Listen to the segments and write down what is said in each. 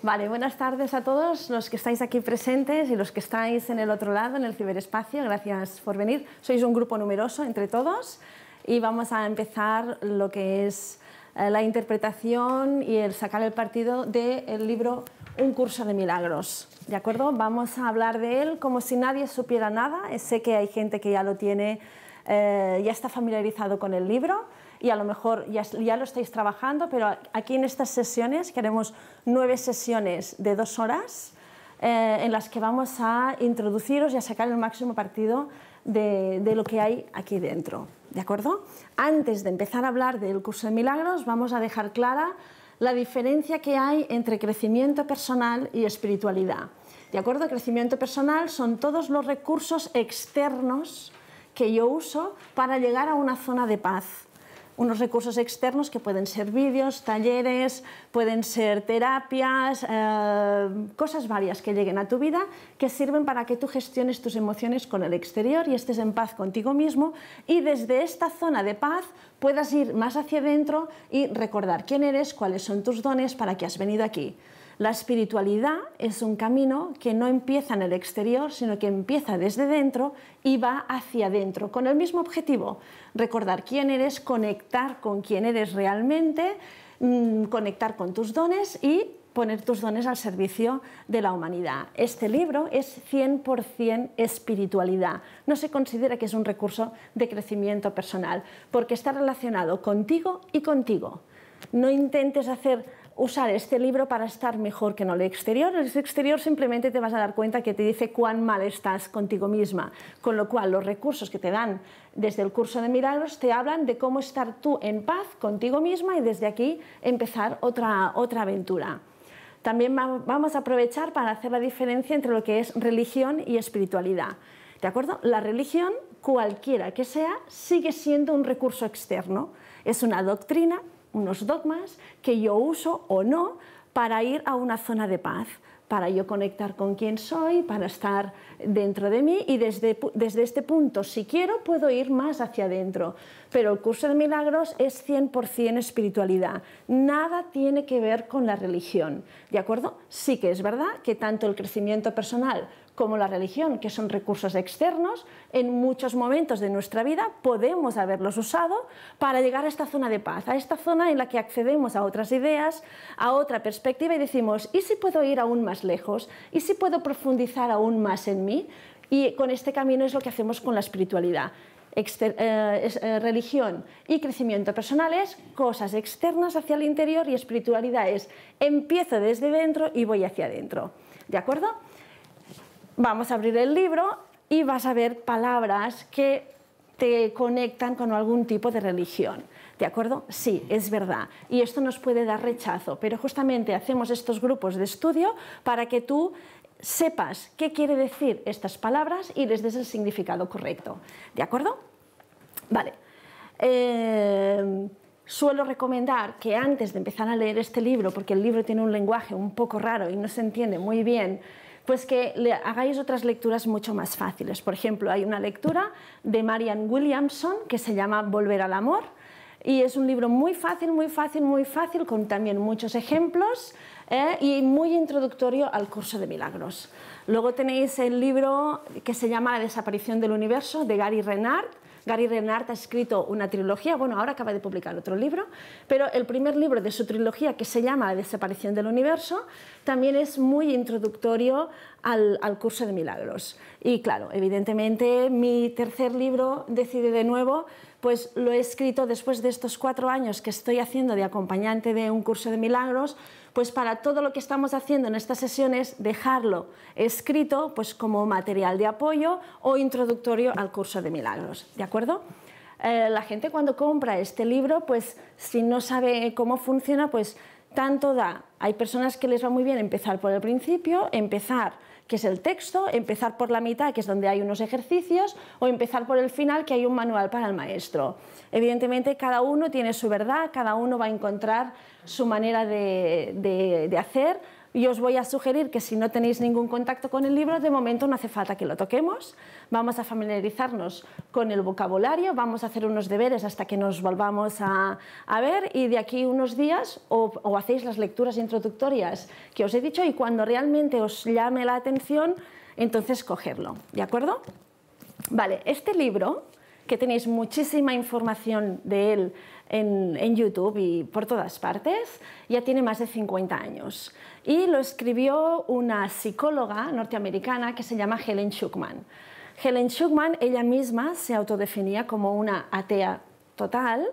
Vale, buenas tardes a todos los que estáis aquí presentes y los que estáis en el otro lado, en el ciberespacio. Gracias por venir. Sois un grupo numeroso entre todos y vamos a empezar lo que es eh, la interpretación y el sacar el partido del libro Un curso de milagros. ¿De acuerdo? Vamos a hablar de él como si nadie supiera nada. Sé que hay gente que ya lo tiene, eh, ya está familiarizado con el libro y a lo mejor ya, ya lo estáis trabajando, pero aquí en estas sesiones queremos nueve sesiones de dos horas eh, en las que vamos a introduciros y a sacar el máximo partido de, de, lo que hay aquí dentro. ¿De acuerdo? Antes de empezar a hablar del curso de milagros, vamos a dejar clara la diferencia que hay entre crecimiento personal y espiritualidad. ¿De acuerdo? Crecimiento personal son todos los recursos externos que yo uso para llegar a una zona de paz, unos recursos externos que pueden ser vídeos, talleres, pueden ser terapias, eh, cosas varias que lleguen a tu vida que sirven para que tú gestiones tus emociones con el exterior y estés en paz contigo mismo y desde esta zona de paz puedas ir más hacia adentro y recordar quién eres, cuáles son tus dones, para qué has venido aquí. La espiritualidad es un camino que no empieza en el exterior, sino que empieza desde dentro y va hacia adentro, con el mismo objetivo, recordar quién eres, conectar con quién eres realmente, mm, conectar con tus dones y poner tus dones al servicio de la humanidad. Este libro es 100% espiritualidad. No se considera que es un recurso de crecimiento personal, porque está relacionado contigo y contigo. No intentes hacer usar este libro para estar mejor que en el exterior. el exterior simplemente te vas a dar cuenta que te dice cuán mal estás contigo misma, con lo cual los recursos que te dan desde el curso de milagros te hablan de cómo estar tú en paz contigo misma y desde aquí empezar otra, otra aventura. También vamos a aprovechar para hacer la diferencia entre lo que es religión y espiritualidad. ¿De acuerdo? La religión, cualquiera que sea, sigue siendo un recurso externo. Es una doctrina unos dogmas que yo uso o no para ir a una zona de paz, para yo conectar con quién soy, para estar dentro de mí y desde, desde este punto, si quiero, puedo ir más hacia adentro. Pero el curso de milagros es 100% espiritualidad, nada tiene que ver con la religión, ¿de acuerdo? Sí que es verdad que tanto el crecimiento personal como la religión, que son recursos externos, en muchos momentos de nuestra vida podemos haberlos usado para llegar a esta zona de paz, a esta zona en la que accedemos a otras ideas, a otra perspectiva y decimos, ¿y si puedo ir aún más lejos? ¿Y si puedo profundizar aún más en mí? Y con este camino es lo que hacemos con la espiritualidad. Eh, eh, religión y crecimiento personal es cosas externas hacia el interior y espiritualidad es empiezo desde dentro y voy hacia adentro. ¿De acuerdo? vamos a abrir el libro y vas a ver palabras que te conectan con algún tipo de religión. ¿De acuerdo? Sí, es verdad. Y esto nos puede dar rechazo, pero justamente hacemos estos grupos de estudio para que tú sepas qué quiere decir estas palabras y les des el significado correcto. ¿De acuerdo? Vale. Eh, suelo recomendar que antes de empezar a leer este libro, porque el libro tiene un lenguaje un poco raro y no se entiende muy bien, pues que hagáis otras lecturas mucho más fáciles. Por ejemplo, hay una lectura de Marian Williamson que se llama Volver al Amor y es un libro muy fácil, muy fácil, muy fácil, con también muchos ejemplos eh, y muy introductorio al curso de milagros. Luego tenéis el libro que se llama La desaparición del universo de Gary Renard, Gary Renard ha escrito una trilogía, bueno, ahora acaba de publicar otro libro, pero el primer libro de su trilogía, que se llama La desaparición del universo, también es muy introductorio al, al curso de milagros. Y claro, evidentemente mi tercer libro, Decide de nuevo, pues lo he escrito después de estos cuatro años que estoy haciendo de acompañante de un curso de milagros, pues para todo lo que estamos haciendo en estas sesiones, dejarlo escrito pues como material de apoyo o introductorio al curso de milagros, ¿de acuerdo? Eh, la gente cuando compra este libro, pues si no sabe cómo funciona, pues tanto da. Hay personas que les va muy bien empezar por el principio, empezar que es el texto, empezar por la mitad, que es donde hay unos ejercicios, o empezar por el final, que hay un manual para el maestro. Evidentemente, cada uno tiene su verdad, cada uno va a encontrar su manera de, hacer. y os voy a sugerir que si no tenéis ningún contacto con el libro, de momento no hace falta que lo toquemos. Vamos a familiarizarnos con el vocabulario, vamos a hacer unos deberes hasta que nos volvamos a, a ver y de aquí unos días o, o, hacéis las lecturas introductorias que os he dicho y cuando realmente os llame la atención, entonces cogerlo. ¿De acuerdo? Vale, este libro, que tenéis muchísima información de él, en, YouTube y por todas partes, ya tiene más de 50 años. Y lo escribió una psicóloga norteamericana que se llama Helen Schuckman. Helen Schuckman ella misma se autodefinía como una atea total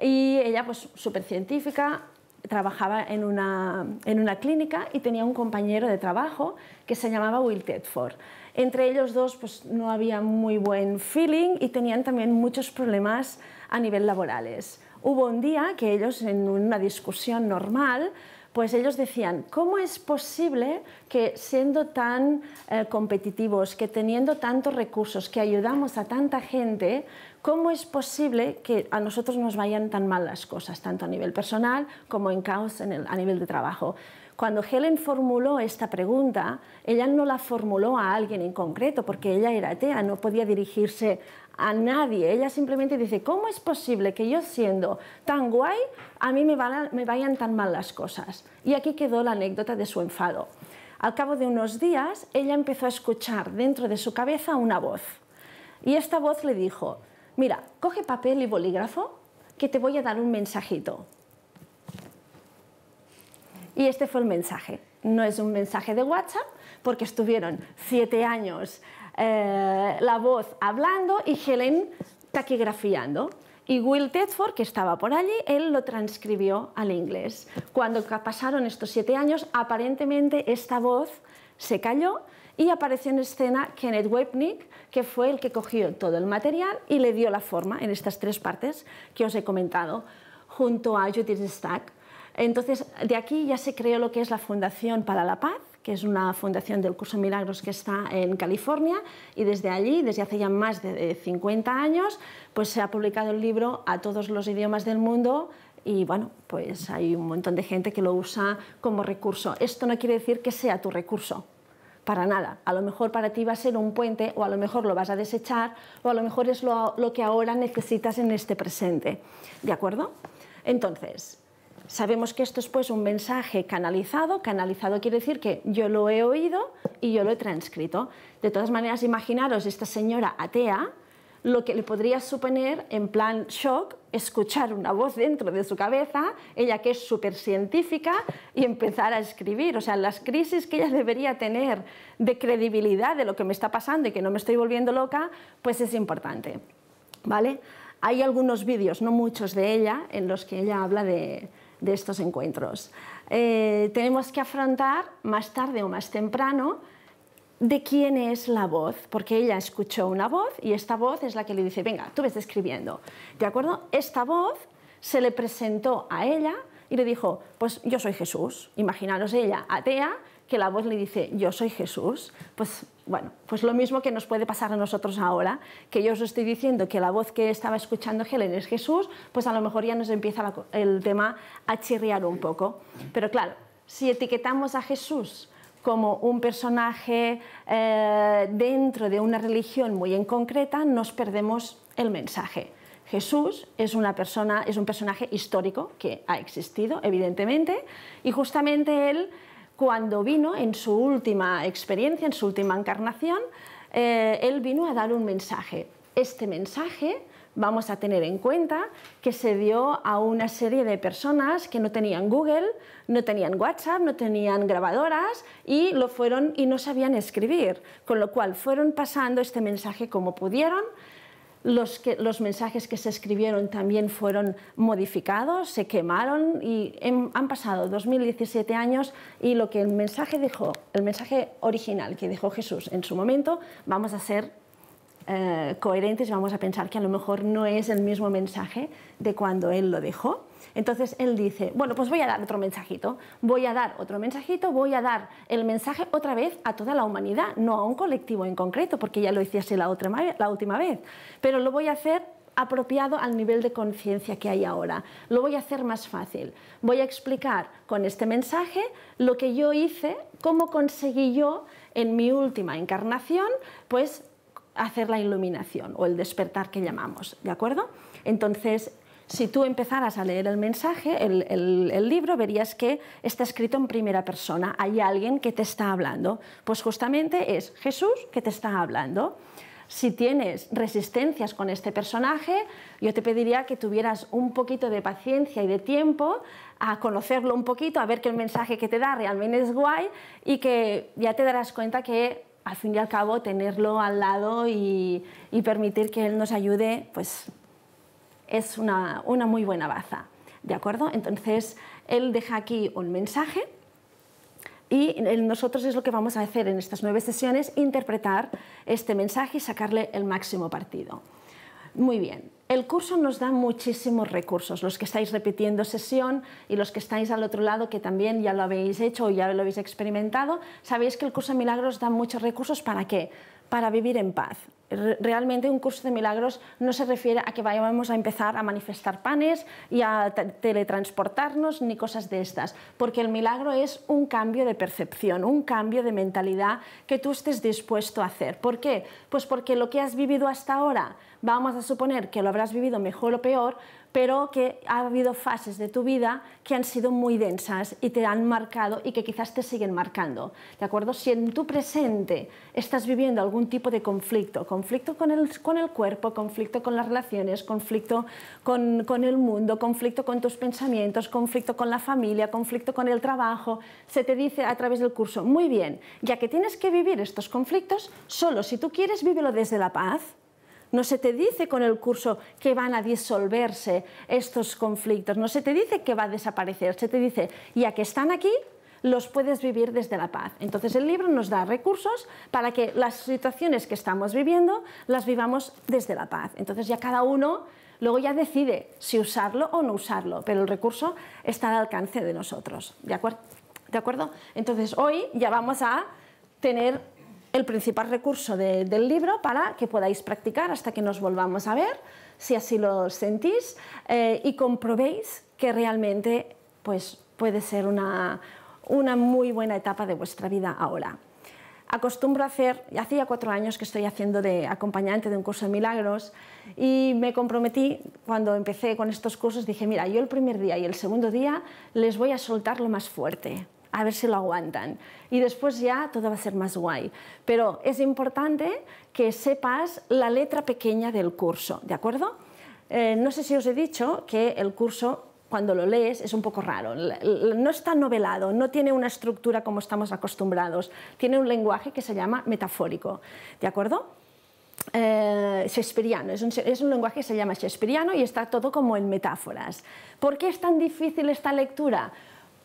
y ella, pues súper científica, trabajaba en una, en una clínica y tenía un compañero de trabajo que se llamaba Will Tedford. Entre ellos dos pues, no había muy buen feeling y tenían también muchos problemas a nivel laborales hubo un día que ellos en una discusión normal, pues ellos decían, ¿cómo es posible que siendo tan eh, competitivos, que teniendo tantos recursos, que ayudamos a tanta gente, cómo es posible que a nosotros nos vayan tan mal las cosas, tanto a nivel personal como en caos en el, a nivel de trabajo? Cuando Helen formuló esta pregunta, ella no la formuló a alguien en concreto, porque ella era atea, no podía dirigirse a nadie. Ella simplemente dice, ¿cómo es posible que yo siendo tan guay, a mí me, vayan tan mal las cosas? Y aquí quedó la anécdota de su enfado. Al cabo de unos días, ella empezó a escuchar dentro de su cabeza una voz. Y esta voz le dijo, mira, coge papel y bolígrafo, que te voy a dar un mensajito. Y este fue el mensaje. No es un mensaje de WhatsApp, porque estuvieron siete años eh, la voz hablando y Helen taquigrafiando. Y Will Tedford, que estaba por allí, él lo transcribió al inglés. Cuando pasaron estos siete años, aparentemente esta voz se cayó y apareció en escena Kenneth Webnick que fue el que cogió todo el material y le dio la forma en estas tres partes que os he comentado, junto a Judith Stack. Entonces, de aquí ya se creó lo que es la Fundación para la Paz, que es una fundación del curso Milagros que está en California y desde allí, desde hace ya más de 50 años, pues se ha publicado el libro a todos los idiomas del mundo y bueno, pues hay un montón de gente que lo usa como recurso. Esto no quiere decir que sea tu recurso, para nada. A lo mejor para ti va a ser un puente o a lo mejor lo vas a desechar o a lo mejor es lo, lo que ahora necesitas en este presente. ¿De acuerdo? Entonces, sabemos que esto es pues un mensaje canalizado. Canalizado quiere decir que yo lo he oído y yo lo he transcrito. De todas maneras, imaginaros esta señora atea lo que le podría suponer en plan shock escuchar una voz dentro de su cabeza, ella que es súper científica, y empezar a escribir. O sea, las crisis que ella debería tener de credibilidad de lo que me está pasando y que no me estoy volviendo loca, pues es importante. ¿Vale? Hay algunos vídeos, no muchos de ella, en los que ella habla de, de estos encuentros. Eh, tenemos que afrontar más tarde o más temprano de quién es la voz, porque ella escuchó una voz y esta voz es la que le dice, venga, tú ves escribiendo, ¿de acuerdo? Esta voz se le presentó a ella y le dijo, pues yo soy Jesús. Imaginaros ella, atea, que la voz le dice, yo soy Jesús, pues bueno, pues lo mismo que nos puede pasar a nosotros ahora, que yo os estoy diciendo que la voz que estaba escuchando Helen es Jesús, pues a lo mejor ya nos empieza el tema a chirriar un poco. Pero claro, si etiquetamos a Jesús como un personaje eh, dentro de una religión muy en concreta, nos perdemos el mensaje. Jesús es, una persona, es un personaje histórico que ha existido, evidentemente, y justamente él cuando vino en su última experiencia, en su última encarnación, eh, él vino a dar un mensaje. Este mensaje vamos a tener en cuenta que se dio a una serie de personas que no tenían Google, no tenían WhatsApp, no tenían grabadoras y lo fueron y no sabían escribir, con lo cual fueron pasando este mensaje como pudieron los, mensajes que se escribieron también fueron modificados, se quemaron y han pasado 2017 años y lo que el mensaje dejó, el mensaje original que dejó Jesús en su momento, vamos a ser eh, coherentes coherentes, vamos a pensar que a lo mejor no es el mismo mensaje de cuando Él lo dejó entonces él dice, bueno, pues voy a dar otro mensajito, voy a dar otro mensajito, voy a dar el mensaje otra vez a toda la humanidad, no a un colectivo en concreto, porque ya lo hice así la, otra, la última vez, pero lo voy a hacer apropiado al nivel de conciencia que hay ahora. Lo voy a hacer más fácil. Voy a explicar con este mensaje lo que yo hice, cómo conseguí yo en mi última encarnación, pues hacer la iluminación o el despertar que llamamos, ¿de acuerdo? Entonces, si tú empezaras a leer el mensaje, el, libro, verías que está escrito en primera persona, hay alguien que te está hablando. Pues justamente es Jesús que te está hablando. Si tienes resistencias con este personaje, yo te pediría que tuvieras un poquito de paciencia y de tiempo a conocerlo un poquito, a ver que el mensaje que te da realmente es guay y que ya te darás cuenta que al fin y al cabo tenerlo al lado y permitir que él nos ayude, pues es una, muy buena baza. ¿De acuerdo? Entonces, él deja aquí un mensaje y nosotros es lo que vamos a hacer en estas nueve sesiones, interpretar este mensaje y sacarle el máximo partido. Muy bien, el curso nos da muchísimos recursos, los que estáis repitiendo sesión y los que estáis al otro lado que también ya lo habéis hecho o ya lo habéis experimentado, sabéis que el curso de milagros da muchos recursos para qué? Para vivir en paz, Realmente un curso de milagros no se refiere a que vayamos a empezar a manifestar panes y a teletransportarnos ni cosas de estas, porque el milagro es un cambio de percepción, un cambio de mentalidad que tú estés dispuesto a hacer. ¿Por qué? Pues porque lo que has vivido hasta ahora, vamos a suponer que lo habrás vivido mejor o peor, pero que ha habido fases de tu vida que han sido muy densas y te han marcado y que quizás te siguen marcando. ¿De acuerdo? Si en tu presente estás viviendo algún tipo de conflicto, conflicto con el, cuerpo, conflicto con las relaciones, conflicto con, con el mundo, conflicto con tus pensamientos, conflicto con la familia, conflicto con el trabajo, se te dice a través del curso, muy bien, ya que tienes que vivir estos conflictos, solo si tú quieres, vívelo desde la paz no se te dice con el curso que van a disolverse estos conflictos, no se te dice que va a desaparecer, se te dice, ya que están aquí, los puedes vivir desde la paz. Entonces el libro nos da recursos para que las situaciones que estamos viviendo las vivamos desde la paz. Entonces ya cada uno luego ya decide si usarlo o no usarlo, pero el recurso está al alcance de nosotros. ¿De, acuerdo? ¿De acuerdo? Entonces hoy ya vamos a tener el principal recurso del libro para que podáis practicar hasta que nos volvamos a ver, si así lo sentís, eh, y comprobéis que realmente pues, puede ser una, muy buena etapa de vuestra vida ahora acostumbro a hacer, hacía cuatro años que estoy haciendo de acompañante de un curso de milagros y me comprometí cuando empecé con estos cursos, dije, mira, yo el primer día y el segundo día les voy a soltar lo más fuerte a ver si lo aguantan. Y después ya todo va a ser más guay. Pero es importante que sepas la letra pequeña del curso, ¿de acuerdo? Eh, no sé si os he dicho que el curso cuando lo lees es un poco raro. No está novelado, no tiene una estructura como estamos acostumbrados. Tiene un lenguaje que se llama metafórico, ¿de acuerdo? Eh, es un, lenguaje que se llama Shakespeareano y está todo como en metáforas. ¿Por qué es tan difícil esta lectura?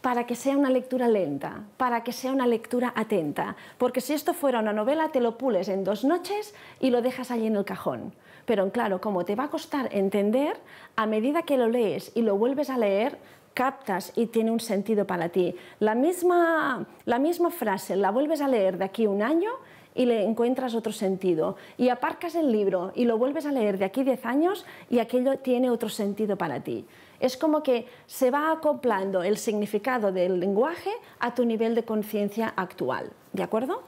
para que sea una lectura lenta, para que sea una lectura atenta, porque si esto fuera una novela te lo pules en dos noches y lo dejas allí en el cajón. Pero claro, como te va a costar entender, a medida que lo lees y lo vuelves a leer, captas y tiene un sentido para ti. La misma, la misma frase la vuelves a leer de aquí un año y le encuentras otro sentido. Y aparcas el libro y lo vuelves a leer de aquí diez años y aquello tiene otro sentido para ti. Es como que se va acoplando el significado del lenguaje a tu nivel de conciencia actual, ¿de acuerdo?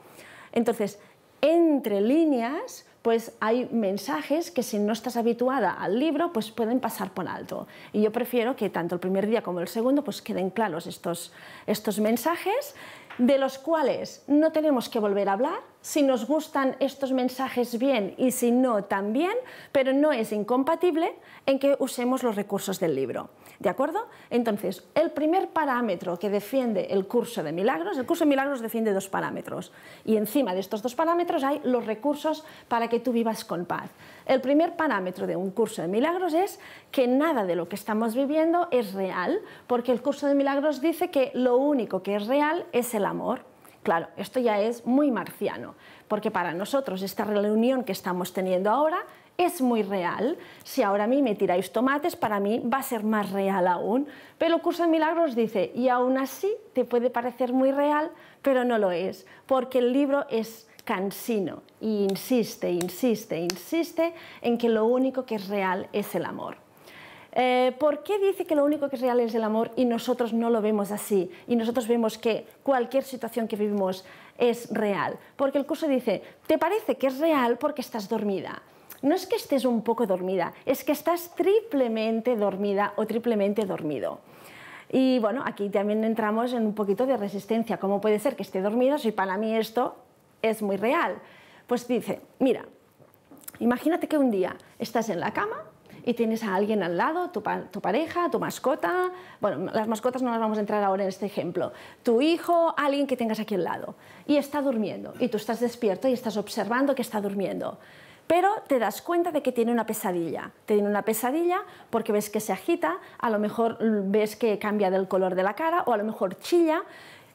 Entonces, entre líneas, pues hay mensajes que si no estás habituada al libro, pues pueden pasar por alto. Y yo prefiero que tanto el primer día como el segundo, pues queden claros estos, estos mensajes, de los cuales no tenemos que volver a hablar, si nos gustan estos mensajes bien y si no también, pero no es incompatible en que usemos los recursos del libro. ¿De acuerdo? Entonces, el primer parámetro que defiende el curso de milagros, el curso de milagros defiende dos parámetros. Y encima de estos dos parámetros hay los recursos para que tú vivas con paz. El primer parámetro de un curso de milagros es que nada de lo que estamos viviendo es real, porque el curso de milagros dice que lo único que es real es el amor. Claro, esto ya es muy marciano, porque para nosotros esta reunión que estamos teniendo ahora es muy real. Si ahora a mí me tiráis tomates, para mí va a ser más real aún. Pero el curso de milagros dice, y aún así te puede parecer muy real, pero no lo es, porque el libro es cansino e insiste, insiste, insiste en que lo único que es real es el amor. Eh, ¿Por qué dice que lo único que es real es el amor y nosotros no lo vemos así? Y nosotros vemos que cualquier situación que vivimos es real. Porque el curso dice, te parece que es real porque estás dormida. No es que estés un poco dormida, es que estás triplemente dormida o triplemente dormido. Y bueno, aquí también entramos en un poquito de resistencia. ¿Cómo puede ser que esté dormido si para mí esto es muy real? Pues dice, mira, imagínate que un día estás en la cama y tienes a alguien al lado, tu, pareja, tu mascota, bueno, las mascotas no las vamos a entrar ahora en este ejemplo, tu hijo, alguien que tengas aquí al lado y está durmiendo y tú estás despierto y estás observando que está durmiendo. Pero te das cuenta de que tiene una pesadilla. Tiene una pesadilla porque ves que se agita, a lo mejor ves que cambia del color de la cara o a lo mejor chilla,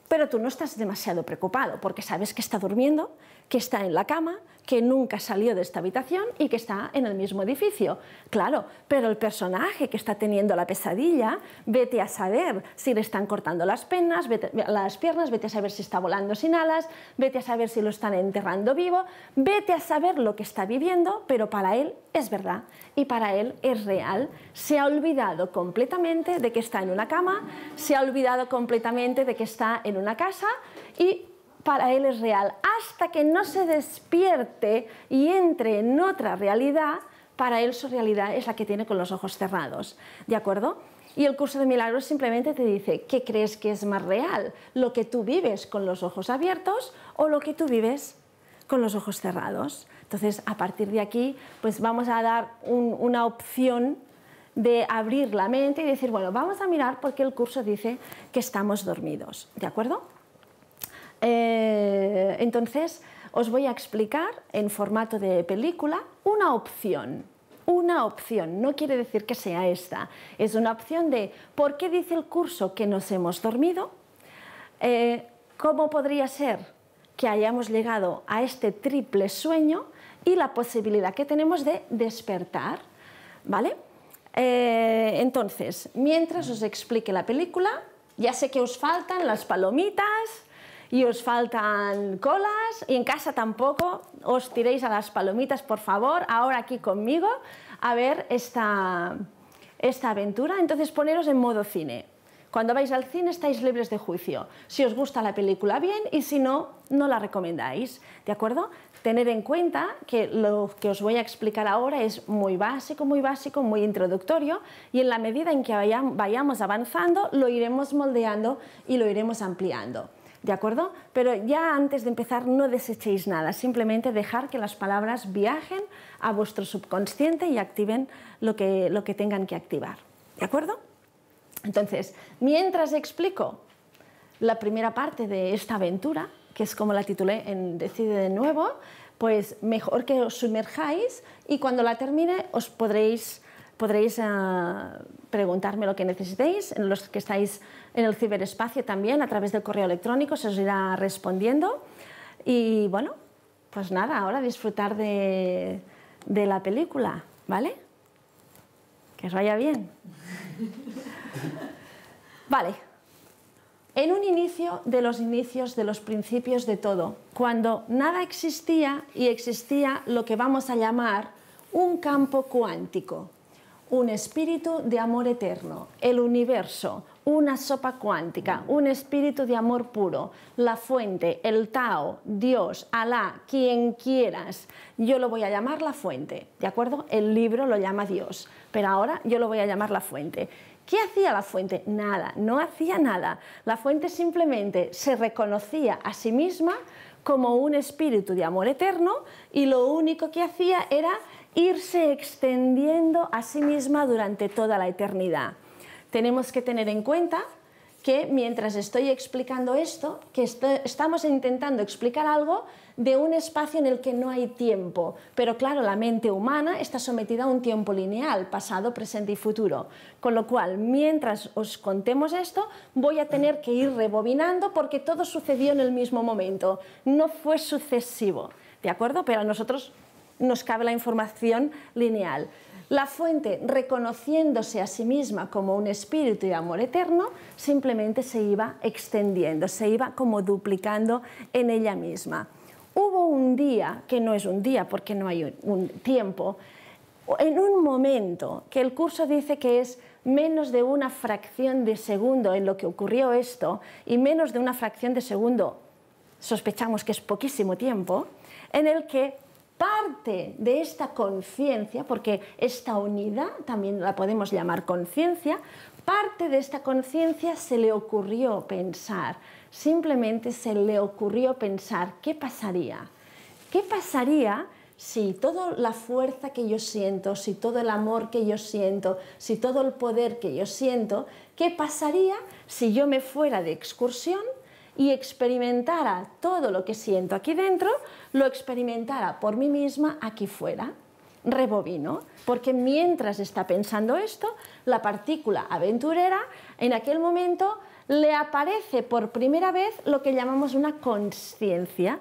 pero tú no estás demasiado preocupado porque sabes que está durmiendo, que está en la cama, que nunca salió de esta habitación y que está en el mismo edificio. Claro, pero el personaje que está teniendo la pesadilla, vete a saber si le están cortando las, penas, las piernas, vete a saber si está volando sin alas, vete a saber si lo están enterrando vivo, vete a saber lo que está viviendo, pero para él es verdad y para él es real. Se ha olvidado completamente de que está en una cama, se ha olvidado completamente de que está en una casa y para él es real, hasta que no se despierte y entre en otra realidad, para él su realidad es la que tiene con los ojos cerrados. ¿De acuerdo? Y el curso de milagros simplemente te dice qué crees que es más real, lo que tú vives con los ojos abiertos o lo que tú vives con los ojos cerrados. Entonces, a partir de aquí, pues vamos a dar una opción de abrir la mente y decir, bueno, vamos a mirar porque el curso dice que estamos dormidos, ¿de acuerdo? Eh, entonces, os voy a explicar en formato de película una opción. Una opción, no quiere decir que sea esta. Es una opción de por qué dice el curso que nos hemos dormido, eh, cómo podría ser que hayamos llegado a este triple sueño y la posibilidad que tenemos de despertar. ¿Vale? Eh, entonces, mientras os explique la película, ya sé que os faltan las palomitas, y os faltan colas y en casa tampoco, os tiréis a las palomitas, por favor, ahora aquí conmigo a ver esta, aventura. Entonces poneros en modo cine. Cuando vais al cine estáis libres de juicio. Si os gusta la película, bien, y si no, no la recomendáis. ¿De acuerdo? Tener en cuenta que lo que os voy a explicar ahora es muy básico, muy básico, muy introductorio, y en la medida en que vayamos avanzando, lo iremos moldeando y lo iremos ampliando. ¿De acuerdo? Pero ya antes de empezar no desechéis nada, simplemente dejar que las palabras viajen a vuestro subconsciente y activen lo que, lo que tengan que activar. ¿De acuerdo? Entonces, mientras explico la primera parte de esta aventura, que es como la titulé en Decide de nuevo, pues mejor que os sumerjáis y cuando la termine os podréis, podréis eh, preguntarme lo que necesitéis en los que estáis en el ciberespacio también, a través del correo electrónico, se os irá respondiendo. Y bueno, pues nada, ahora disfrutar de, de la película, ¿vale? Que os vaya bien. Vale. En un inicio de los inicios, de los principios de todo, cuando nada existía y existía lo que vamos a llamar un campo cuántico, un espíritu de amor eterno, el universo, una sopa cuántica, mm. un espíritu de amor puro, la fuente, el Tao, Dios, Alá, quien quieras. Yo lo voy a llamar la fuente, ¿de acuerdo? El libro lo llama Dios, pero ahora yo lo voy a llamar la fuente. ¿Qué hacía la fuente? Nada, no hacía nada. La fuente simplemente se reconocía a sí misma como un espíritu de amor eterno y lo único que hacía era irse extendiendo a sí misma durante toda la eternidad. Tenemos que tener en cuenta que mientras estoy explicando esto, que estamos intentando explicar algo de un espacio en el que no hay tiempo. Pero claro, la mente humana está sometida a un tiempo lineal, pasado, presente y futuro. Con lo cual, mientras os contemos esto, voy a tener que ir rebobinando porque todo sucedió en el mismo momento. No fue sucesivo, ¿de acuerdo? Pero a nosotros nos cabe la información lineal. La fuente, reconociéndose a sí misma como un espíritu y amor eterno, simplemente se iba extendiendo, se iba como duplicando en ella misma. Hubo un día, que no es un día porque no hay un tiempo, en un momento que el curso dice que es menos de una fracción de segundo en lo que ocurrió esto y menos de una fracción de segundo, sospechamos que es poquísimo tiempo, en el que parte de esta conciencia, porque esta unidad también la podemos llamar conciencia, parte de esta conciencia se le ocurrió pensar, simplemente se le ocurrió pensar qué pasaría, qué pasaría si toda la fuerza que yo siento, si todo el amor que yo siento, si todo el poder que yo siento, ¿qué pasaría si yo me fuera de excursión y experimentara todo lo que siento aquí dentro, lo experimentara por mí misma aquí fuera. Rebobino, porque mientras está pensando esto, la partícula aventurera en aquel momento le aparece por primera vez lo que llamamos una conciencia.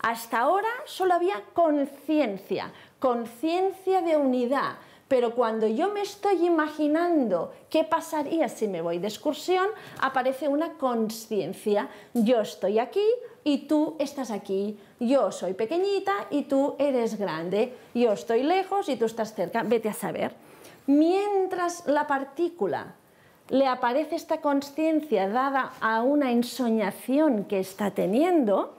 Hasta ahora solo había conciencia, conciencia de unidad, pero cuando yo me estoy imaginando qué pasaría si me voy de excursión, aparece una conciencia. Yo estoy aquí y tú estás aquí. Yo soy pequeñita y tú eres grande. Yo estoy lejos y tú estás cerca. Vete a saber. Mientras la partícula le aparece esta conciencia dada a una ensoñación que está teniendo,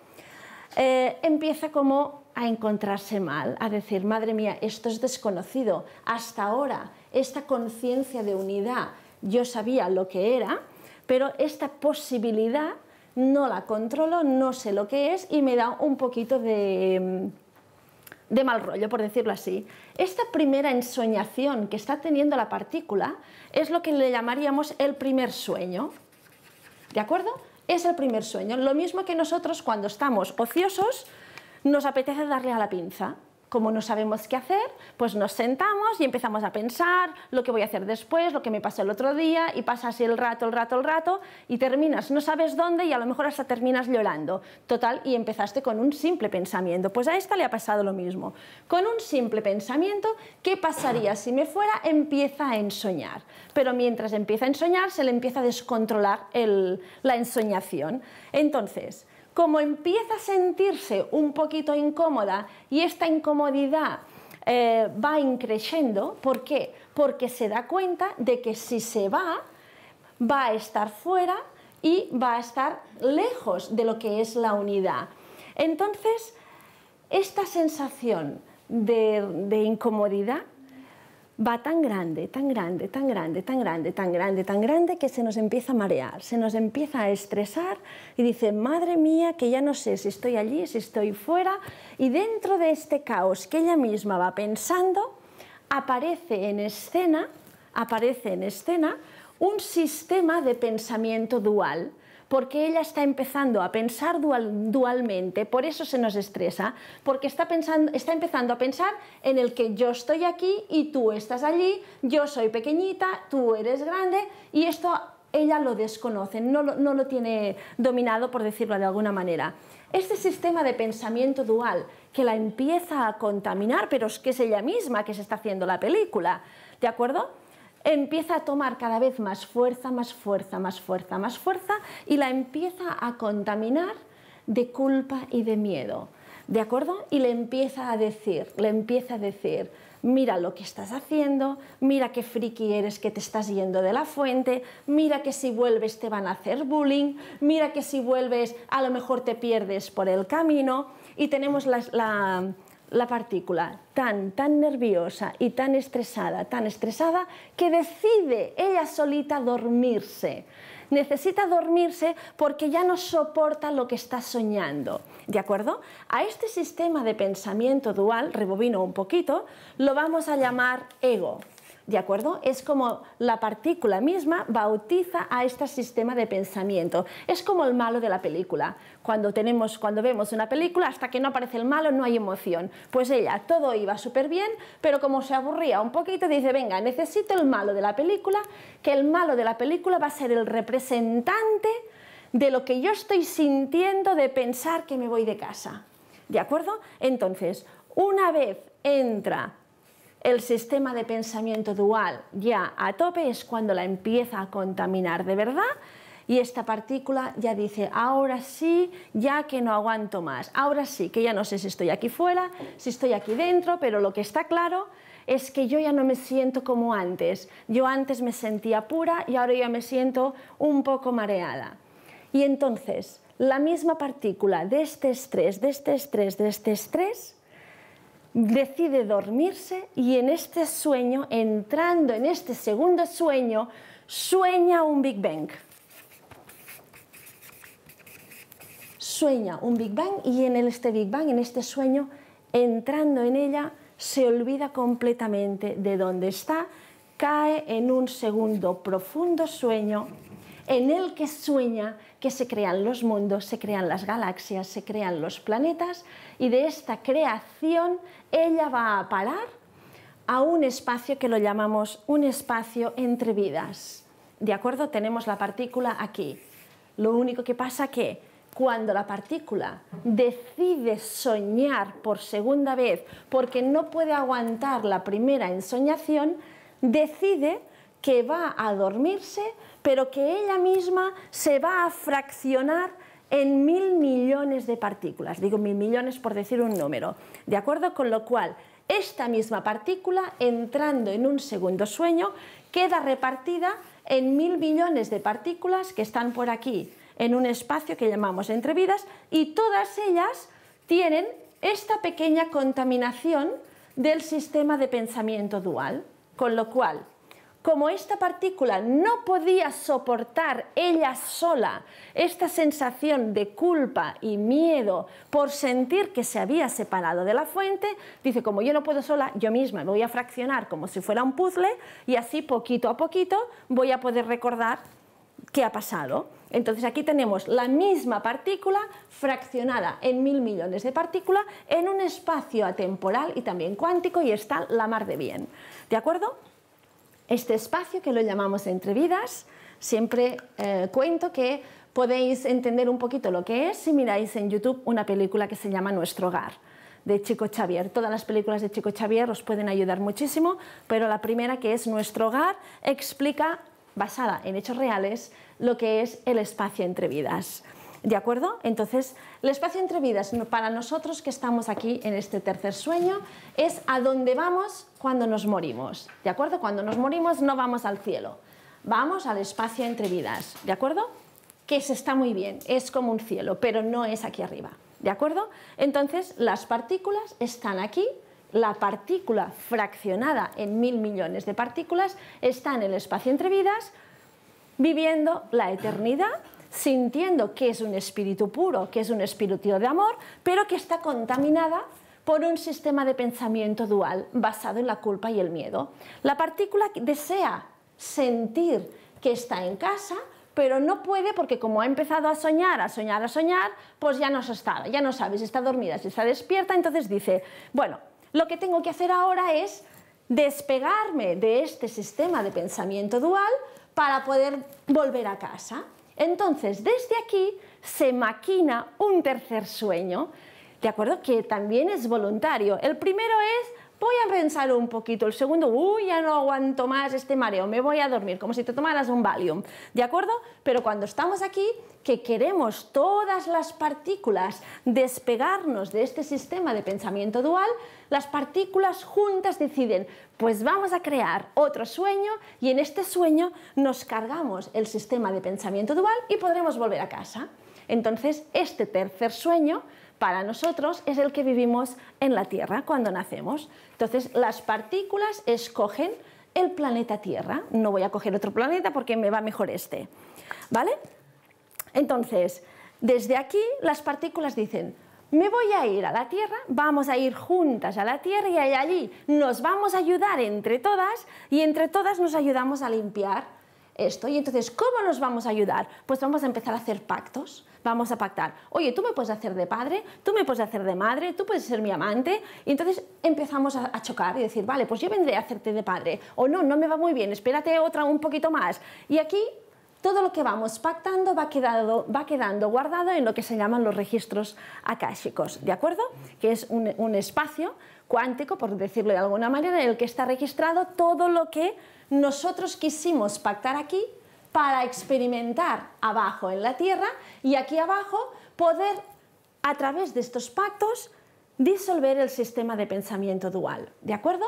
eh, empieza como a encontrarse mal, a decir, madre mía, esto es desconocido. Hasta ahora, esta conciencia de unidad, yo sabía lo que era, pero esta posibilidad no la controlo, no sé lo que es y me da un poquito de, mm, de mal rollo, por decirlo así. Esta primera ensoñación que está teniendo la partícula es lo que le llamaríamos el primer sueño. ¿De acuerdo? Es el primer sueño. Lo mismo que nosotros cuando estamos ociosos, nos apetece darle a la pinza. Como no sabemos qué hacer, pues nos sentamos y empezamos a pensar lo que voy a hacer después, lo que me pasó el otro día, y pasas así el rato, el rato, el rato, y terminas no sabes dónde y a lo mejor hasta terminas llorando. Total, y empezaste con un simple pensamiento. Pues a esta le ha pasado lo mismo. Con un simple pensamiento, ¿qué pasaría si me fuera? Empieza a ensoñar. Pero mientras empieza a ensoñar, se le empieza a descontrolar la ensoñación. Entonces, como empieza a sentirse un poquito incómoda y esta incomodidad eh, va increciendo, ¿por qué? Porque se da cuenta de que si se va, va a estar fuera y va a estar lejos de lo que es la unidad. Entonces, esta sensación de incomodidad va tan grande, tan grande, tan grande, tan grande, tan grande, tan grande que se nos empieza a marear, se nos empieza a estresar y dice, madre mía, que ya no sé si estoy allí, si estoy fuera. Y dentro de este caos que ella misma va pensando, aparece en escena, aparece en escena un sistema de pensamiento dual porque ella está empezando a pensar dualmente, por eso se nos estresa, porque está, está empezando a pensar en el que yo estoy aquí y tú estás allí, yo soy pequeñita, tú eres grande y esto ella lo desconoce, no lo tiene dominado, por decirlo de alguna manera. Este sistema de pensamiento dual que la empieza a contaminar, pero es que es ella misma que se está haciendo la película, ¿de acuerdo? empieza a tomar cada vez más fuerza, más fuerza, más fuerza, más fuerza y la empieza a contaminar de culpa y de miedo. ¿De acuerdo? Y le empieza a decir, le empieza a decir, mira lo que estás haciendo, mira qué friki eres que te estás yendo de la fuente, mira que si vuelves te van a hacer bullying, mira que si vuelves a lo mejor te pierdes por el camino y tenemos la, la la partícula tan, tan nerviosa y tan estresada, tan estresada, que decide ella solita dormirse. Necesita dormirse porque ya no soporta lo que está soñando. ¿De acuerdo? A este sistema de pensamiento dual, rebobino un poquito, lo vamos a llamar ego. ¿De acuerdo? Es como la partícula misma bautiza a este sistema de pensamiento. Es como el malo de la película. Cuando, tenemos, cuando vemos una película, hasta que no aparece el malo, no hay emoción. Pues ella, todo iba súper bien, pero como se aburría un poquito, dice, venga, necesito el malo de la película, que el malo de la película va a ser el representante de lo que yo estoy sintiendo de pensar que me voy de casa. ¿De acuerdo? Entonces, una vez entra el sistema de pensamiento dual ya a tope es cuando la empieza a contaminar de verdad y esta partícula ya dice, ahora sí, ya que no aguanto más, ahora sí, que ya no sé si estoy aquí fuera, si estoy aquí dentro, pero lo que está claro es que yo ya no me siento como antes, yo antes me sentía pura y ahora ya me siento un poco mareada. Y entonces, la misma partícula de este estrés, de este estrés, de este estrés, decide dormirse y en este sueño, entrando en este segundo sueño, sueña un Big Bang. Sueña un Big Bang y en este Big Bang, en este sueño, entrando en ella, se olvida completamente de dónde está, cae en un segundo profundo sueño en el que sueña que se crean los mundos, se crean las galaxias, se crean los planetas y de esta creación ella va a parar a un espacio que lo llamamos un espacio entre vidas. ¿De acuerdo? Tenemos la partícula aquí. Lo único que pasa que cuando la partícula decide soñar por segunda vez porque no puede aguantar la primera ensoñación, decide que va a dormirse pero que ella misma se va a fraccionar en mil millones de partículas, digo mil millones por decir un número, ¿de acuerdo? Con lo cual, esta misma partícula, entrando en un segundo sueño, queda repartida en mil millones de partículas que están por aquí, en un espacio que llamamos entrevidas, y todas ellas tienen esta pequeña contaminación del sistema de pensamiento dual, con lo cual como esta partícula no podía soportar ella sola esta sensación de culpa y miedo por sentir que se había separado de la fuente, dice, como yo no puedo sola, yo misma me voy a fraccionar como si fuera un puzzle y así poquito a poquito voy a poder recordar qué ha pasado. Entonces aquí tenemos la misma partícula fraccionada en mil millones de partículas en un espacio atemporal y también cuántico y está la mar de bien. ¿De acuerdo? este espacio que lo llamamos Entre Vidas. Siempre eh, cuento que podéis entender un poquito lo que es si miráis en YouTube una película que se llama Nuestro Hogar de Chico Xavier. Todas las películas de Chico Xavier os pueden ayudar muchísimo, pero la primera que es Nuestro Hogar explica, basada en hechos reales, lo que es el espacio entre vidas. ¿De acuerdo? Entonces, el espacio entre vidas para nosotros que estamos aquí en este tercer sueño es a dónde vamos cuando nos morimos. ¿De acuerdo? Cuando nos morimos no vamos al cielo, vamos al espacio entre vidas. ¿De acuerdo? Que se está muy bien, es como un cielo, pero no es aquí arriba. ¿De acuerdo? Entonces, las partículas están aquí, la partícula fraccionada en mil millones de partículas está en el espacio entre vidas, viviendo la eternidad sintiendo que es un espíritu puro, que es un espíritu de amor, pero que está contaminada por un sistema de pensamiento dual basado en la culpa y el miedo. La partícula desea sentir que está en casa, pero no puede porque como ha empezado a soñar, a soñar, a soñar, pues ya no está, ya no sabe si está dormida, si está despierta, entonces dice, bueno, lo que tengo que hacer ahora es despegarme de este sistema de pensamiento dual para poder volver a casa. Entonces, desde aquí se maquina un tercer sueño, ¿de acuerdo? Que también es voluntario. El primero es voy a pensar un poquito. El segundo, uy, ya no aguanto más este mareo, me voy a dormir, como si te tomaras un Valium, ¿de acuerdo? Pero cuando estamos aquí que queremos todas las partículas despegarnos de este sistema de pensamiento dual, las partículas juntas deciden, pues vamos a crear otro sueño y en este sueño nos cargamos el sistema de pensamiento dual y podremos volver a casa. Entonces, este tercer sueño para nosotros es el que vivimos en la Tierra cuando nacemos. Entonces, las partículas escogen el planeta Tierra. No voy a coger otro planeta porque me va mejor este. ¿Vale? Entonces, desde aquí las partículas dicen, me voy a ir a la Tierra, vamos a ir juntas a la Tierra y allí nos vamos a ayudar entre todas y entre todas nos ayudamos a limpiar esto. Y entonces, ¿cómo nos vamos a ayudar? Pues vamos a empezar a hacer pactos. Vamos a pactar. Oye, tú me puedes hacer de padre, tú me puedes hacer de madre, tú puedes ser mi amante. Y entonces empezamos a, chocar y decir, vale, pues yo vendré a hacerte de padre. O no, no me va muy bien, espérate otra un poquito más. Y aquí todo lo que vamos pactando va, quedando guardado en lo que se llaman los registros akáshicos, ¿de acuerdo? Que es un espacio cuántico, por decirlo de alguna manera, en el que está registrado todo lo que nosotros quisimos pactar aquí para experimentar abajo en la Tierra y aquí abajo poder, a través de estos pactos, disolver el sistema de pensamiento dual, ¿de acuerdo?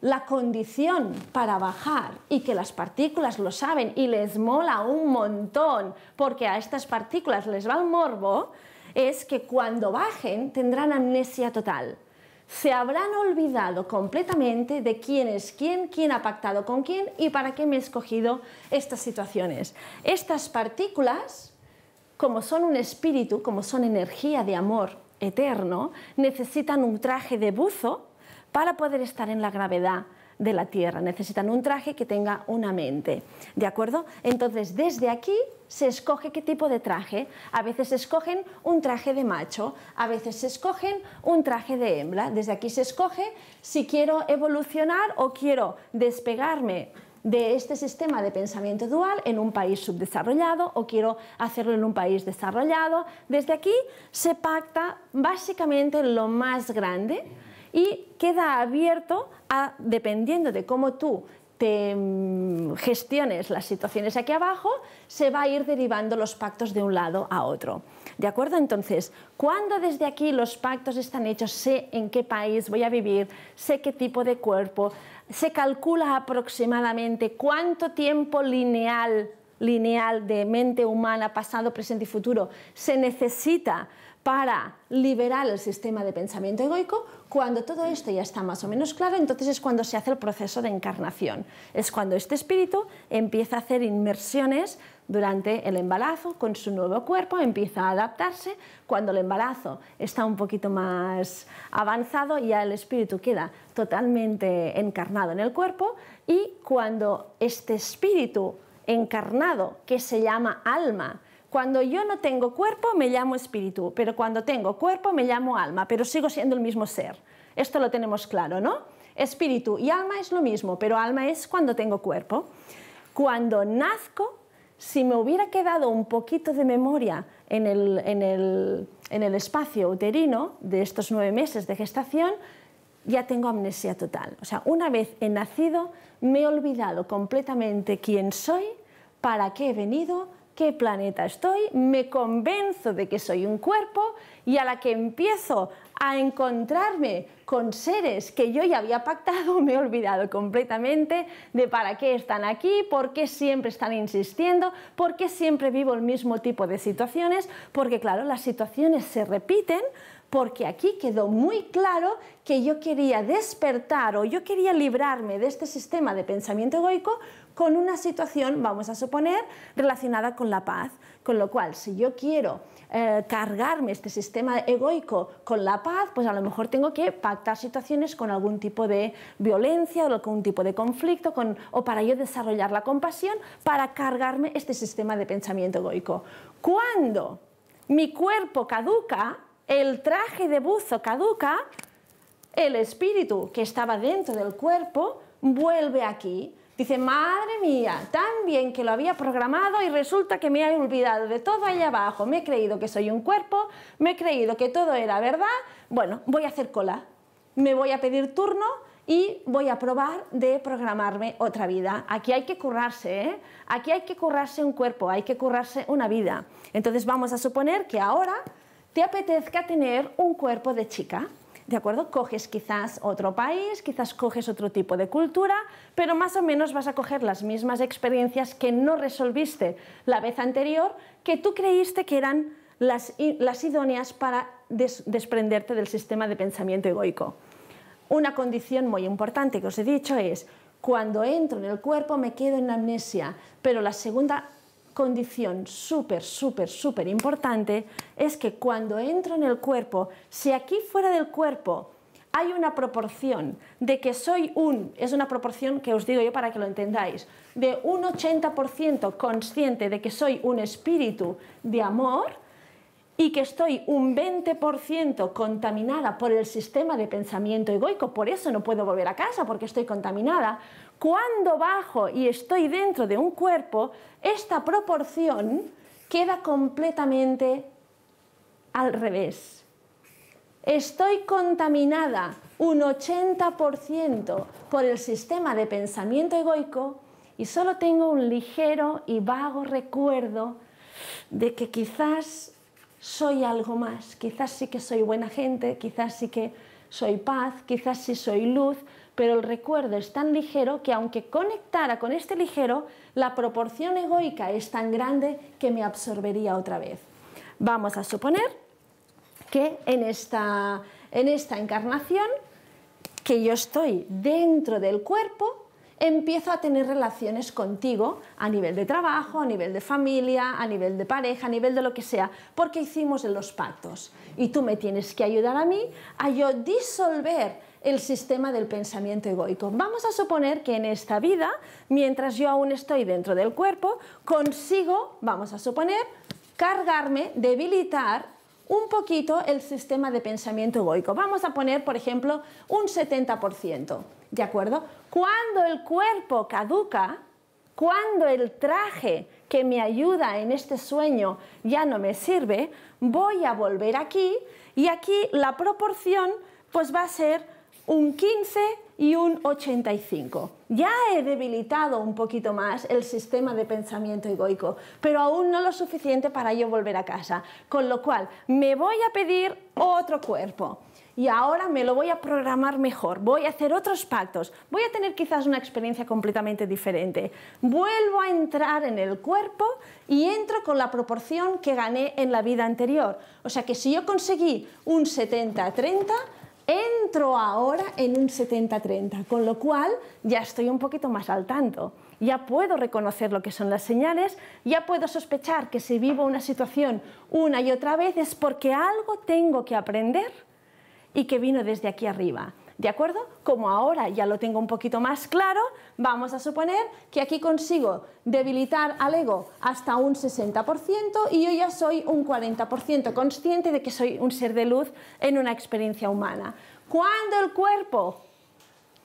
la condición para bajar y que las partículas lo saben y les mola un montón porque a estas partículas les va el morbo, es que cuando bajen tendrán amnesia total. Se habrán olvidado completamente de quién es quién, quién ha pactado con quién y para qué me he escogido estas situaciones. Estas partículas, como son un espíritu, como son energía de amor eterno, necesitan un traje de buzo para poder estar en la gravedad de la Tierra. Necesitan un traje que tenga una mente. ¿De acuerdo? Entonces, desde aquí se escoge qué tipo de traje. A veces escogen un traje de macho, a veces se escogen un traje de hembra. Desde aquí se escoge si quiero evolucionar o quiero despegarme de este sistema de pensamiento dual en un país subdesarrollado o quiero hacerlo en un país desarrollado. Desde aquí se pacta básicamente lo más grande y queda abierto a, dependiendo de cómo tú te mm, gestiones las situaciones aquí abajo, se va a ir derivando los pactos de un lado a otro. ¿De acuerdo? Entonces, cuando desde aquí los pactos están hechos, sé en qué país voy a vivir, sé qué tipo de cuerpo, se calcula aproximadamente cuánto tiempo lineal lineal de mente humana, pasado, presente y futuro, se necesita para liberar el sistema de pensamiento egoico, cuando todo esto ya está más o menos claro, entonces es cuando se hace el proceso de encarnación. Es cuando este espíritu empieza a hacer inmersiones durante el embarazo con su nuevo cuerpo, empieza a adaptarse. Cuando el embarazo está un poquito más avanzado, ya el espíritu queda totalmente encarnado en el cuerpo y cuando este espíritu encarnado que se llama alma. Cuando yo no tengo cuerpo me llamo espíritu, pero cuando tengo cuerpo me llamo alma, pero sigo siendo el mismo ser. Esto lo tenemos claro, ¿no? Espíritu y alma es lo mismo, pero alma es cuando tengo cuerpo. Cuando nazco, si me hubiera quedado un poquito de memoria en el, espacio uterino de estos nueve meses de gestación, ya tengo amnesia total. O sea, una vez he nacido, me he olvidado completamente quién soy, para qué he venido, qué planeta estoy, me convenzo de que soy un cuerpo y a la que empiezo a encontrarme con seres que yo ya había pactado, me he olvidado completamente de para qué están aquí, por qué siempre están insistiendo, por qué siempre vivo el mismo tipo de situaciones, porque claro, las situaciones se repiten porque aquí quedó muy claro que yo quería despertar o yo quería librarme de este sistema de pensamiento egoico con una situación, vamos a suponer, relacionada con la paz. Con lo cual, si yo quiero eh, cargarme este sistema egoico con la paz, pues a lo mejor tengo que pactar situaciones con algún tipo de violencia o algún tipo de conflicto, o para yo desarrollar la compasión, para cargarme este sistema de pensamiento egoico. Cuando mi cuerpo caduca, el traje de buzo caduca, el espíritu que estaba dentro del cuerpo vuelve aquí. Dice, madre mía, tan bien que lo había programado y resulta que me he olvidado de todo allá abajo. Me he creído que soy un cuerpo, me he creído que todo era verdad. Bueno, voy a hacer cola. Me voy a pedir turno y voy a probar de programarme otra vida. Aquí hay que currarse, ¿eh? Aquí hay que currarse un cuerpo, hay que currarse una vida. Entonces vamos a suponer que ahora te apetezca tener un cuerpo de chica. ¿De acuerdo? Coges quizás otro país, quizás coges otro tipo de cultura, pero más o menos vas a coger las mismas experiencias que no resolviste la vez anterior, que tú creíste que eran las, idóneas para desprenderte del sistema de pensamiento egoico. Una condición muy importante que os he dicho es, cuando entro en el cuerpo me quedo en amnesia, pero la segunda condición súper, súper, súper importante es que cuando entro en el cuerpo, si aquí fuera del cuerpo hay una proporción de que soy un, es una proporción que os digo yo para que lo entendáis, de un 80% consciente de que soy un espíritu de amor y que estoy un 20% contaminada por el sistema de pensamiento egoico, por eso no puedo volver a casa porque estoy contaminada, cuando bajo y estoy dentro de un cuerpo, esta proporción queda completamente al revés. Estoy contaminada un 80% por el sistema de pensamiento egoico y solo tengo un ligero y vago recuerdo de que quizás soy algo más, quizás sí que soy buena gente, quizás sí que soy paz, quizás sí soy luz, pero el recuerdo es tan ligero que aunque conectara con este ligero, la proporción egoica es tan grande que me absorbería otra vez. Vamos a suponer que en esta, en esta encarnación, que yo estoy dentro del cuerpo, empiezo a tener relaciones contigo a nivel de trabajo, a nivel de familia, a nivel de pareja, a nivel de lo que sea, porque hicimos los pactos. Y tú me tienes que ayudar a mí a yo disolver el sistema del pensamiento egoico. Vamos a suponer que en esta vida, mientras yo aún estoy dentro del cuerpo, consigo, vamos a suponer, cargarme, debilitar un poquito el sistema de pensamiento egoico. Vamos a poner, por ejemplo, un 70%. ¿De acuerdo? Cuando el cuerpo caduca, cuando el traje que me ayuda en este sueño ya no me sirve, voy a volver aquí y aquí la proporción pues va a ser un 15 y un 85. Ya he debilitado un poquito más el sistema de pensamiento egoico, pero aún no lo suficiente para yo volver a casa, con lo cual me voy a pedir otro cuerpo. Y ahora me lo voy a programar mejor, voy a hacer otros pactos, voy a tener quizás una experiencia completamente diferente. Vuelvo a entrar en el cuerpo y entro con la proporción que gané en la vida anterior. O sea que si yo conseguí un 70-30, entro ahora en un 70-30, con lo cual ya estoy un poquito más al tanto. Ya puedo reconocer lo que son las señales, ya puedo sospechar que si vivo una situación una y otra vez es porque algo tengo que aprender y que vino desde aquí arriba. ¿De acuerdo? Como ahora ya lo tengo un poquito más claro, vamos a suponer que aquí consigo debilitar al ego hasta un 60% y yo ya soy un 40% consciente de que soy un ser de luz en una experiencia humana. Cuando el cuerpo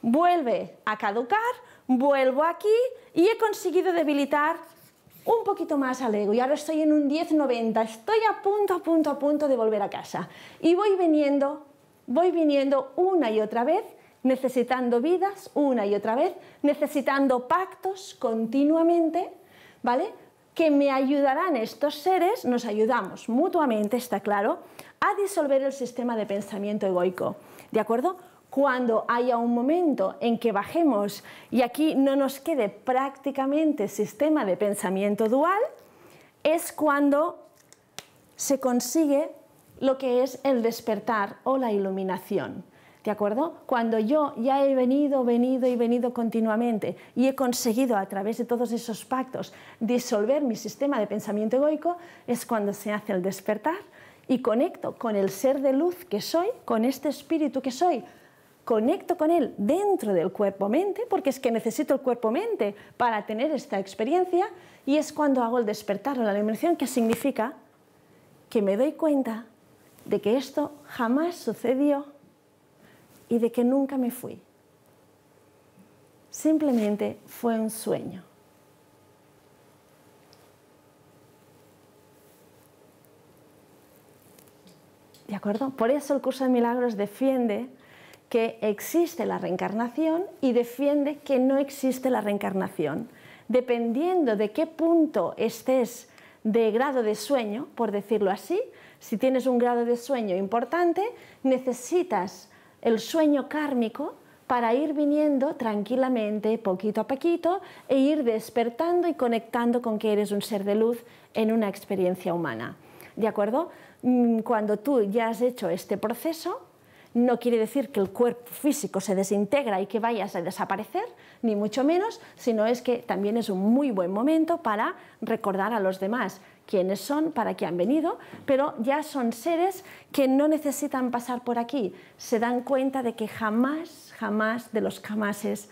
vuelve a caducar, vuelvo aquí y he conseguido debilitar un poquito más al ego y ahora estoy en un 10-90, estoy a punto, a punto, a punto de volver a casa y voy viniendo voy viniendo una y otra vez, necesitando vidas una y otra vez, necesitando pactos continuamente, ¿vale? Que me ayudarán estos seres, nos ayudamos mutuamente, está claro, a disolver el sistema de pensamiento egoico, ¿de acuerdo? Cuando haya un momento en que bajemos y aquí no nos quede prácticamente sistema de pensamiento dual, es cuando se consigue lo que es el despertar o la iluminación. ¿De acuerdo? Cuando yo ya he venido, venido y venido continuamente y he conseguido a través de todos esos pactos disolver mi sistema de pensamiento egoico, es cuando se hace el despertar y conecto con el ser de luz que soy, con este espíritu que soy, conecto con él dentro del cuerpo-mente, porque es que necesito el cuerpo-mente para tener esta experiencia, y es cuando hago el despertar o la iluminación, que significa que me doy cuenta de que esto jamás sucedió y de que nunca me fui. Simplemente fue un sueño. ¿De acuerdo? Por eso el curso de milagros defiende que existe la reencarnación y defiende que no existe la reencarnación. Dependiendo de qué punto estés de grado de sueño, por decirlo así, si tienes un grado de sueño importante, necesitas el sueño kármico para ir viniendo tranquilamente, poquito a poquito, e ir despertando y conectando con que eres un ser de luz en una experiencia humana. ¿De acuerdo? Mm, cuando tú ya has hecho este proceso, no quiere decir que el cuerpo físico se desintegra y que vayas a desaparecer, ni mucho menos, sino es que también es un muy buen momento para recordar a los demás quiénes son, para qué han venido, pero ya son seres que no necesitan pasar por aquí. Se dan cuenta de que jamás, jamás de los jamases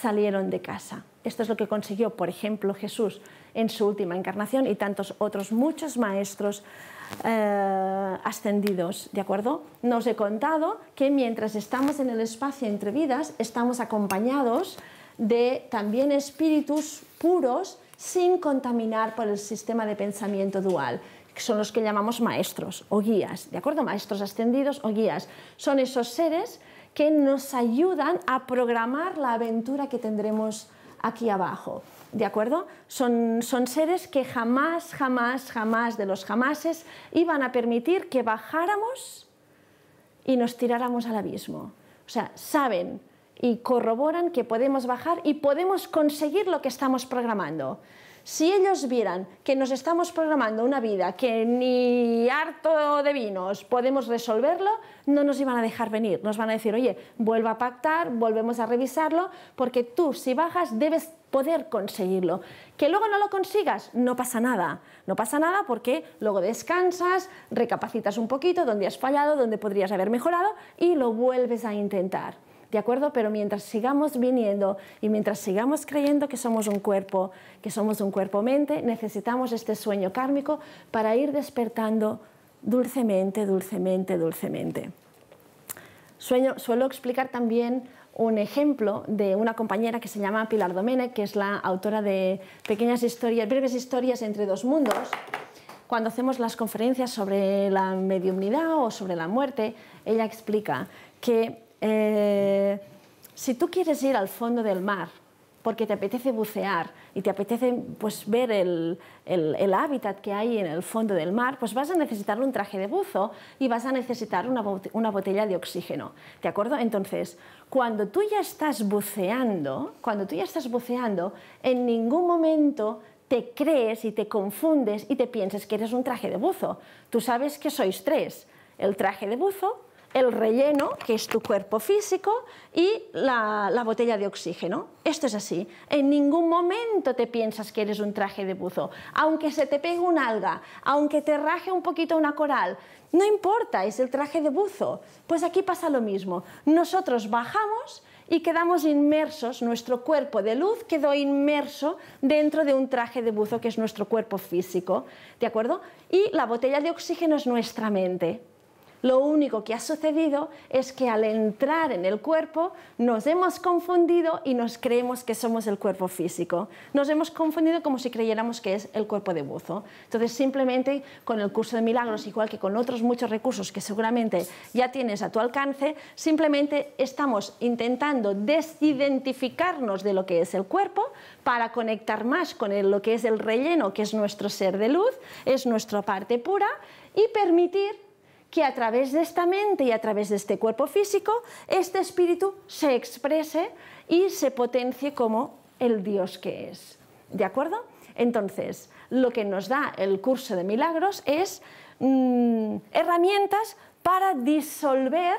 salieron de casa. Esto es lo que consiguió, por ejemplo, Jesús en su última encarnación y tantos otros muchos maestros eh, ascendidos, ¿de acuerdo? Nos he contado que mientras estamos en el espacio entre vidas, estamos acompañados de también espíritus puros sin contaminar por el sistema de pensamiento dual que son los que llamamos maestros o guías, ¿de acuerdo? Maestros ascendidos o guías. Son esos seres que nos ayudan a programar la aventura que tendremos aquí abajo. ¿De acuerdo? Son, seres que jamás, jamás, jamás de los jamases iban a permitir que bajáramos y nos tiráramos al abismo. O sea, saben y corroboran que podemos bajar y podemos conseguir lo que estamos programando. Si ellos vieran que nos estamos programando una vida que ni harto de vinos podemos resolverlo, no nos iban a dejar venir. Nos van a decir, oye, vuelva a pactar, volvemos a revisarlo, porque tú si bajas debes poder conseguirlo. Que luego no lo consigas, no pasa nada. No pasa nada porque luego descansas, recapacitas un poquito donde has fallado, donde podrías haber mejorado y lo vuelves a intentar. ¿de acuerdo? Pero mientras sigamos viniendo y mientras sigamos creyendo que somos un cuerpo, que somos un cuerpo-mente, necesitamos este sueño kármico para ir despertando dulcemente, dulcemente, dulcemente. Sueño, suelo explicar también un ejemplo de una compañera que se llama Pilar Domenech, que es la autora de pequeñas historias, breves historias entre dos mundos. Cuando hacemos las conferencias sobre la mediunidad o sobre la muerte, ella explica que eh, si tú quieres ir al fondo del mar, porque te apetece bucear y te apetece pues, ver el, hábitat que hay en el fondo del mar, pues vas a necesitar un traje de buzo y vas a necesitar una, una botella de oxígeno. ¿De acuerdo? Entonces, cuando tú ya estás buceando, cuando tú ya estás buceando, en ningún momento te crees y te confundes y te piensas que eres un traje de buzo. Tú sabes que sois tres, el traje de buzo, el relleno, que es tu cuerpo físico, y la, botella de oxígeno. Esto es así. En ningún momento te piensas que eres un traje de buzo. Aunque se te pegue un alga, aunque te raje un poquito una coral, no importa, es el traje de buzo. Pues aquí pasa lo mismo. Nosotros bajamos y quedamos inmersos, nuestro cuerpo de luz quedó inmerso dentro de un traje de buzo que es nuestro cuerpo físico, ¿de acuerdo? Y la botella de oxígeno es nuestra mente. Lo único que ha sucedido es que al entrar en el cuerpo nos hemos confundido y nos creemos que somos el cuerpo físico. Nos hemos confundido como si creyéramos que es el cuerpo de buzo. Entonces simplemente con el curso de milagros, igual que con otros muchos recursos que seguramente ya tienes a tu alcance, simplemente estamos intentando desidentificarnos de lo que es el cuerpo para conectar más con lo que es el relleno, que es nuestro ser de luz, es nuestra parte pura y permitir que a través de esta mente y a través de este cuerpo físico, este espíritu se exprese y se potencie como el Dios que es. ¿De acuerdo? Entonces, lo que nos da el curso de milagros es mm, herramientas para disolver,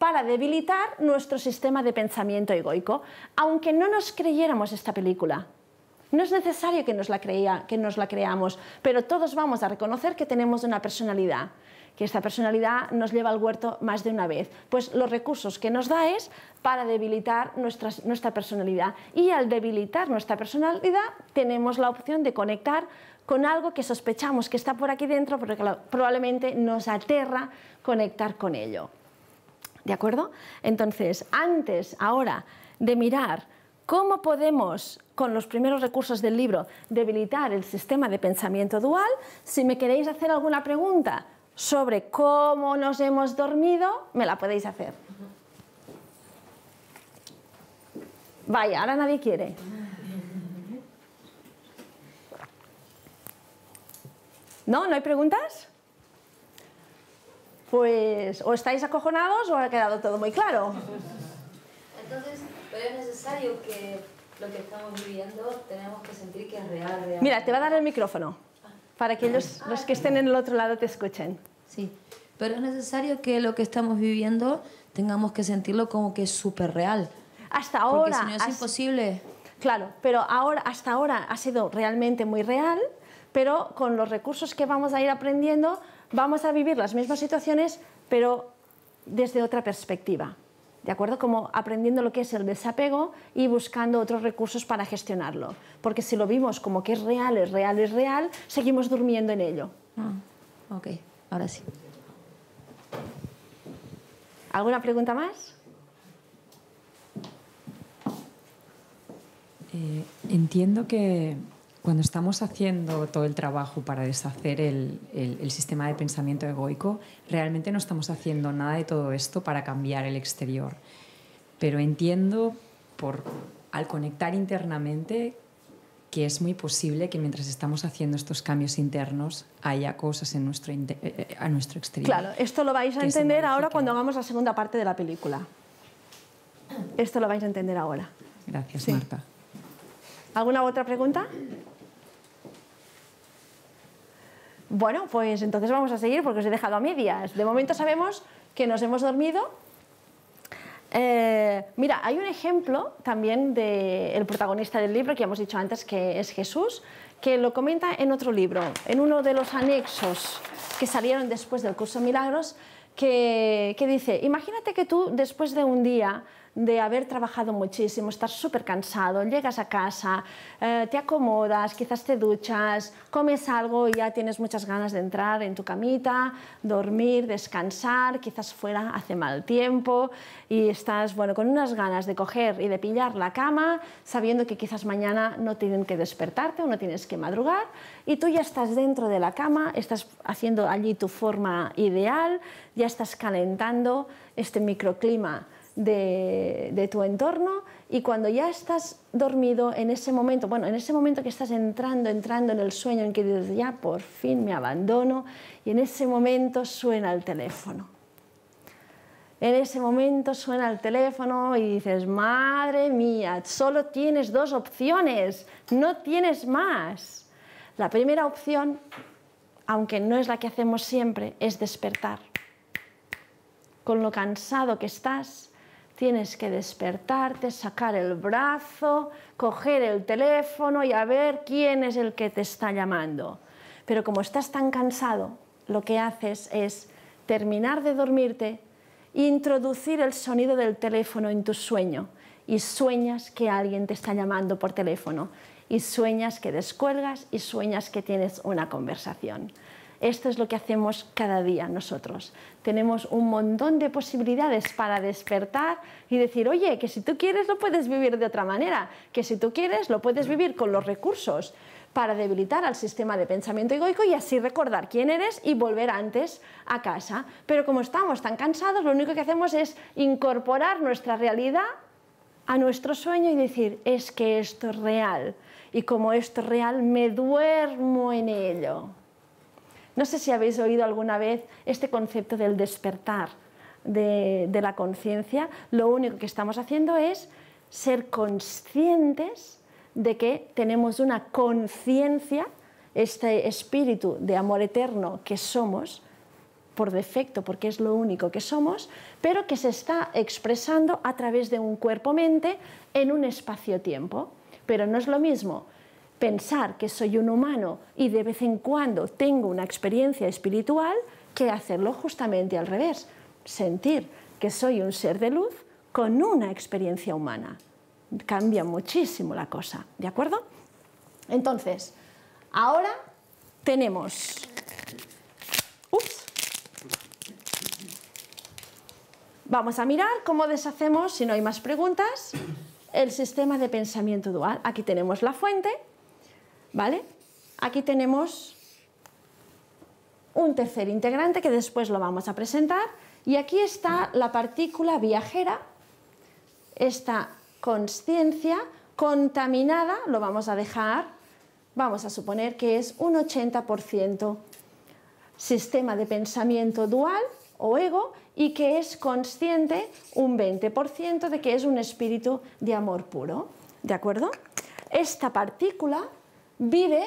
para debilitar nuestro sistema de pensamiento egoico, aunque no nos creyéramos esta película. No es necesario que nos, la creía, que nos la creamos, pero todos vamos a reconocer que tenemos una personalidad que esta personalidad nos lleva al huerto más de una vez. Pues los recursos que nos da es para debilitar nuestra, personalidad. Y al debilitar nuestra personalidad tenemos la opción de conectar con algo que sospechamos que está por aquí dentro, porque probablemente nos aterra conectar con ello. ¿De acuerdo? Entonces, antes, ahora, de mirar cómo podemos, con los primeros recursos del libro, debilitar el sistema de pensamiento dual, si me queréis hacer alguna pregunta, sobre cómo nos hemos dormido, me la podéis hacer. Vaya, ahora nadie quiere. ¿No? ¿No hay preguntas? Pues o estáis acojonados o ha quedado todo muy claro. Entonces, pero es necesario que lo que estamos viviendo tenemos que sentir que es real. real. Mira, te va a dar el micrófono para que ellos, los que estén en el otro lado te escuchen. Sí, pero es necesario que lo que estamos viviendo tengamos que sentirlo como que es súper real. Hasta ahora... Porque si no es imposible. Claro, pero ahora, hasta ahora ha sido realmente muy real, pero con los recursos que vamos a ir aprendiendo vamos a vivir las mismas situaciones, pero desde otra perspectiva. ¿De acuerdo? Como aprendiendo lo que es el desapego y buscando otros recursos para gestionarlo. Porque si lo vimos como que es real, es real, es real, seguimos durmiendo en ello. Ah, ok, ahora sí. ¿Alguna pregunta más? Eh, entiendo que cuando estamos haciendo todo el trabajo para deshacer el, sistema de pensamiento egoico, realmente no estamos haciendo nada de todo esto para cambiar el exterior. Pero entiendo, por, al conectar internamente, que es muy posible que mientras estamos haciendo estos cambios internos haya cosas en nuestro, eh, eh, a nuestro exterior. Claro, esto lo vais a entender ahora cuando hagamos la segunda parte de la película. Esto lo vais a entender ahora. Gracias, Marta. ¿Alguna otra pregunta? Bueno, pues entonces vamos a seguir porque os he dejado a medias. De momento sabemos que nos hemos dormido. Eh, mira, hay un ejemplo también del protagonista del libro que hemos dicho antes que es Jesús, que lo comenta en otro libro, en uno de los anexos que salieron después del curso Milagros, que, que dice, imagínate que tú después de un día de haber trabajado muchísimo, estás súper cansado, llegas a casa, eh, te acomodas, quizás te duchas, comes algo y ya tienes muchas ganas de entrar en tu camita, dormir, descansar, quizás fuera hace mal tiempo y estás bueno, con unas ganas de coger y de pillar la cama sabiendo que quizás mañana no tienen que despertarte o no tienes que madrugar y tú ya estás dentro de la cama, estás haciendo allí tu forma ideal, ya estás calentando este microclima de, tu entorno y cuando ya estás dormido en ese momento, bueno, en ese momento que estás entrando, entrando en el sueño en que dices, ya por fin me abandono y en ese momento suena el teléfono. En ese momento suena el teléfono y dices, madre mía, solo tienes dos opciones, no tienes más. La primera opción, aunque no es la que hacemos siempre, es despertar. Con lo cansado que estás, Tienes que despertarte, sacar el brazo, coger el teléfono y a ver quién es el que te está llamando. Pero como estás tan cansado, lo que haces es terminar de dormirte, introducir el sonido del teléfono en tu sueño y sueñas que alguien te está llamando por teléfono y sueñas que descuelgas y sueñas que tienes una conversación. Esto es lo que hacemos cada día nosotros. Tenemos un montón de posibilidades para despertar y decir, oye, que si tú quieres lo puedes vivir de otra manera, que si tú quieres lo puedes vivir con los recursos para debilitar al sistema de pensamiento egoico y así recordar quién eres y volver antes a casa. Pero como estamos tan cansados, lo único que hacemos es incorporar nuestra realidad a nuestro sueño y decir, es que esto es real. Y como esto es real, me duermo en ello. No sé si habéis oído alguna vez este concepto del despertar de, la conciencia. Lo único que estamos haciendo es ser conscientes de que tenemos una conciencia, este espíritu de amor eterno que somos, por defecto, porque es lo único que somos, pero que se está expresando a través de un cuerpo-mente en un espacio-tiempo. Pero no es lo mismo pensar que soy un humano y de vez en cuando tengo una experiencia espiritual que hacerlo justamente al revés, sentir que soy un ser de luz con una experiencia humana. Cambia muchísimo la cosa, ¿de acuerdo? Entonces, ahora tenemos... Vamos a mirar cómo deshacemos, si no hay más preguntas, el sistema de pensamiento dual. Aquí tenemos la fuente, ¿Vale? Aquí tenemos un tercer integrante que después lo vamos a presentar. Y aquí está la partícula viajera, esta conciencia contaminada, lo vamos a dejar, vamos a suponer que es un 80% sistema de pensamiento dual o ego y que es consciente un 20% de que es un espíritu de amor puro. ¿De acuerdo? Esta partícula vive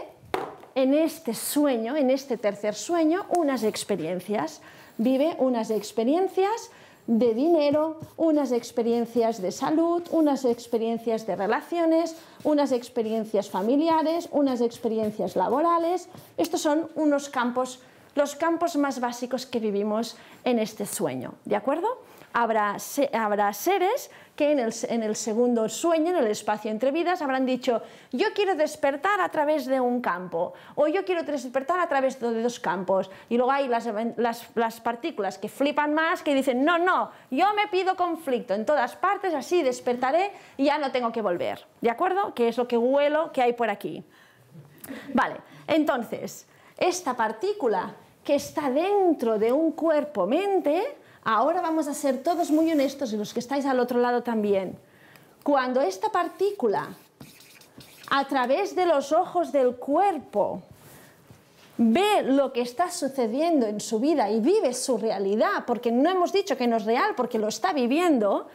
en este sueño, en este tercer sueño, unas experiencias. Vive unas experiencias de dinero, unas experiencias de salud, unas experiencias de relaciones, unas experiencias familiares, unas experiencias laborales. Estos son unos campos, los campos más básicos que vivimos en este sueño, ¿de acuerdo? Habrá, habrá seres que en el, segundo sueño, en el espacio entre vidas, habrán dicho, yo quiero despertar a través de un campo, o yo quiero despertar a través de dos campos. Y luego hay las, las partículas que flipan más, que dicen, no, no, yo me pido conflicto en todas partes, así despertaré y ya no tengo que volver. ¿De acuerdo? Que es lo que huelo que hay por aquí. Vale, entonces, esta partícula que está dentro de un cuerpo-mente, Ahora vamos a ser todos muy honestos y los que estáis al otro lado también. Cuando esta partícula, a través de los ojos del cuerpo, ve lo que está sucediendo en su vida y vive su realidad, porque no hemos dicho que no es real, porque lo está viviendo,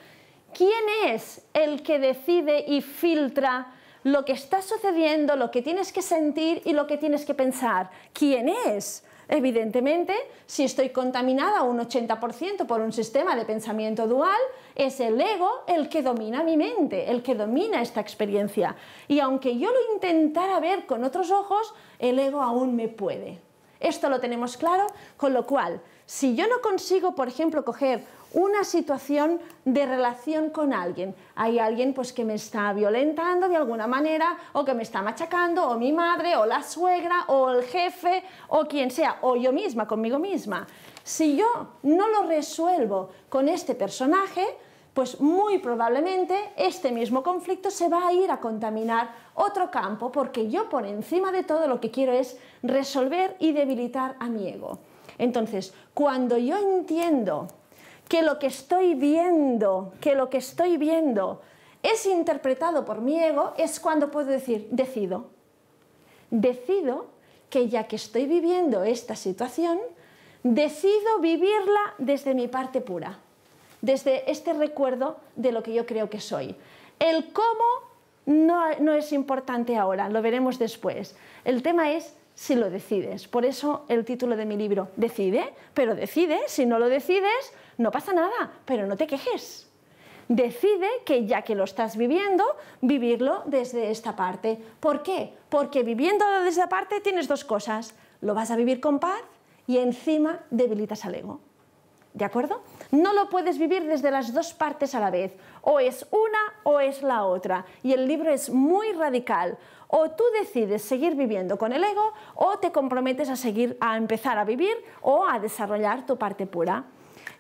¿quién es el que decide y filtra lo que está sucediendo, lo que tienes que sentir y lo que tienes que pensar? ¿Quién es? Evidentemente, si estoy contaminada un 80% por un sistema de pensamiento dual, es el ego el que domina mi mente, el que domina esta experiencia. Y aunque yo lo intentara ver con otros ojos, el ego aún me puede. Esto lo tenemos claro, con lo cual si yo no consigo, por ejemplo, coger una situación de relación con alguien, hay alguien pues que me está violentando de alguna manera o que me está machacando o mi madre o la suegra o el jefe o quien sea o yo misma conmigo misma. Si yo no lo resuelvo con este personaje, pues muy probablemente este mismo conflicto se va a ir a contaminar otro campo porque yo por encima de todo lo que quiero es resolver y debilitar a mi ego. Entonces, cuando yo entiendo que lo que estoy viendo, que lo que estoy viendo es interpretado por mi ego, es cuando puedo decir, decido. Decido que ya que estoy viviendo esta situación, decido vivirla desde mi parte pura, desde este recuerdo de lo que yo creo que soy. El cómo no, no es importante ahora, lo veremos después. El tema es si lo decides. Por eso el título de mi libro, Decide, pero decide, si no lo decides, no pasa nada, pero no te quejes. Decide que ya que lo estás viviendo, vivirlo desde esta parte. ¿Por qué? Porque viviendo desde esta parte tienes dos cosas. Lo vas a vivir con paz y encima debilitas al ego. ¿De acuerdo? No lo puedes vivir desde las dos partes a la vez. O es una o es la otra. Y el libro es muy radical o tú decides seguir viviendo con el ego o te comprometes a seguir a empezar a vivir o a desarrollar tu parte pura.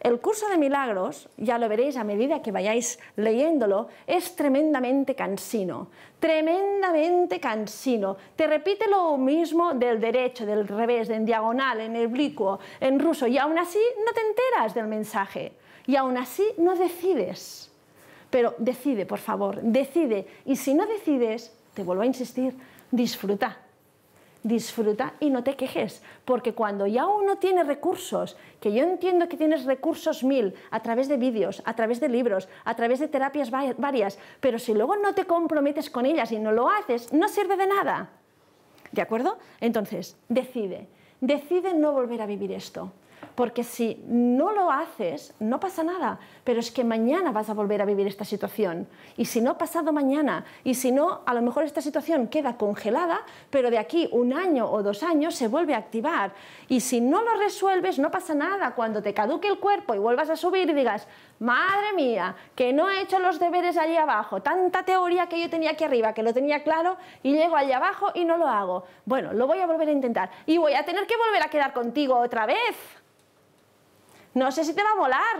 El curso de milagros, ya lo veréis a medida que vayáis leyéndolo, es tremendamente cansino, tremendamente cansino. Te repite lo mismo del derecho, del revés, en diagonal, en oblicuo, en ruso, y aún así no te enteras del mensaje, y aún así no decides. Pero decide, por favor, decide. Y si no decides, te vuelvo a insistir, disfruta. Disfruta y no te quejes, porque cuando ya uno tiene recursos, que yo entiendo que tienes recursos mil a través de vídeos, a través de libros, a través de terapias varias, pero si luego no te comprometes con ellas y no lo haces, no sirve de nada. ¿De acuerdo? Entonces, decide, decide no volver a vivir esto porque si no lo haces, no pasa nada, pero es que mañana vas a volver a vivir esta situación, y si no, pasado mañana, y si no, a lo mejor esta situación queda congelada, pero de aquí un año o dos años se vuelve a activar, y si no lo resuelves, no pasa nada, cuando te caduque el cuerpo y vuelvas a subir y digas, madre mía, que no he hecho los deberes allí abajo, tanta teoría que yo tenía aquí arriba, que lo tenía claro, y llego allí abajo y no lo hago, bueno, lo voy a volver a intentar, y voy a tener que volver a quedar contigo otra vez. No sé si te va a molar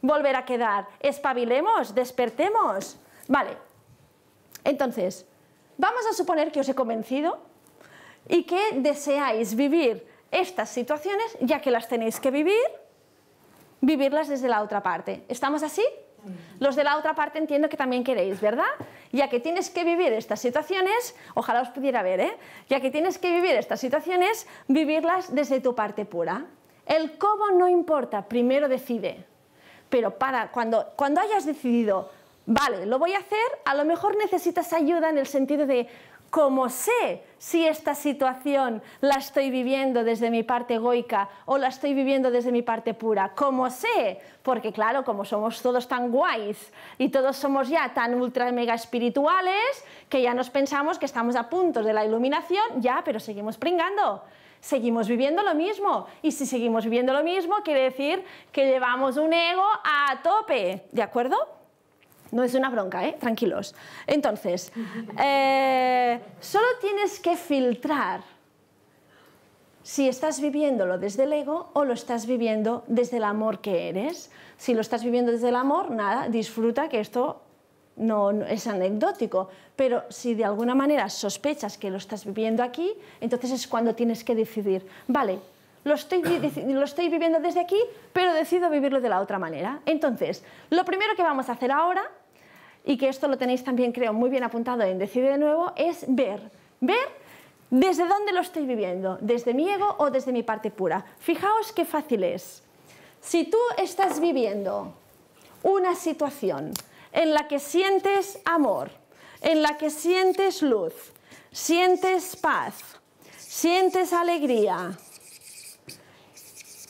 volver a quedar. Espabilemos, despertemos. Vale, entonces, vamos a suponer que os he convencido y que deseáis vivir estas situaciones, ya que las tenéis que vivir, vivirlas desde la otra parte. ¿Estamos así? Los de la otra parte entiendo que también queréis, ¿verdad? Ya que tienes que vivir estas situaciones, ojalá os pudiera ver, ¿eh? Ya que tienes que vivir estas situaciones, vivirlas desde tu parte pura. El cómo no importa, primero decide. Pero para cuando, cuando hayas decidido, vale, lo voy a hacer, a lo mejor necesitas ayuda en el sentido de cómo sé si esta situación la estoy viviendo desde mi parte egoica o la estoy viviendo desde mi parte pura. ¿Cómo sé? Porque claro, como somos todos tan guays y todos somos ya tan ultra mega espirituales que ya nos pensamos que estamos a puntos de la iluminación, ya, pero seguimos pringando seguimos viviendo lo mismo. Y si seguimos viviendo lo mismo, quiere decir que llevamos un ego a tope, ¿de acuerdo? No es una bronca, ¿eh? Tranquilos. Entonces, eh, solo tienes que filtrar si estás viviéndolo desde el ego o lo estás viviendo desde el amor que eres. Si lo estás viviendo desde el amor, nada, disfruta que esto no, es anecdótico, pero si de alguna manera sospechas que lo estás viviendo aquí, entonces es cuando tienes que decidir, vale, lo estoy, lo estoy viviendo desde aquí, pero decido vivirlo de la otra manera. Entonces, lo primero que vamos a hacer ahora, y que esto lo tenéis también, creo, muy bien apuntado en Decide de nuevo, es ver, ver desde dónde lo estoy viviendo, desde mi ego o desde mi parte pura. Fijaos qué fácil es. Si tú estás viviendo una situación en la que sientes amor, en la que sientes luz, sientes paz, sientes alegría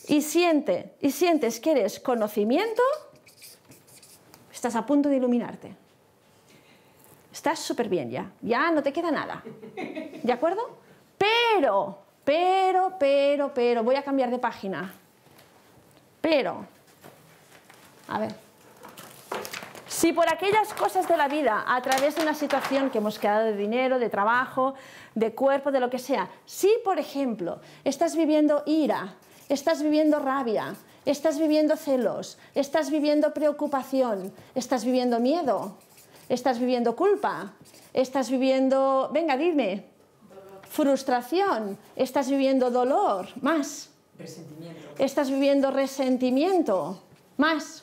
y, siente, y sientes que eres conocimiento, estás a punto de iluminarte. Estás súper bien ya, ya no te queda nada. ¿De acuerdo? Pero, pero, pero, pero, voy a cambiar de página. Pero, a ver. Si por aquellas cosas de la vida, a través de una situación que hemos quedado de dinero, de trabajo, de cuerpo, de lo que sea, si por ejemplo estás viviendo ira, estás viviendo rabia, estás viviendo celos, estás viviendo preocupación, estás viviendo miedo, estás viviendo culpa, estás viviendo, venga, dime, frustración, estás viviendo dolor, más. Estás viviendo resentimiento más.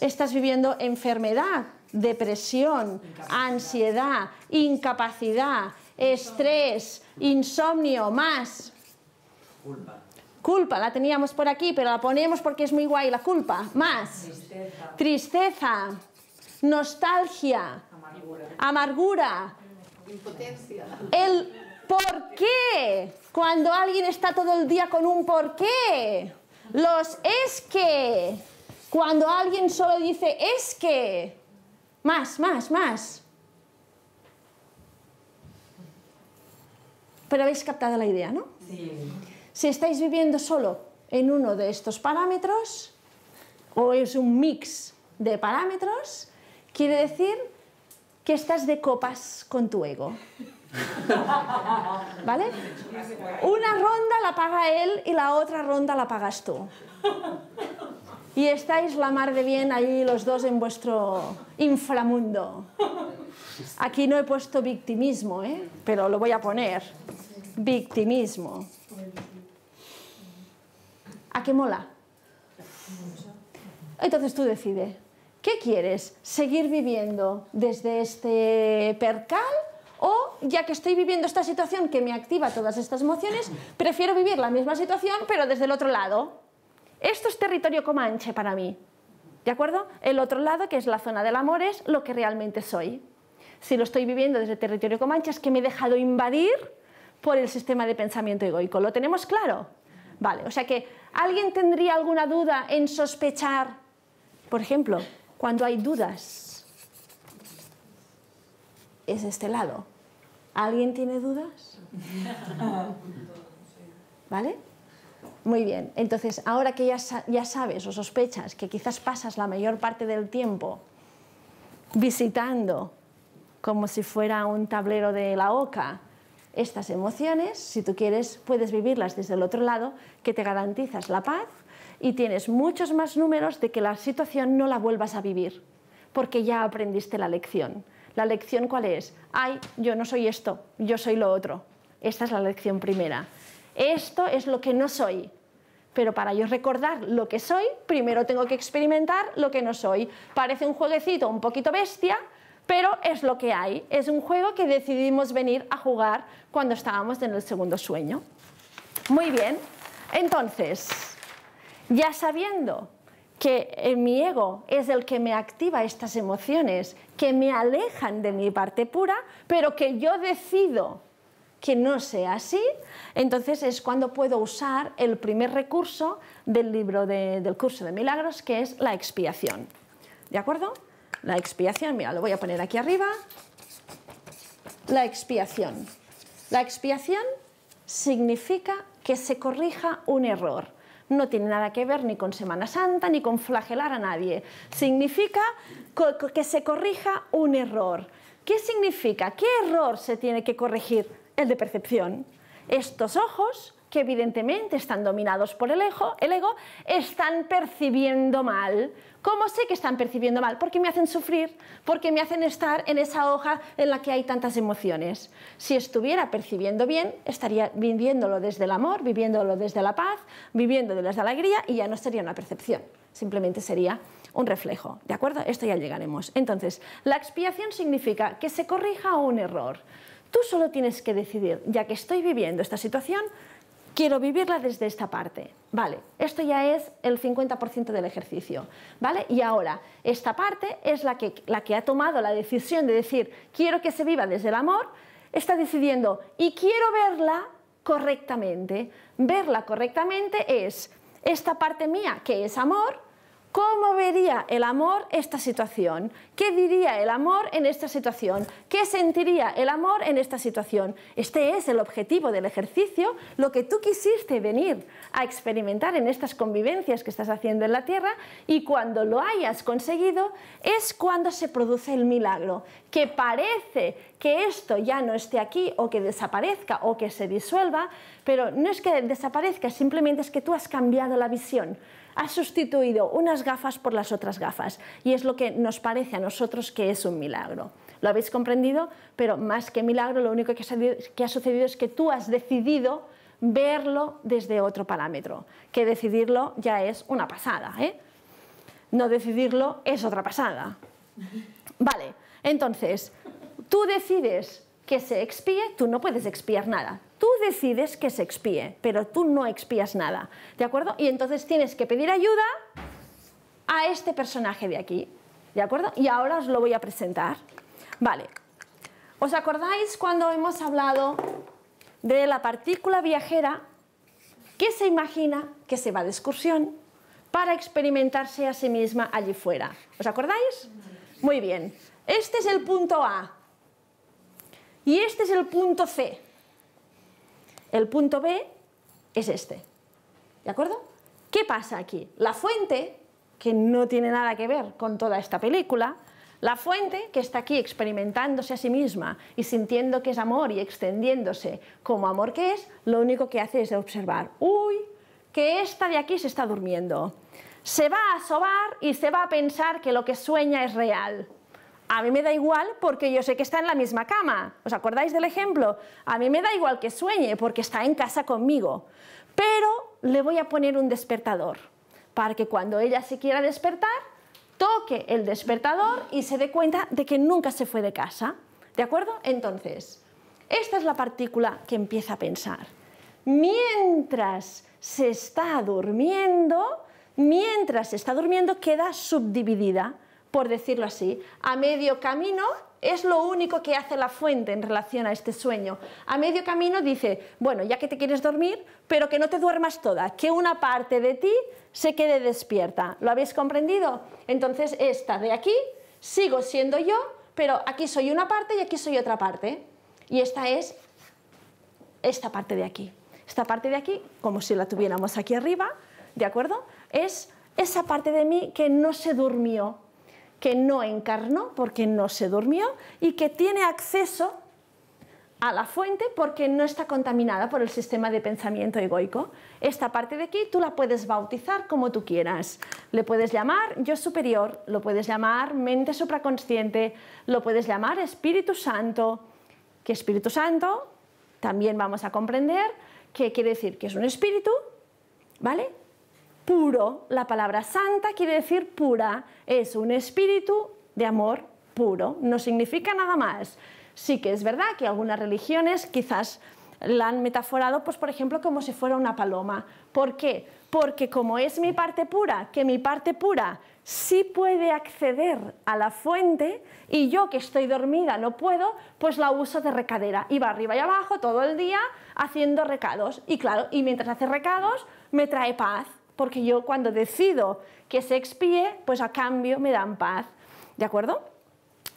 Estás viviendo enfermedad, depresión, ansiedad, incapacidad, estrés, insomnio, más. Culpa. Culpa, la teníamos por aquí, pero la ponemos porque es muy guay la culpa. Más. Tristeza. nostalgia. Amargura. Amargura. Impotencia. El por qué. Cuando alguien está todo el día con un por qué. Los es que. Cuando alguien solo dice, es que, más, más, más. Pero habéis captado la idea, ¿no? Sí. Si estáis viviendo solo en uno de estos parámetros, o es un mix de parámetros, quiere decir que estás de copas con tu ego. ¿Vale? Una ronda la paga él y la otra ronda la pagas tú y estáis la mar de bien ahí los dos en vuestro inframundo. Aquí no he puesto victimismo, ¿eh? pero lo voy a poner. Victimismo. ¿A qué mola? Entonces tú decides, ¿qué quieres? ¿Seguir viviendo desde este percal o ya que estoy viviendo esta situación que me activa todas estas emociones, prefiero vivir la misma situación pero desde el otro lado? Esto es territorio comanche para mí. ¿De acuerdo? El otro lado, que es la zona del amor, es lo que realmente soy. Si lo estoy viviendo desde territorio comanche es que me he dejado invadir por el sistema de pensamiento egoico. ¿Lo tenemos claro? Vale, o sea que alguien tendría alguna duda en sospechar, por ejemplo, cuando hay dudas, es este lado. ¿Alguien tiene dudas? ¿Vale? Muy bien, entonces ahora que ya, ya sabes o sospechas que quizás pasas la mayor parte del tiempo visitando como si fuera un tablero de la oca, estas emociones, si tú quieres, puedes vivirlas desde el otro lado, que te garantizas la paz y tienes muchos más números de que la situación no la vuelvas a vivir, porque ya aprendiste la lección. ¿La lección cuál es? Ay, yo no soy esto, yo soy lo otro. Esta es la lección primera esto es lo que no soy. Pero para yo recordar lo que soy, primero tengo que experimentar lo que no soy. Parece un jueguecito un poquito bestia, pero es lo que hay. Es un juego que decidimos venir a jugar cuando estábamos en el segundo sueño. Muy bien, entonces, ya sabiendo que eh, mi ego es el que me activa estas emociones, que me alejan de mi parte pura, pero que yo decido que no sea así, entonces es cuando puedo usar el primer recurso del libro del curso de milagros, que es la expiación. ¿De acuerdo? La expiación, mira, lo voy a poner aquí arriba. La expiación. La expiación significa que se corrija un error. No tiene nada que ver ni con Semana Santa ni con flagelar a nadie. Significa que se corrija un error. ¿Qué significa? ¿Qué error se tiene que corregir? el de percepción. Estos ojos, que evidentemente están dominados por el ego, están percibiendo mal. ¿Cómo sé que están percibiendo mal? Porque me hacen sufrir, porque me hacen estar en esa hoja en la que hay tantas emociones. Si estuviera percibiendo bien, estaría viviéndolo desde el amor, viviéndolo desde la paz, viviéndolo desde la alegría y ya no sería una percepción, simplemente sería un reflejo. ¿De acuerdo? Esto ya llegaremos. Entonces, la expiación significa que se corrija un error. Tú solo tienes que decidir, ya que estoy viviendo esta situación, quiero vivirla desde esta parte. Vale, esto ya es el 50% del ejercicio. ¿Vale? Y ahora, esta parte es la que, la que ha tomado la decisión de decir, quiero que se viva desde el amor, está decidiendo, y quiero verla correctamente. Verla correctamente es esta parte mía que es amor ¿Cómo vería el amor esta situación? ¿Qué diría el amor en esta situación? ¿Qué sentiría el amor en esta situación? Este es el objetivo del ejercicio, lo que tú quisiste venir a experimentar en estas convivencias que estás haciendo en la Tierra y cuando lo hayas conseguido es cuando se produce el milagro, que parece que esto ya no esté aquí o que desaparezca o que se disuelva, pero no es que desaparezca, simplemente es que tú has cambiado la visión ha sustituido unas gafas por las otras gafas y es lo que nos parece a nosotros que es un milagro. Lo habéis comprendido, pero más que milagro, lo único que ha sucedido es que tú has decidido verlo desde otro parámetro, que decidirlo ya es una pasada. ¿eh? No decidirlo es otra pasada. Vale, entonces, tú decides que se expíe, tú no puedes expiar nada. Tú decides que se expíe, pero tú no expías nada, ¿de acuerdo? Y entonces tienes que pedir ayuda a este personaje de aquí, ¿de acuerdo? Y ahora os lo voy a presentar. Vale, ¿os acordáis cuando hemos hablado de la partícula viajera que se imagina que se va de excursión para experimentarse a sí misma allí fuera? ¿Os acordáis? Muy bien, este es el punto A y este es el punto C. El punto B es este. ¿De acuerdo? ¿Qué pasa aquí? La fuente, que no tiene nada que ver con toda esta película, la fuente que está aquí experimentándose a sí misma y sintiendo que es amor y extendiéndose como amor que es, lo único que hace es observar, uy, que esta de aquí se está durmiendo. Se va a sobar y se va a pensar que lo que sueña es real a mí me da igual porque yo sé que está en la misma cama. ¿Os acordáis del ejemplo? A mí me da igual que sueñe porque está en casa conmigo. Pero le voy a poner un despertador para que cuando ella se quiera despertar, toque el despertador y se dé cuenta de que nunca se fue de casa. ¿De acuerdo? Entonces, esta es la partícula que empieza a pensar. Mientras se está durmiendo, mientras se está durmiendo queda subdividida por decirlo así. A medio camino es lo único que hace la fuente en relación a este sueño. A medio camino dice, bueno, ya que te quieres dormir, pero que no te duermas toda, que una parte de ti se quede despierta. ¿Lo habéis comprendido? Entonces, esta de aquí sigo siendo yo, pero aquí soy una parte y aquí soy otra parte. Y esta es esta parte de aquí. Esta parte de aquí, como si la tuviéramos aquí arriba, ¿de acuerdo? Es esa parte de mí que no se durmió, que no encarnó porque no se durmió y que tiene acceso a la fuente porque no está contaminada por el sistema de pensamiento egoico. Esta parte de aquí tú la puedes bautizar como tú quieras. Le puedes llamar yo superior, lo puedes llamar mente supraconsciente, lo puedes llamar Espíritu Santo, que Espíritu Santo también vamos a comprender que quiere decir que es un espíritu, ¿vale? puro, la palabra santa quiere decir pura, es un espíritu de amor puro, no significa nada más. Sí que es verdad que algunas religiones quizás la han metaforado, pues por ejemplo, como si fuera una paloma. ¿Por qué? Porque como es mi parte pura, que mi parte pura sí puede acceder a la fuente y yo que estoy dormida no puedo, pues la uso de recadera y va arriba y abajo todo el día haciendo recados. Y claro, y mientras hace recados me trae paz porque yo cuando decido que se expíe, pues a cambio me dan paz, ¿de acuerdo?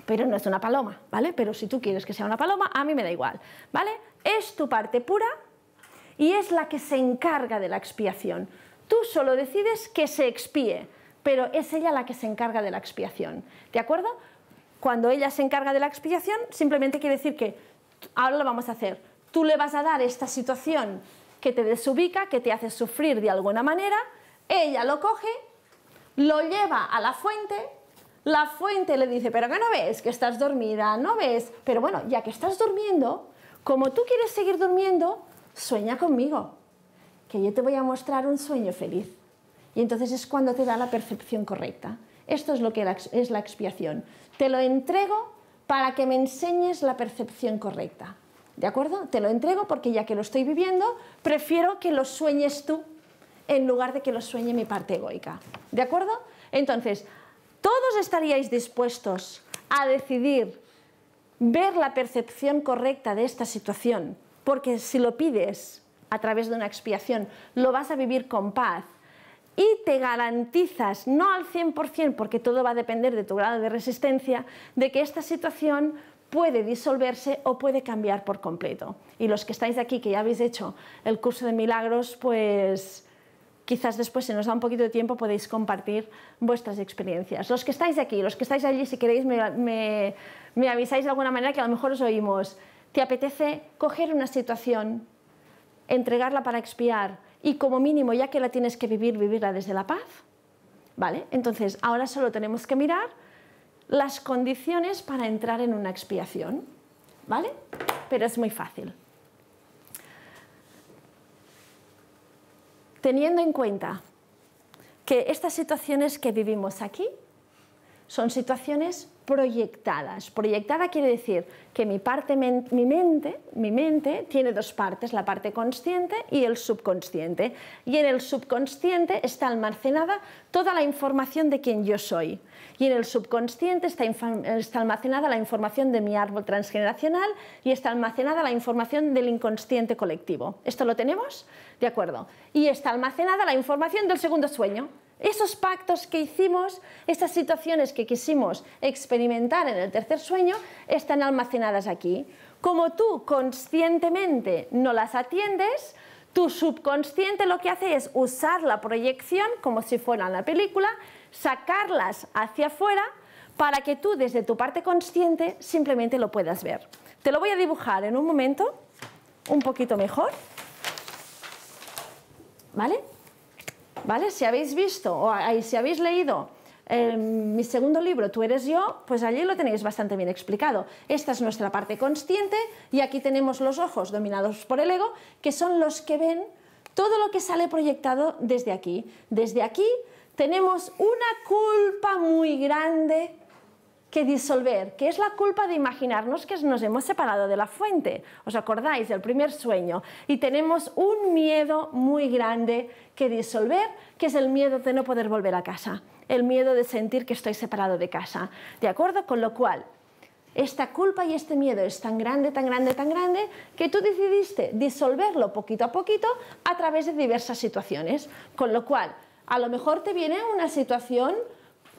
Pero no es una paloma, ¿vale? Pero si tú quieres que sea una paloma, a mí me da igual, ¿vale? Es tu parte pura y es la que se encarga de la expiación. Tú solo decides que se expíe, pero es ella la que se encarga de la expiación, ¿de acuerdo? Cuando ella se encarga de la expiación, simplemente quiere decir que ahora lo vamos a hacer. Tú le vas a dar esta situación que te desubica, que te hace sufrir de alguna manera, ella lo coge, lo lleva a la fuente, la fuente le dice, pero que no ves, que estás dormida, no ves, pero bueno, ya que estás durmiendo, como tú quieres seguir durmiendo, sueña conmigo, que yo te voy a mostrar un sueño feliz. Y entonces es cuando te da la percepción correcta. Esto es lo que es la expiación. Te lo entrego para que me enseñes la percepción correcta. ¿De acuerdo? Te lo entrego porque ya que lo estoy viviendo, prefiero que lo sueñes tú en lugar de que lo sueñe mi parte egoica. ¿De acuerdo? Entonces, todos estaríais dispuestos a decidir ver la percepción correcta de esta situación, porque si lo pides a través de una expiación, lo vas a vivir con paz y te garantizas, no al 100%, porque todo va a depender de tu grado de resistencia, de que esta situación puede disolverse o puede cambiar por completo. Y los que estáis aquí, que ya habéis hecho el curso de milagros, pues quizás después, si nos da un poquito de tiempo, podéis compartir vuestras experiencias. Los que estáis aquí, los que estáis allí, si queréis, me, avisáis de alguna manera que a lo mejor os oímos. ¿Te apetece coger una situación, entregarla para expiar y como mínimo, ya que la tienes que vivir, vivirla desde la paz? ¿Vale? Entonces, ahora solo tenemos que mirar las condiciones para entrar en una expiación, ¿vale? Pero es muy fácil. Teniendo en cuenta que estas situaciones que vivimos aquí son situaciones proyectadas. Proyectada quiere decir que mi, parte, mi, mente, mi mente tiene dos partes, la parte consciente y el subconsciente. Y en el subconsciente está almacenada toda la información de quien yo soy. Y en el subconsciente está, está almacenada la información de mi árbol transgeneracional y está almacenada la información del inconsciente colectivo. ¿Esto lo tenemos? De acuerdo. Y está almacenada la información del segundo sueño. Esos pactos que hicimos, esas situaciones que quisimos experimentar en el tercer sueño, están almacenadas aquí. Como tú conscientemente no las atiendes, tu subconsciente lo que hace es usar la proyección como si fuera la película, sacarlas hacia afuera para que tú desde tu parte consciente simplemente lo puedas ver. Te lo voy a dibujar en un momento, un poquito mejor. ¿Vale? ¿Vale? Si habéis visto o si habéis leído eh, mi segundo libro, Tú eres yo, pues allí lo tenéis bastante bien explicado. Esta es nuestra parte consciente y aquí tenemos los ojos dominados por el ego, que son los que ven todo lo que sale proyectado desde aquí. Desde aquí tenemos una culpa muy grande que disolver, que es la culpa de imaginarnos que nos hemos separado de la fuente. ¿Os acordáis del primer sueño? Y tenemos un miedo muy grande que disolver, que es el miedo de no poder volver a casa, el miedo de sentir que estoy separado de casa. ¿De acuerdo? Con lo cual, esta culpa y este miedo es tan grande, tan grande, tan grande, que tú decidiste disolverlo poquito a poquito a través de diversas situaciones. Con lo cual, a lo mejor te viene una situación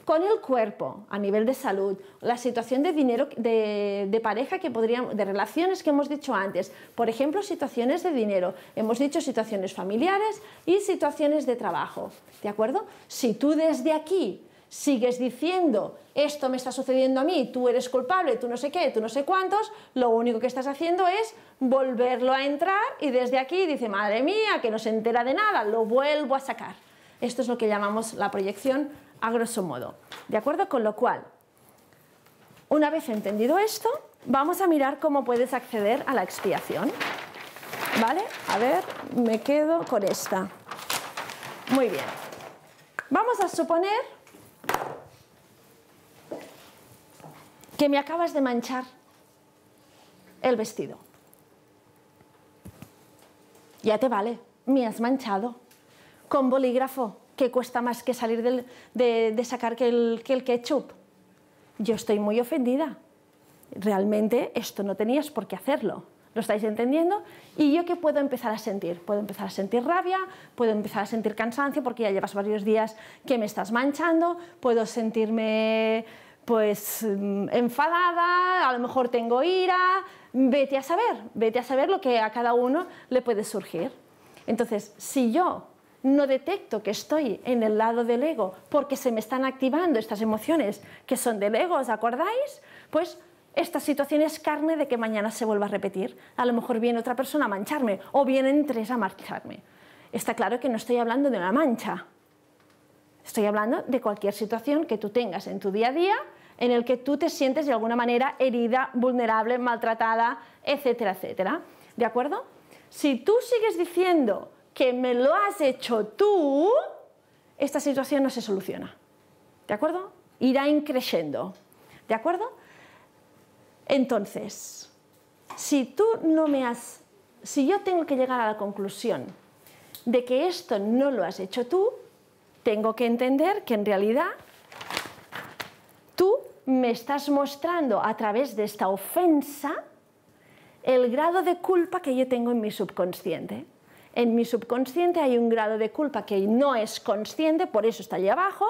con el cuerpo, a nivel de salud, la situación de dinero de, pareja que podríamos, de relaciones que hemos dicho antes, por ejemplo, situaciones de dinero, hemos dicho situaciones familiares y situaciones de trabajo, ¿de acuerdo? Si tú desde aquí sigues diciendo esto me está sucediendo a mí, tú eres culpable, tú no sé qué, tú no sé cuántos, lo único que estás haciendo es volverlo a entrar y desde aquí dice, madre mía, que no se entera de nada, lo vuelvo a sacar. Esto es lo que llamamos la proyección a grosso modo. ¿De acuerdo? Con lo cual, una vez entendido esto, vamos a mirar cómo puedes acceder a la expiación. ¿Vale? A ver, me quedo con esta. Muy bien. Vamos a suponer que me acabas de manchar el vestido. Ya te vale, me has manchado con bolígrafo, que cuesta más que salir de, sacar que el, que ketchup. Yo estoy muy ofendida. Realmente esto no tenías por qué hacerlo. ¿Lo estáis entendiendo? ¿Y yo qué puedo empezar a sentir? Puedo empezar a sentir rabia, puedo empezar a sentir cansancio porque ya llevas varios días que me estás manchando, puedo sentirme pues mm, enfadada, a lo mejor tengo ira, vete a saber, vete a saber lo que a cada uno le puede surgir. Entonces, si yo no detecto que estoy en el lado del ego porque se me están activando estas emociones que son del ego, ¿os acordáis? Pues esta situación es carne de que mañana se vuelva a repetir. A lo mejor viene otra persona a mancharme o vienen tres a mancharme. Está claro que no estoy hablando de una mancha. Estoy hablando de cualquier situación que tú tengas en tu día a día en el que tú te sientes de alguna manera herida, vulnerable, maltratada, etcétera, etcétera. ¿De acuerdo? Si tú sigues diciendo que me lo has hecho tú, esta situación no se soluciona. ¿De acuerdo? Irá increciendo. ¿De acuerdo? Entonces, si tú no me has... Si yo tengo que llegar a la conclusión de que esto no lo has hecho tú, tengo que entender que en realidad tú me estás mostrando a través de esta ofensa el grado de culpa que yo tengo en mi subconsciente en mi subconsciente hay un grado de culpa que no es consciente, por eso está allí abajo,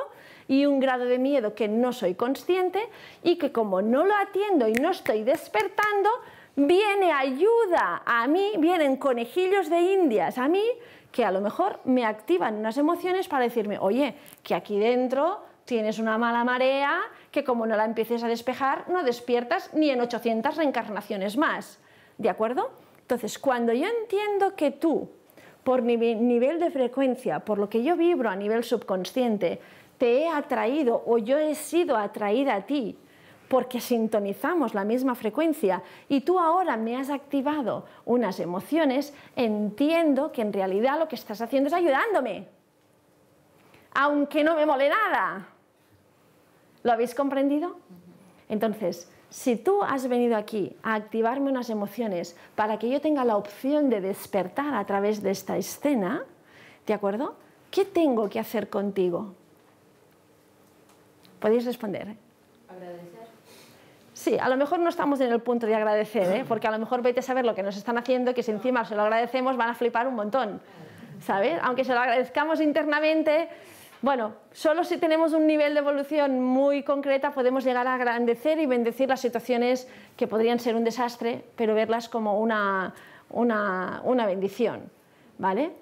y un grado de miedo que no soy consciente y que como no lo atiendo y no estoy despertando, viene ayuda a mí, vienen conejillos de indias a mí que a lo mejor me activan unas emociones para decirme, oye, que aquí dentro tienes una mala marea que como no la empieces a despejar no despiertas ni en 800 reencarnaciones más. ¿De acuerdo? Entonces, cuando yo entiendo que tú por mi nivel de frecuencia, por lo que yo vibro a nivel subconsciente, te he atraído o yo he sido atraída a ti porque sintonizamos la misma frecuencia y tú ahora me has activado unas emociones, entiendo que en realidad lo que estás haciendo es ayudándome, aunque no me mole nada. ¿Lo habéis comprendido? Entonces, si tú has venido aquí a activarme unas emociones para que yo tenga la opción de despertar a través de esta escena, ¿de acuerdo? ¿Qué tengo que hacer contigo? Podéis responder. Agradecer. Sí, a lo mejor no estamos en el punto de agradecer, ¿eh? porque a lo mejor vete a saber lo que nos están haciendo, que si encima se lo agradecemos van a flipar un montón, ¿sabes? Aunque se lo agradezcamos internamente, bueno, solo si tenemos un nivel de evolución muy concreta podemos llegar a agrandecer y bendecir las situaciones que podrían ser un desastre, pero verlas como una, bendición. ¿Vale?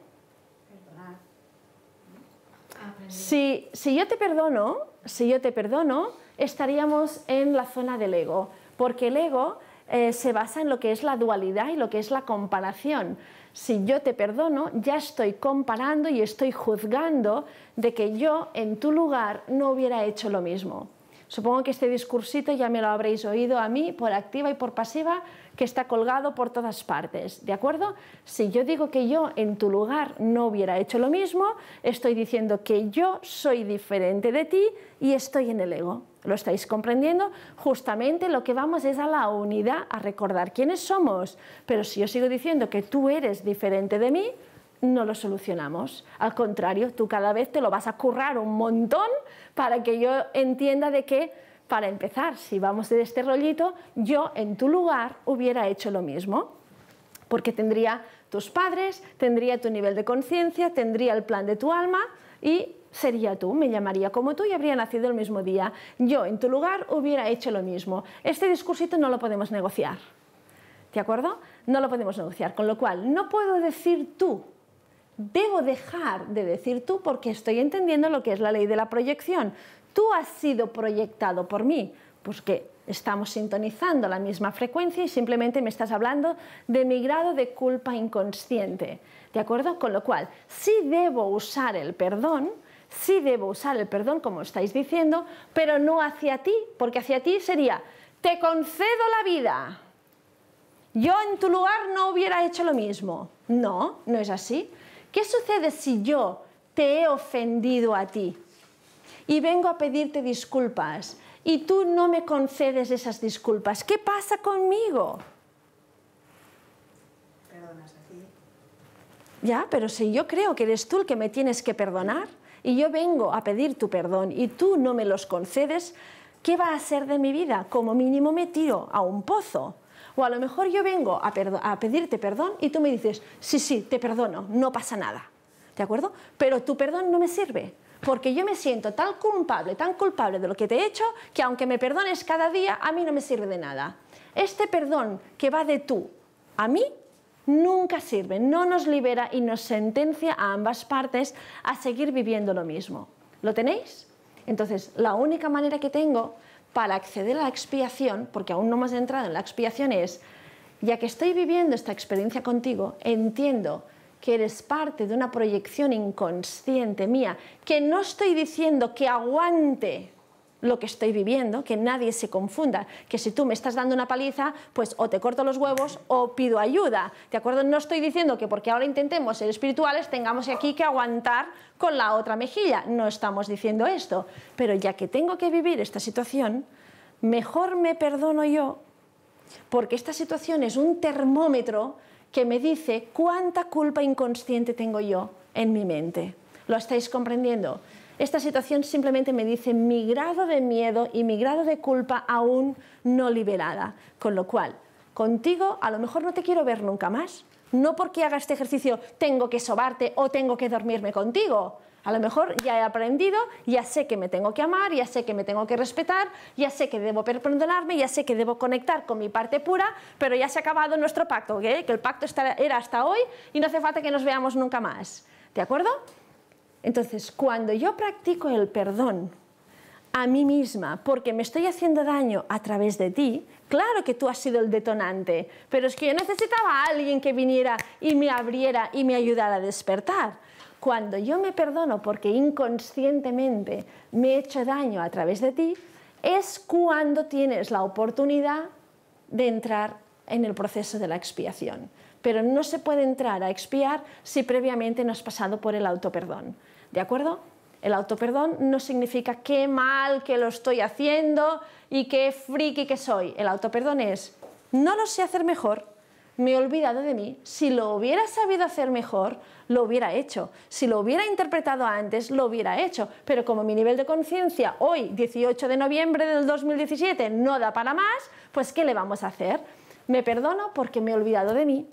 Si, si yo te perdono, si yo te perdono, estaríamos en la zona del ego, porque el ego eh, se basa en lo que es la dualidad y lo que es la comparación si yo te perdono, ya estoy comparando y estoy juzgando de que yo en tu lugar no hubiera hecho lo mismo. Supongo que este discursito ya me lo habréis oído a mí por activa y por pasiva que está colgado por todas partes, ¿de acuerdo? Si yo digo que yo en tu lugar no hubiera hecho lo mismo, estoy diciendo que yo soy diferente de ti y estoy en el ego. ¿Lo estáis comprendiendo? Justamente lo que vamos es a la unidad, a recordar quiénes somos. Pero si yo sigo diciendo que tú eres diferente de mí, no lo solucionamos. Al contrario, tú cada vez te lo vas a currar un montón para que yo entienda de qué, para empezar, si vamos de este rollito, yo en tu lugar hubiera hecho lo mismo, porque tendría tus padres, tendría tu nivel de conciencia, tendría el plan de tu alma y sería tú, me llamaría como tú y habría nacido el mismo día. Yo en tu lugar hubiera hecho lo mismo. Este discursito no lo podemos negociar. ¿De acuerdo? No lo podemos negociar, con lo cual no puedo decir tú debo dejar de decir tú porque estoy entendiendo lo que es la ley de la proyección tú has sido proyectado por mí, porque pues estamos sintonizando la misma frecuencia y simplemente me estás hablando de mi grado de culpa inconsciente. ¿De acuerdo? Con lo cual, sí debo usar el perdón, sí debo usar el perdón como estáis diciendo, pero no hacia ti, porque hacia ti sería, te concedo la vida. Yo en tu lugar no hubiera hecho lo mismo. No, no es así. ¿Qué sucede si yo te he ofendido a ti? y vengo a pedirte disculpas y tú no me concedes esas disculpas. ¿Qué pasa conmigo? Perdonas a Ya, pero si yo creo que eres tú el que me tienes que perdonar y yo vengo a pedir tu perdón y tú no me los concedes, ¿qué va a ser de mi vida? Como mínimo me tiro a un pozo. O a lo mejor yo vengo a, a, pedirte perdón y tú me dices, sí, sí, te perdono, no pasa nada. ¿De acuerdo? Pero tu perdón no me sirve porque yo me siento tan culpable, tan culpable de lo que te he hecho, que aunque me perdones cada día, a mí no me sirve de nada. Este perdón que va de tú a mí nunca sirve, no nos libera y nos sentencia a ambas partes a seguir viviendo lo mismo. ¿Lo tenéis? Entonces, la única manera que tengo para acceder a la expiación, porque aún no hemos entrado en la expiación, es, ya que estoy viviendo esta experiencia contigo, entiendo que eres parte de una proyección inconsciente mía, que no estoy diciendo que aguante lo que estoy viviendo, que nadie se confunda, que si tú me estás dando una paliza, pues o te corto los huevos o pido ayuda, ¿de acuerdo? No estoy diciendo que porque ahora intentemos ser espirituales tengamos aquí que aguantar con la otra mejilla, no estamos diciendo esto, pero ya que tengo que vivir esta situación, mejor me perdono yo, porque esta situación es un termómetro que me dice cuánta culpa inconsciente tengo yo en mi mente. ¿Lo estáis comprendiendo? Esta situación simplemente me dice mi grado de miedo y mi grado de culpa aún no liberada. Con lo cual, contigo a lo mejor no te quiero ver nunca más. No porque haga este ejercicio tengo que sobarte o tengo que dormirme contigo, a lo mejor ya he aprendido, ya sé que me tengo que amar, ya sé que me tengo que respetar, ya sé que debo perdonarme, ya sé que debo conectar con mi parte pura, pero ya se ha acabado nuestro pacto, que el pacto era hasta hoy y no hace falta que nos veamos nunca más. ¿De acuerdo? Entonces, cuando yo practico el perdón a mí misma porque me estoy haciendo daño a través de ti, claro que tú has sido el detonante, pero es que yo necesitaba a alguien que viniera y me abriera y me ayudara a despertar. Cuando yo me perdono porque inconscientemente me he hecho daño a través de ti, es cuando tienes la oportunidad de entrar en el proceso de la expiación. Pero no se puede entrar a expiar si previamente no has pasado por el autoperdón. ¿De acuerdo? El autoperdón no significa qué mal que lo estoy haciendo y qué friki que soy. El autoperdón es no lo sé hacer mejor, me he olvidado de mí. Si lo hubiera sabido hacer mejor, lo hubiera hecho. Si lo hubiera interpretado antes, lo hubiera hecho. Pero como mi nivel de conciencia hoy, 18 de noviembre del 2017, no da para más, pues ¿qué le vamos a hacer? Me perdono porque me he olvidado de mí.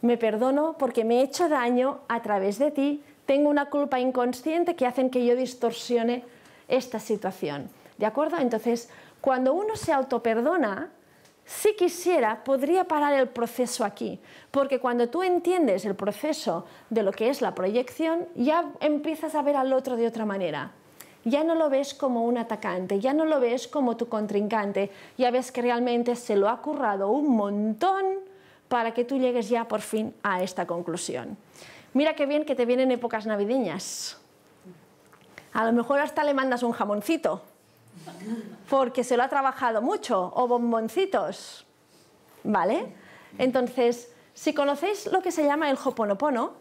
Me perdono porque me he hecho daño a través de ti. Tengo una culpa inconsciente que hacen que yo distorsione esta situación. ¿De acuerdo? Entonces, cuando uno se autoperdona, si quisiera, podría parar el proceso aquí, porque cuando tú entiendes el proceso de lo que es la proyección, ya empiezas a ver al otro de otra manera. Ya no lo ves como un atacante, ya no lo ves como tu contrincante, ya ves que realmente se lo ha currado un montón para que tú llegues ya por fin a esta conclusión. Mira qué bien que te vienen épocas navideñas. A lo mejor hasta le mandas un jamoncito porque se lo ha trabajado mucho, o bomboncitos, ¿vale? Entonces, si conocéis lo que se llama el hoponopono,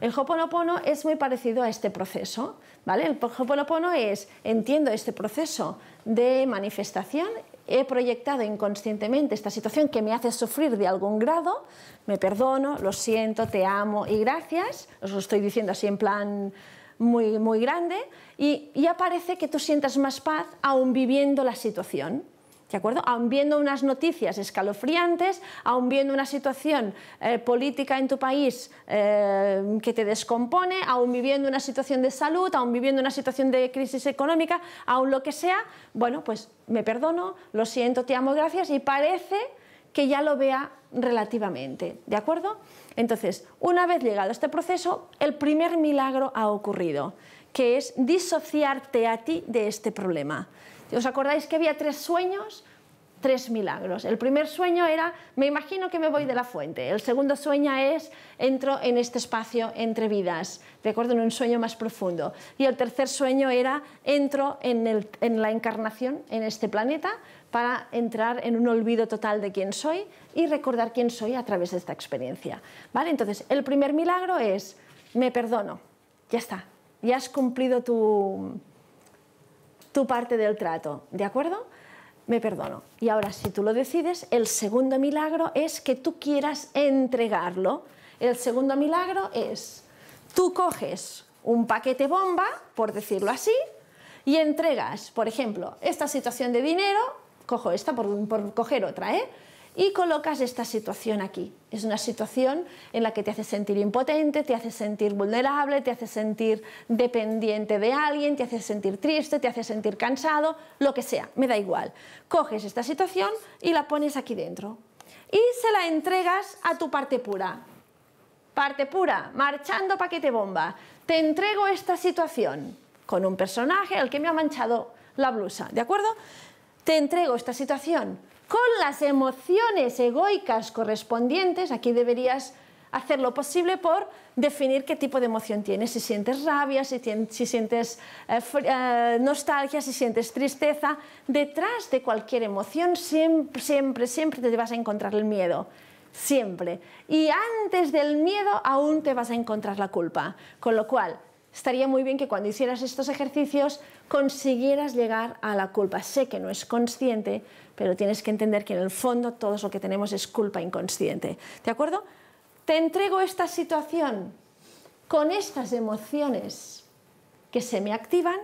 el hoponopono es muy parecido a este proceso, ¿vale? El hoponopono es, entiendo este proceso de manifestación, he proyectado inconscientemente esta situación que me hace sufrir de algún grado, me perdono, lo siento, te amo y gracias, os lo estoy diciendo así en plan muy, muy grande, y ya parece que tú sientas más paz aún viviendo la situación. ¿De acuerdo? Aún viendo unas noticias escalofriantes, aún viendo una situación eh, política en tu país eh, que te descompone, aún viviendo una situación de salud, aún viviendo una situación de crisis económica, aún lo que sea, bueno, pues me perdono, lo siento, te amo, gracias y parece que ya lo vea relativamente, ¿de acuerdo? Entonces, una vez llegado a este proceso, el primer milagro ha ocurrido que es disociarte a ti de este problema. ¿Os acordáis que había tres sueños? tres milagros. El primer sueño era, me imagino que me voy de la fuente. El segundo sueño es, entro en este espacio entre vidas, de acuerdo, en un sueño más profundo. Y el tercer sueño era, entro en, en la encarnación en este planeta para entrar en un olvido total de quién soy y recordar quién soy a través de esta experiencia. ¿Vale? Entonces, el primer milagro es, me perdono. Ya está, ya has cumplido tu, tu parte del trato, ¿de acuerdo? Me perdono. Y ahora, si tú lo decides, el segundo milagro es que tú quieras entregarlo. El segundo milagro es, tú coges un paquete bomba, por decirlo así, y entregas, por ejemplo, esta situación de dinero, cojo esta por, por coger otra, ¿eh? y colocas esta situación aquí. Es una situación en la que te hace sentir impotente, te hace sentir vulnerable, te hace sentir dependiente de alguien, te hace sentir triste, te hace sentir cansado, lo que sea, me da igual. Coges esta situación y la pones aquí dentro y se la entregas a tu parte pura. Parte pura, marchando paquete bomba. Te entrego esta situación con un personaje al que me ha manchado la blusa, ¿de acuerdo? Te entrego esta situación con las emociones egoicas correspondientes, aquí deberías hacer lo posible por definir qué tipo de emoción tienes, si sientes rabia, si, sientes eh, eh, nostalgia, si sientes tristeza. Detrás de cualquier emoción siempre, siempre, siempre te vas a encontrar el miedo. Siempre. Y antes del miedo aún te vas a encontrar la culpa. Con lo cual, estaría muy bien que cuando hicieras estos ejercicios consiguieras llegar a la culpa. Sé que no es consciente, pero tienes que entender que en el fondo todo lo que tenemos es culpa inconsciente. ¿De acuerdo? Te entrego esta situación con estas emociones que se me activan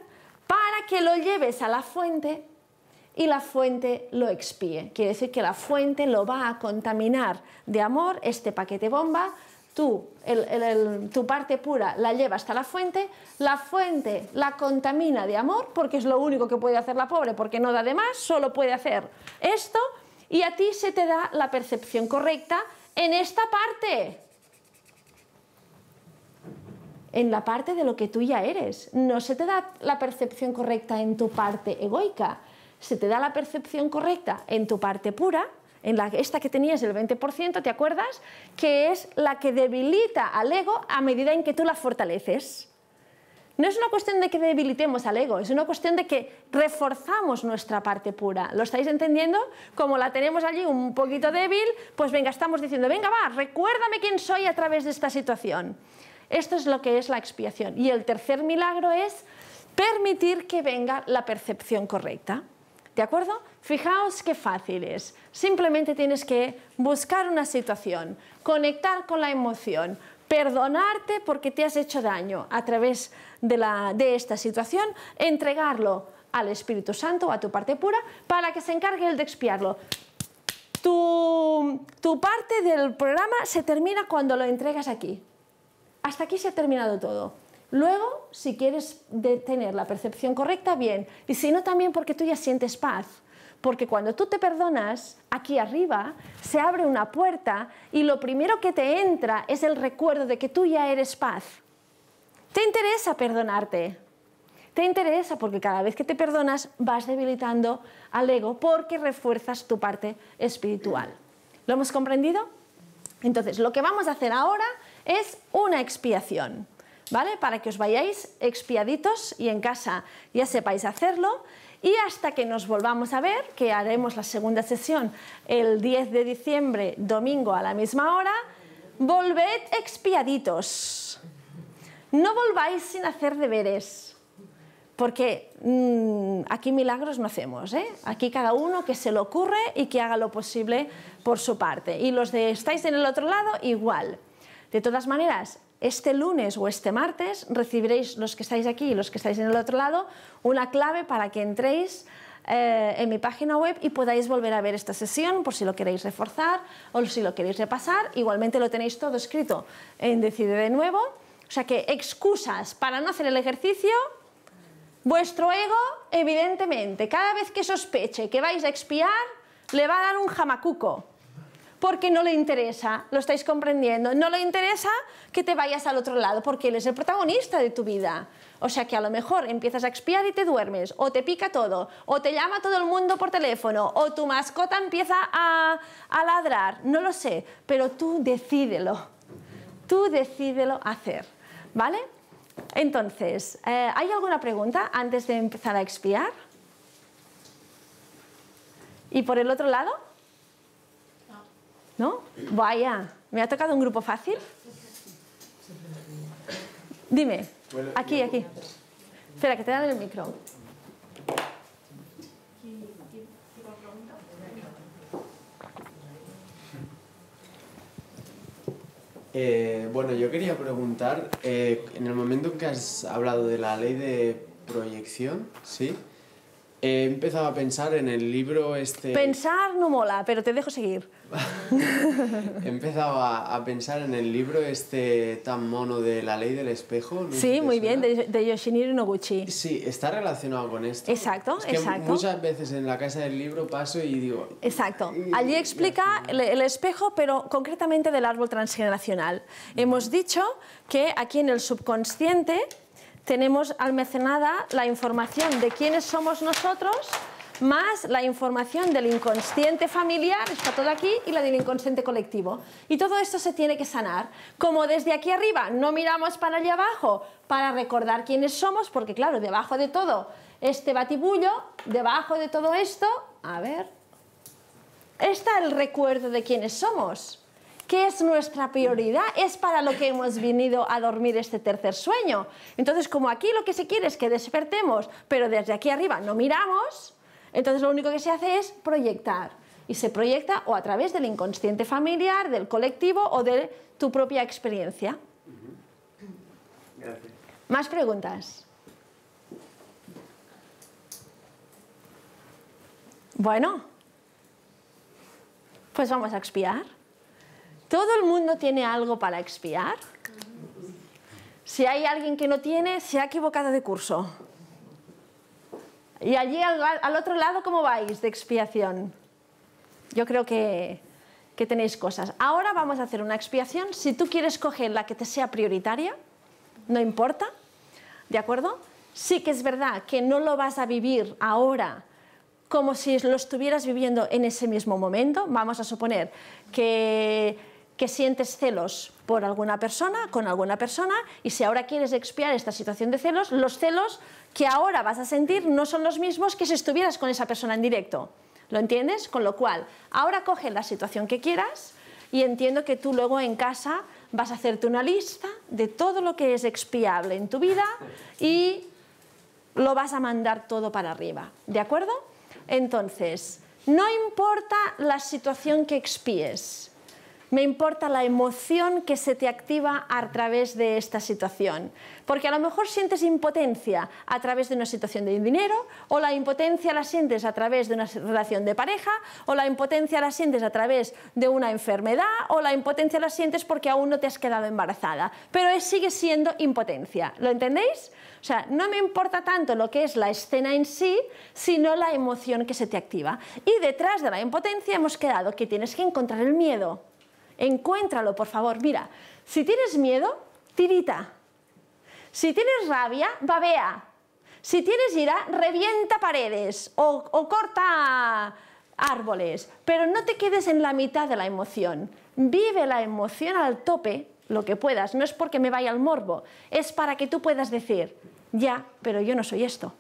para que lo lleves a la fuente y la fuente lo expíe. Quiere decir que la fuente lo va a contaminar de amor, este paquete bomba, tú, tu parte pura, la lleva hasta la fuente, la fuente la contamina de amor, porque es lo único que puede hacer la pobre, porque no da de más, solo puede hacer esto, y a ti se te da la percepción correcta en esta parte. En la parte de lo que tú ya eres. No se te da la percepción correcta en tu parte egoica, se te da la percepción correcta en tu parte pura en la, esta que tenías el 20%, ¿te acuerdas? Que es la que debilita al ego a medida en que tú la fortaleces. No es una cuestión de que debilitemos al ego, es una cuestión de que reforzamos nuestra parte pura. ¿Lo estáis entendiendo? Como la tenemos allí un poquito débil, pues venga, estamos diciendo, venga, va, recuérdame quién soy a través de esta situación. Esto es lo que es la expiación. Y el tercer milagro es permitir que venga la percepción correcta. ¿De acuerdo? Fijaos qué fácil es. Simplemente tienes que buscar una situación, conectar con la emoción, perdonarte porque te has hecho daño a través de, esta situación, entregarlo al Espíritu Santo a tu parte pura para que se encargue de expiarlo. tu parte del programa se termina cuando lo entregas aquí. Hasta aquí se ha terminado todo. Luego, si quieres tener la percepción correcta, bien. Y si no, también porque tú ya sientes paz. Porque cuando tú te perdonas, aquí arriba se abre una puerta y lo primero que te entra es el recuerdo de que tú ya eres paz. Te interesa perdonarte. Te interesa porque cada vez que te perdonas vas debilitando al ego porque refuerzas tu parte espiritual. ¿Lo hemos comprendido? Entonces, lo que vamos a hacer ahora es una expiación. ¿vale? Para que os vayáis expiaditos y en casa ya sepáis hacerlo. Y hasta que nos volvamos a ver, que haremos la segunda sesión el 10 de diciembre, domingo a la misma hora, volved expiaditos. No volváis sin hacer deberes, porque mm, aquí milagros no hacemos, ¿eh? aquí cada uno que se lo ocurre y que haga lo posible por su parte. Y los de estáis en el otro lado, igual. De todas maneras, este lunes o este martes recibiréis los que estáis aquí y los que estáis en el otro lado una clave para que entréis eh, en mi página web y podáis volver a ver esta sesión por si lo queréis reforzar o si lo queréis repasar. Igualmente lo tenéis todo escrito en Decide de nuevo. O sea que excusas para no hacer el ejercicio, vuestro ego, evidentemente, cada vez que sospeche que vais a expiar, le va a dar un jamacuco porque no le interesa, lo estáis comprendiendo, no le interesa que te vayas al otro lado porque él es el protagonista de tu vida. O sea que a lo mejor empiezas a expiar y te duermes, o te pica todo, o te llama todo el mundo por teléfono, o tu mascota empieza a, ladrar, no lo sé, pero tú decídelo, tú decídelo hacer, ¿vale? Entonces, eh, ¿hay alguna pregunta antes de empezar a expiar? ¿Y por el otro lado? ¿No? Vaya, ¿me ha tocado un grupo fácil? Dime, aquí, aquí. Espera, que te dan el micro. Eh, bueno, yo quería preguntar, eh, en el momento que has hablado de la ley de proyección, ¿sí? He empezado a pensar en el libro este... Pensar no mola, pero te dejo seguir. He empezado a, pensar en el libro este tan mono de La ley del espejo. sí, muy bien, de, Yoshiniru Noguchi. Sí, está relacionado con esto. Exacto, es que exacto. Muchas veces en la casa del libro paso y digo... Exacto. Allí explica el espejo, pero concretamente del árbol transgeneracional. Hemos dicho que aquí en el subconsciente tenemos almacenada la información de quiénes somos nosotros, más la información del inconsciente familiar, está todo aquí, y la del inconsciente colectivo. Y todo esto se tiene que sanar. Como desde aquí arriba no miramos para allá abajo para recordar quiénes somos, porque claro, debajo de todo este batibullo, debajo de todo esto, a ver, está el recuerdo de quiénes somos. ¿Qué es nuestra prioridad? Es para lo que hemos venido a dormir este tercer sueño. Entonces, como aquí lo que se quiere es que despertemos, pero desde aquí arriba no miramos, entonces lo único que se hace es proyectar. Y se proyecta o a través del inconsciente familiar, del colectivo o de tu propia experiencia. Gracias. ¿Más preguntas? Bueno, pues vamos a expiar. ¿Todo el mundo tiene algo para expiar? Si hay alguien que no tiene, se ha equivocado de curso. Y allí al, otro lado, ¿cómo vais de expiación? Yo creo que, que tenéis cosas. Ahora vamos a hacer una expiación. Si tú quieres coger la que te sea prioritaria, no importa, ¿de acuerdo? Sí que es verdad que no lo vas a vivir ahora como si lo estuvieras viviendo en ese mismo momento. Vamos a suponer que que sientes celos por alguna persona, con alguna persona, y si ahora quieres expiar esta situación de celos, los celos que ahora vas a sentir no son los mismos que si estuvieras con esa persona en directo. ¿Lo entiendes? Con lo cual, ahora coge la situación que quieras y entiendo que tú luego en casa vas a hacerte una lista de todo lo que es expiable en tu vida y lo vas a mandar todo para arriba. ¿De acuerdo? Entonces, no importa la situación que expíes, me importa la emoción que se te activa a través de esta situación. Porque a lo mejor sientes impotencia a través de una situación de dinero, o la impotencia la sientes a través de una relación de pareja, o la impotencia la sientes a través de una enfermedad, o la impotencia la sientes porque aún no te has quedado embarazada. Pero sigue siendo impotencia. ¿Lo entendéis? O sea, no me importa tanto lo que es la escena en sí, sino la emoción que se te activa. Y detrás de la impotencia hemos quedado que tienes que encontrar el miedo. Encuéntralo, por favor. Mira, si tienes miedo, tirita. Si tienes rabia, babea. Si tienes ira, revienta paredes o, corta árboles. Pero no te quedes en la mitad de la emoción. Vive la emoción al tope lo que puedas. No es porque me vaya al morbo, es para que tú puedas decir, ya, pero yo no soy esto.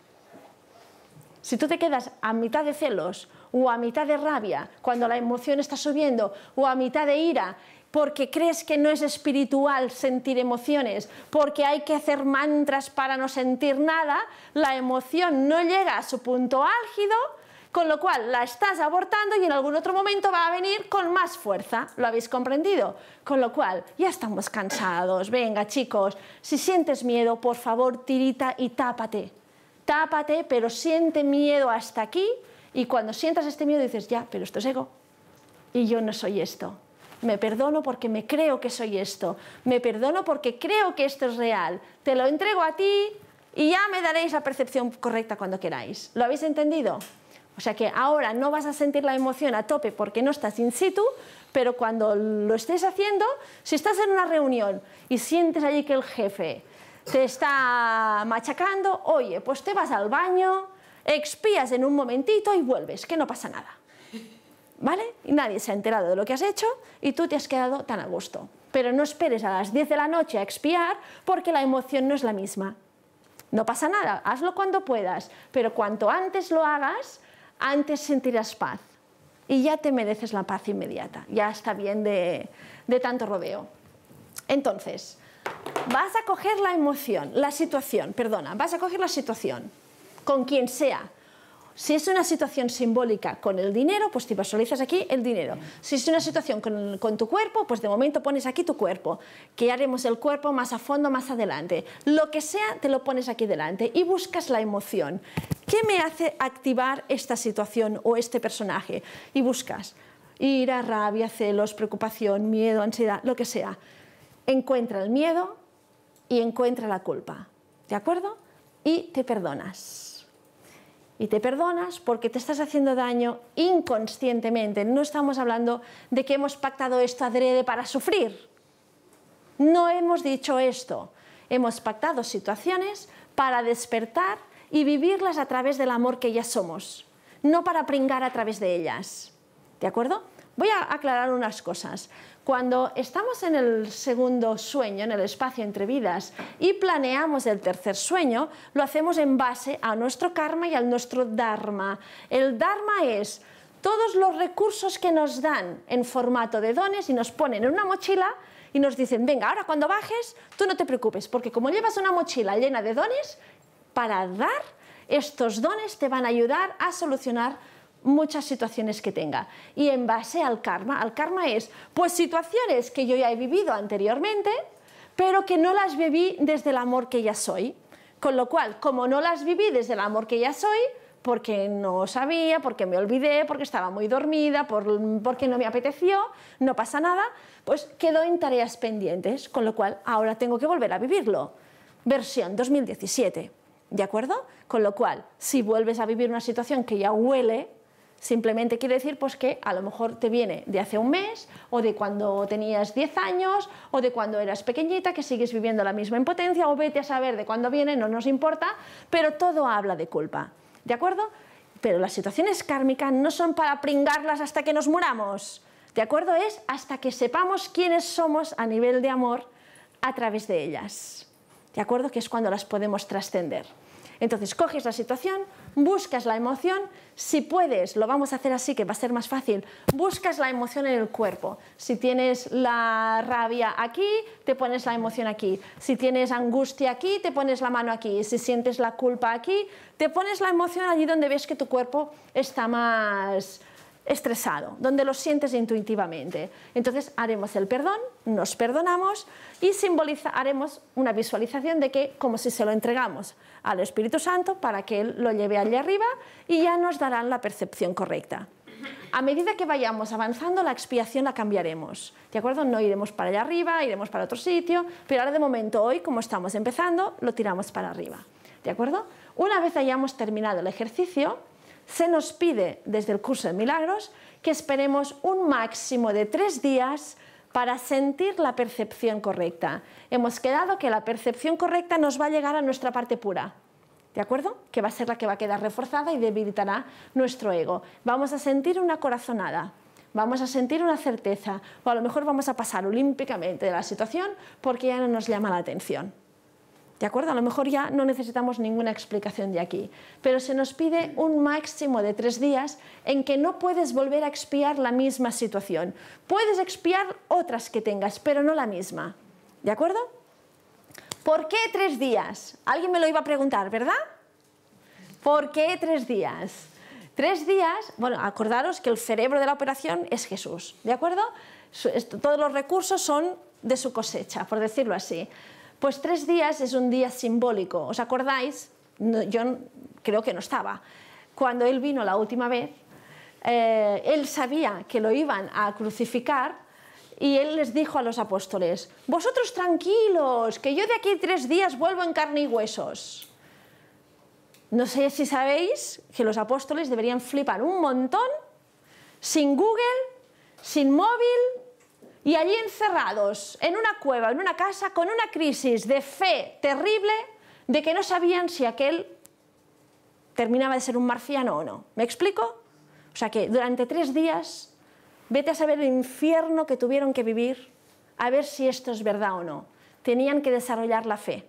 Si tú te quedas a mitad de celos o a mitad de rabia, cuando la emoción está subiendo, o a mitad de ira, porque crees que no es espiritual sentir emociones, porque hay que hacer mantras para no sentir nada, la emoción no llega a su punto álgido, con lo cual la estás abortando y en algún otro momento va a venir con más fuerza, ¿lo habéis comprendido? Con lo cual ya estamos cansados, venga chicos, si sientes miedo, por favor tirita y tápate, tápate, pero siente miedo hasta aquí y cuando sientas este miedo dices, ya, pero esto es ego. Y yo no soy esto. Me perdono porque me creo que soy esto. Me perdono porque creo que esto es real. Te lo entrego a ti y ya me daréis la percepción correcta cuando queráis. ¿Lo habéis entendido? O sea que ahora no vas a sentir la emoción a tope porque no estás in situ, pero cuando lo estés haciendo, si estás en una reunión y sientes allí que el jefe te está machacando, oye, pues te vas al baño, expías en un momentito y vuelves, que no pasa nada. ¿Vale? nadie se ha enterado de lo que has hecho y tú te has quedado tan a gusto. Pero no esperes a las 10 de la noche a expiar porque la emoción no es la misma. No pasa nada, hazlo cuando puedas, pero cuanto antes lo hagas, antes sentirás paz. Y ya te mereces la paz inmediata, ya está bien de, de tanto rodeo. Entonces, vas a coger la emoción, la situación, perdona, vas a coger la situación con quien sea. Si es una situación simbólica con el dinero, pues te visualizas aquí el dinero. Si es una situación con, tu cuerpo, pues de momento pones aquí tu cuerpo, que haremos el cuerpo más a fondo, más adelante. Lo que sea, te lo pones aquí delante y buscas la emoción. ¿Qué me hace activar esta situación o este personaje? Y buscas ira, rabia, celos, preocupación, miedo, ansiedad, lo que sea. Encuentra el miedo y encuentra la culpa. ¿De acuerdo? Y te perdonas y te perdonas porque te estás haciendo daño inconscientemente. No estamos hablando de que hemos pactado esto adrede para sufrir. No hemos dicho esto. Hemos pactado situaciones para despertar y vivirlas a través del amor que ya somos, no para pringar a través de ellas. ¿De acuerdo? Voy a aclarar unas cosas. Cuando estamos en el segundo sueño, en el espacio entre vidas, y planeamos el tercer sueño, lo hacemos en base a nuestro karma y al nuestro dharma. El dharma es todos los recursos que nos dan en formato de dones y nos ponen en una mochila y nos dicen, venga, ahora cuando bajes, tú no te preocupes, porque como llevas una mochila llena de dones, para dar, estos dones te van a ayudar a solucionar muchas situaciones que tenga. Y en base al karma, al karma es pues situaciones que yo ya he vivido anteriormente, pero que no las viví desde el amor que ya soy. Con lo cual, como no las viví desde el amor que ya soy, porque no sabía, porque me olvidé, porque estaba muy dormida, por, porque no me apeteció, no pasa nada, pues quedó en tareas pendientes, con lo cual ahora tengo que volver a vivirlo. Versión 2017, ¿de acuerdo? Con lo cual, si vuelves a vivir una situación que ya huele, Simplemente quiere decir pues, que a lo mejor te viene de hace un mes o de cuando tenías 10 años o de cuando eras pequeñita, que sigues viviendo la misma impotencia o vete a saber de cuándo viene, no nos importa, pero todo habla de culpa. ¿De acuerdo? Pero las situaciones kármicas no son para pringarlas hasta que nos muramos. ¿De acuerdo? Es hasta que sepamos quiénes somos a nivel de amor a través de ellas. ¿De acuerdo? Que es cuando las podemos trascender. Entonces coges la situación, buscas la emoción, si puedes, lo vamos a hacer así que va a ser más fácil, buscas la emoción en el cuerpo. Si tienes la rabia aquí, te pones la emoción aquí. Si tienes angustia aquí, te pones la mano aquí. Si sientes la culpa aquí, te pones la emoción allí donde ves que tu cuerpo está más estresado, donde lo sientes intuitivamente. Entonces haremos el perdón, nos perdonamos y haremos una visualización de que como si se lo entregamos al Espíritu Santo para que Él lo lleve allá arriba y ya nos darán la percepción correcta. A medida que vayamos avanzando, la expiación la cambiaremos. ¿De acuerdo? No iremos para allá arriba, iremos para otro sitio, pero ahora de momento, hoy, como estamos empezando, lo tiramos para arriba. ¿De acuerdo? Una vez hayamos terminado el ejercicio, se nos pide desde el curso de milagros que esperemos un máximo de tres días para sentir la percepción correcta. Hemos quedado que la percepción correcta nos va a llegar a nuestra parte pura. ¿De acuerdo? Que va a ser la que va a quedar reforzada y debilitará nuestro ego. Vamos a sentir una corazonada, vamos a sentir una certeza, o a lo mejor vamos a pasar olímpicamente de la situación porque ya no nos llama la atención. ¿De acuerdo? A lo mejor ya no necesitamos ninguna explicación de aquí, pero se nos pide un máximo de tres días en que no puedes volver a expiar la misma situación. Puedes expiar otras que tengas, pero no la misma. ¿De acuerdo? ¿Por qué tres días? Alguien me lo iba a preguntar, ¿verdad? ¿Por qué tres días? Tres días, bueno, acordaros que el cerebro de la operación es Jesús, ¿de acuerdo? Todos los recursos son de su cosecha, por decirlo así. Pues tres días es un día simbólico. ¿Os acordáis? yo creo que no estaba. Cuando él vino la última vez, eh, él sabía que lo iban a crucificar y él les dijo a los apóstoles, vosotros tranquilos, que yo de aquí tres días vuelvo en carne y huesos. No sé si sabéis que los apóstoles deberían flipar un montón sin Google, sin móvil, y allí encerrados, en una cueva, en una casa, con una crisis de fe terrible de que no sabían si aquel terminaba de ser un marciano o no. ¿Me explico? O sea que durante tres días, vete a saber el infierno que tuvieron que vivir, a ver si esto es verdad o no. Tenían que desarrollar la fe.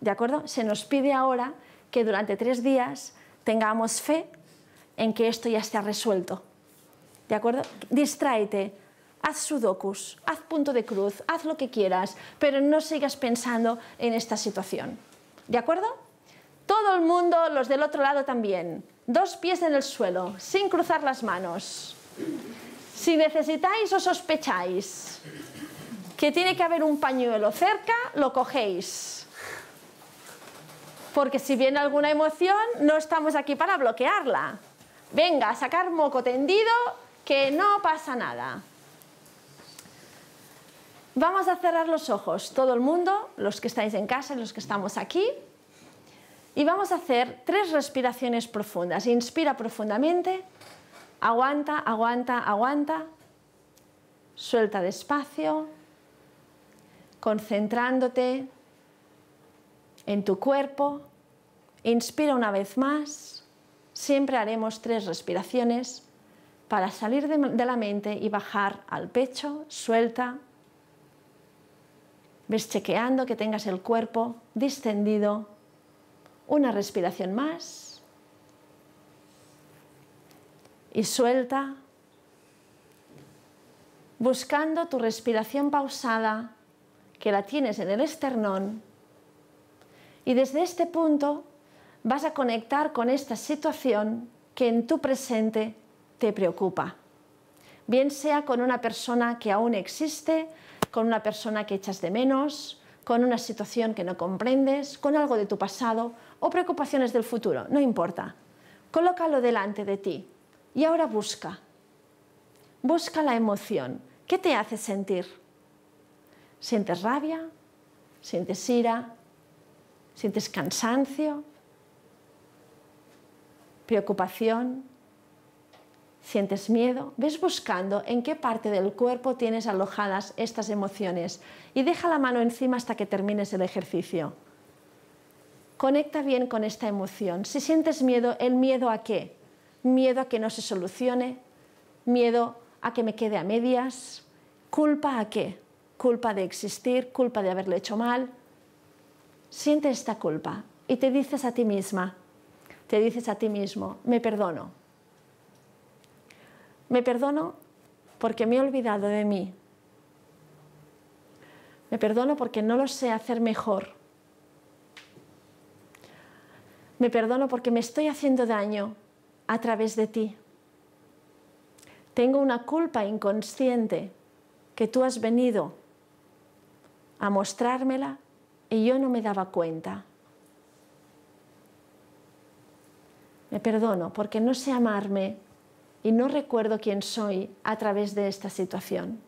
¿De acuerdo? Se nos pide ahora que durante tres días tengamos fe en que esto ya está resuelto. ¿De acuerdo? Distráete haz sudokus, haz punto de cruz, haz lo que quieras, pero no sigas pensando en esta situación. ¿De acuerdo? Todo el mundo, los del otro lado también. Dos pies en el suelo, sin cruzar las manos. Si necesitáis o sospecháis que tiene que haber un pañuelo cerca, lo cogéis. Porque si viene alguna emoción, no estamos aquí para bloquearla. Venga, sacar moco tendido, que no pasa nada. Vamos a cerrar los ojos, todo el mundo, los que estáis en casa, los que estamos aquí, y vamos a hacer tres respiraciones profundas. Inspira profundamente, aguanta, aguanta, aguanta, suelta despacio, concentrándote en tu cuerpo. Inspira una vez más. Siempre haremos tres respiraciones para salir de, la mente y bajar al pecho. Suelta. Ves chequeando que tengas el cuerpo distendido. Una respiración más. Y suelta. Buscando tu respiración pausada, que la tienes en el esternón. Y desde este punto vas a conectar con esta situación que en tu presente te preocupa. Bien sea con una persona que aún existe, con una persona que echas de menos, con una situación que no comprendes, con algo de tu pasado o preocupaciones del futuro, no importa. Colócalo delante de ti y ahora busca. Busca la emoción. ¿Qué te hace sentir? ¿Sientes rabia? ¿Sientes ira? ¿Sientes cansancio? ¿Preocupación? ¿Sientes miedo? Ves buscando en qué parte del cuerpo tienes alojadas estas emociones y deja la mano encima hasta que termines el ejercicio. Conecta bien con esta emoción. Si sientes miedo, ¿el miedo a qué? Miedo a que no se solucione, miedo a que me quede a medias, culpa a qué? Culpa de existir, culpa de haberle hecho mal. Siente esta culpa y te dices a ti misma, te dices a ti mismo, me perdono, me perdono porque me he olvidado de mí. Me perdono porque no lo sé hacer mejor. Me perdono porque me estoy haciendo daño a través de ti. Tengo una culpa inconsciente que tú has venido a mostrármela y yo no me daba cuenta. Me perdono porque no sé amarme y no recuerdo quién soy a través de esta situación.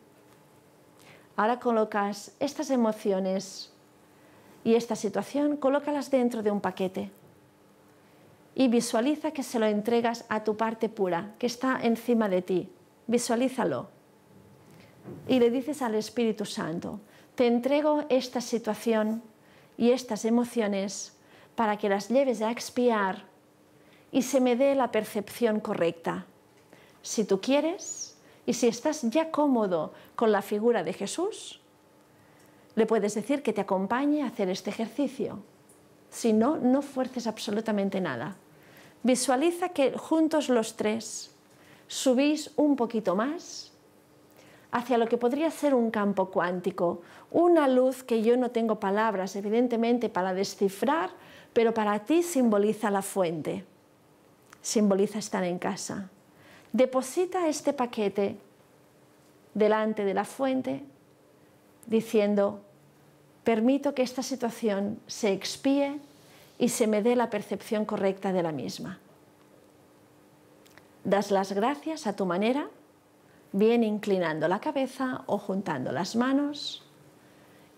Ahora colocas estas emociones y esta situación, colócalas dentro de un paquete y visualiza que se lo entregas a tu parte pura, que está encima de ti. Visualízalo. Y le dices al Espíritu Santo, te entrego esta situación y estas emociones para que las lleves a expiar y se me dé la percepción correcta si tú quieres y si estás ya cómodo con la figura de Jesús, le puedes decir que te acompañe a hacer este ejercicio. Si no, no fuerces absolutamente nada. Visualiza que juntos los tres subís un poquito más hacia lo que podría ser un campo cuántico, una luz que yo no tengo palabras, evidentemente, para descifrar, pero para ti simboliza la fuente, simboliza estar en casa deposita este paquete delante de la fuente diciendo, permito que esta situación se expíe y se me dé la percepción correcta de la misma. Das las gracias a tu manera, bien inclinando la cabeza o juntando las manos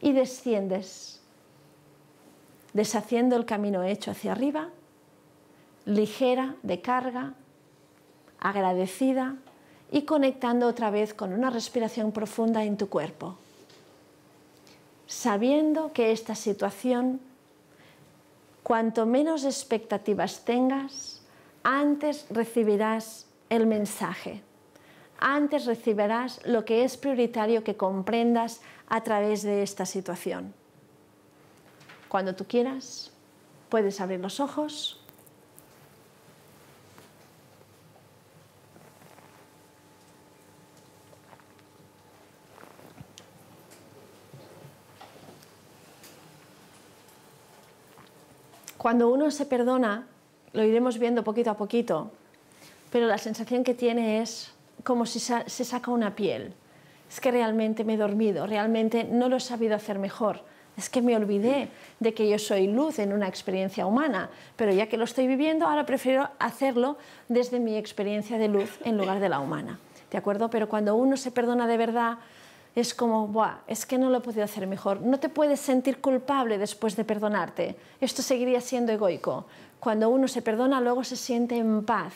y desciendes, deshaciendo el camino hecho hacia arriba, ligera de carga, agradecida y conectando otra vez con una respiración profunda en tu cuerpo, sabiendo que esta situación, cuanto menos expectativas tengas, antes recibirás el mensaje, antes recibirás lo que es prioritario que comprendas a través de esta situación. Cuando tú quieras, puedes abrir los ojos Cuando uno se perdona, lo iremos viendo poquito a poquito, pero la sensación que tiene es como si se saca una piel. Es que realmente me he dormido, realmente no lo he sabido hacer mejor. Es que me olvidé de que yo soy luz en una experiencia humana, pero ya que lo estoy viviendo, ahora prefiero hacerlo desde mi experiencia de luz en lugar de la humana. ¿De acuerdo? Pero cuando uno se perdona de verdad, es como, Buah, es que no lo he podido hacer mejor. No te puedes sentir culpable después de perdonarte. Esto seguiría siendo egoico. Cuando uno se perdona, luego se siente en paz.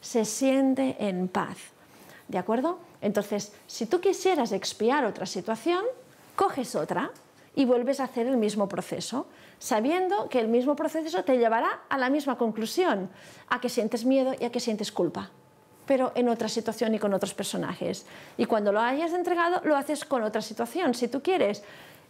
Se siente en paz. ¿De acuerdo? Entonces, si tú quisieras expiar otra situación, coges otra y vuelves a hacer el mismo proceso, sabiendo que el mismo proceso te llevará a la misma conclusión, a que sientes miedo y a que sientes culpa pero en otra situación y con otros personajes. Y cuando lo hayas entregado, lo haces con otra situación, si tú quieres,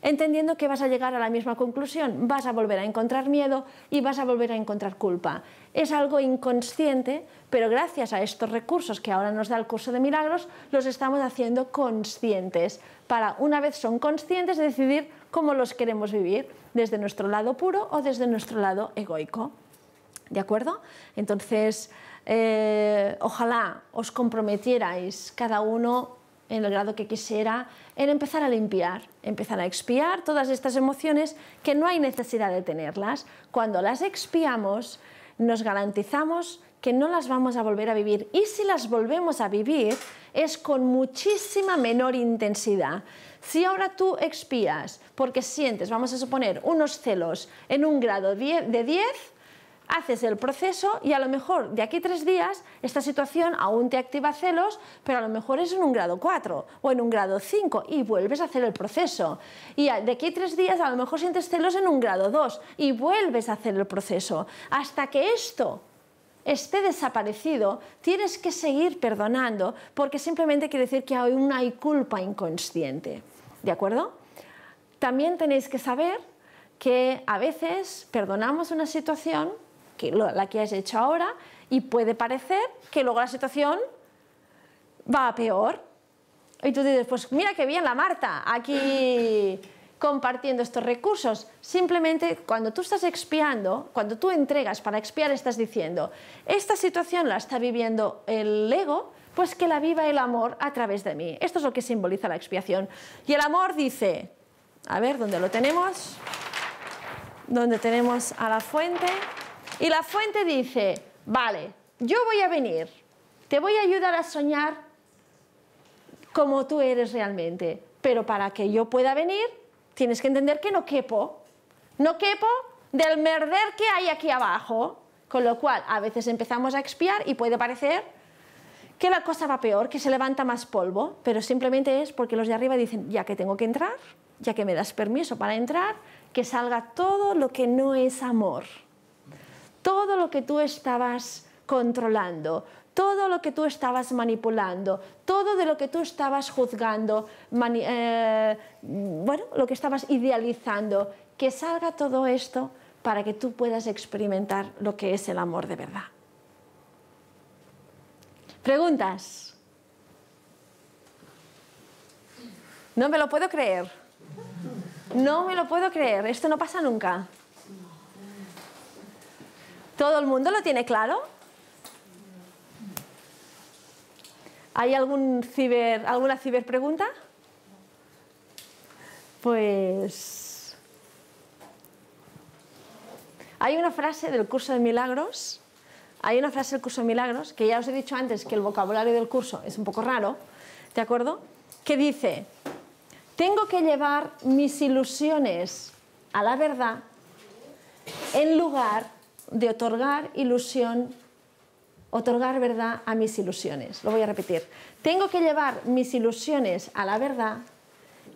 entendiendo que vas a llegar a la misma conclusión, vas a volver a encontrar miedo y vas a volver a encontrar culpa. Es algo inconsciente, pero gracias a estos recursos que ahora nos da el curso de milagros, los estamos haciendo conscientes, para una vez son conscientes de decidir cómo los queremos vivir, desde nuestro lado puro o desde nuestro lado egoico. ¿De acuerdo? Entonces... Eh, ojalá os comprometierais cada uno en el grado que quisiera, en empezar a limpiar, empezar a expiar todas estas emociones que no hay necesidad de tenerlas. Cuando las expiamos, nos garantizamos que no las vamos a volver a vivir y si las volvemos a vivir es con muchísima menor intensidad. Si ahora tú expías porque sientes, vamos a suponer, unos celos en un grado de 10, haces el proceso y a lo mejor de aquí tres días esta situación aún te activa celos, pero a lo mejor es en un grado 4 o en un grado 5 y vuelves a hacer el proceso. Y de aquí tres días a lo mejor sientes celos en un grado 2 y vuelves a hacer el proceso. Hasta que esto esté desaparecido, tienes que seguir perdonando porque simplemente quiere decir que aún hay culpa inconsciente. ¿De acuerdo? También tenéis que saber que a veces perdonamos una situación la que has hecho ahora y puede parecer que luego la situación va a peor. Y tú dices, pues mira qué bien la Marta, aquí compartiendo estos recursos. Simplemente cuando tú estás expiando, cuando tú entregas para expiar, estás diciendo, esta situación la está viviendo el ego, pues que la viva el amor a través de mí. Esto es lo que simboliza la expiación. Y el amor dice, a ver, ¿dónde lo tenemos? ¿Dónde tenemos a la fuente. Y la fuente dice, vale, yo voy a venir, te voy a ayudar a soñar como tú eres realmente, pero para que yo pueda venir, tienes que entender que no quepo, no quepo del merder que hay aquí abajo, con lo cual a veces empezamos a expiar y puede parecer que la cosa va peor, que se levanta más polvo, pero simplemente es porque los de arriba dicen, ya que tengo que entrar, ya que me das permiso para entrar, que salga todo lo que no es amor todo lo que tú estabas controlando, todo lo que tú estabas manipulando, todo de lo que tú estabas juzgando, eh, bueno, lo que estabas idealizando, que salga todo esto para que tú puedas experimentar lo que es el amor de verdad. ¿Preguntas? No me lo puedo creer. No me lo puedo creer. Esto no pasa nunca. ¿Todo el mundo lo tiene claro? ¿Hay algún ciber, alguna ciberpregunta? Pues... Hay una frase del curso de milagros, hay una frase del curso de milagros, que ya os he dicho antes que el vocabulario del curso es un poco raro, ¿de acuerdo? Que dice, tengo que llevar mis ilusiones a la verdad en lugar de otorgar ilusión, otorgar verdad a mis ilusiones. Lo voy a repetir. Tengo que llevar mis ilusiones a la verdad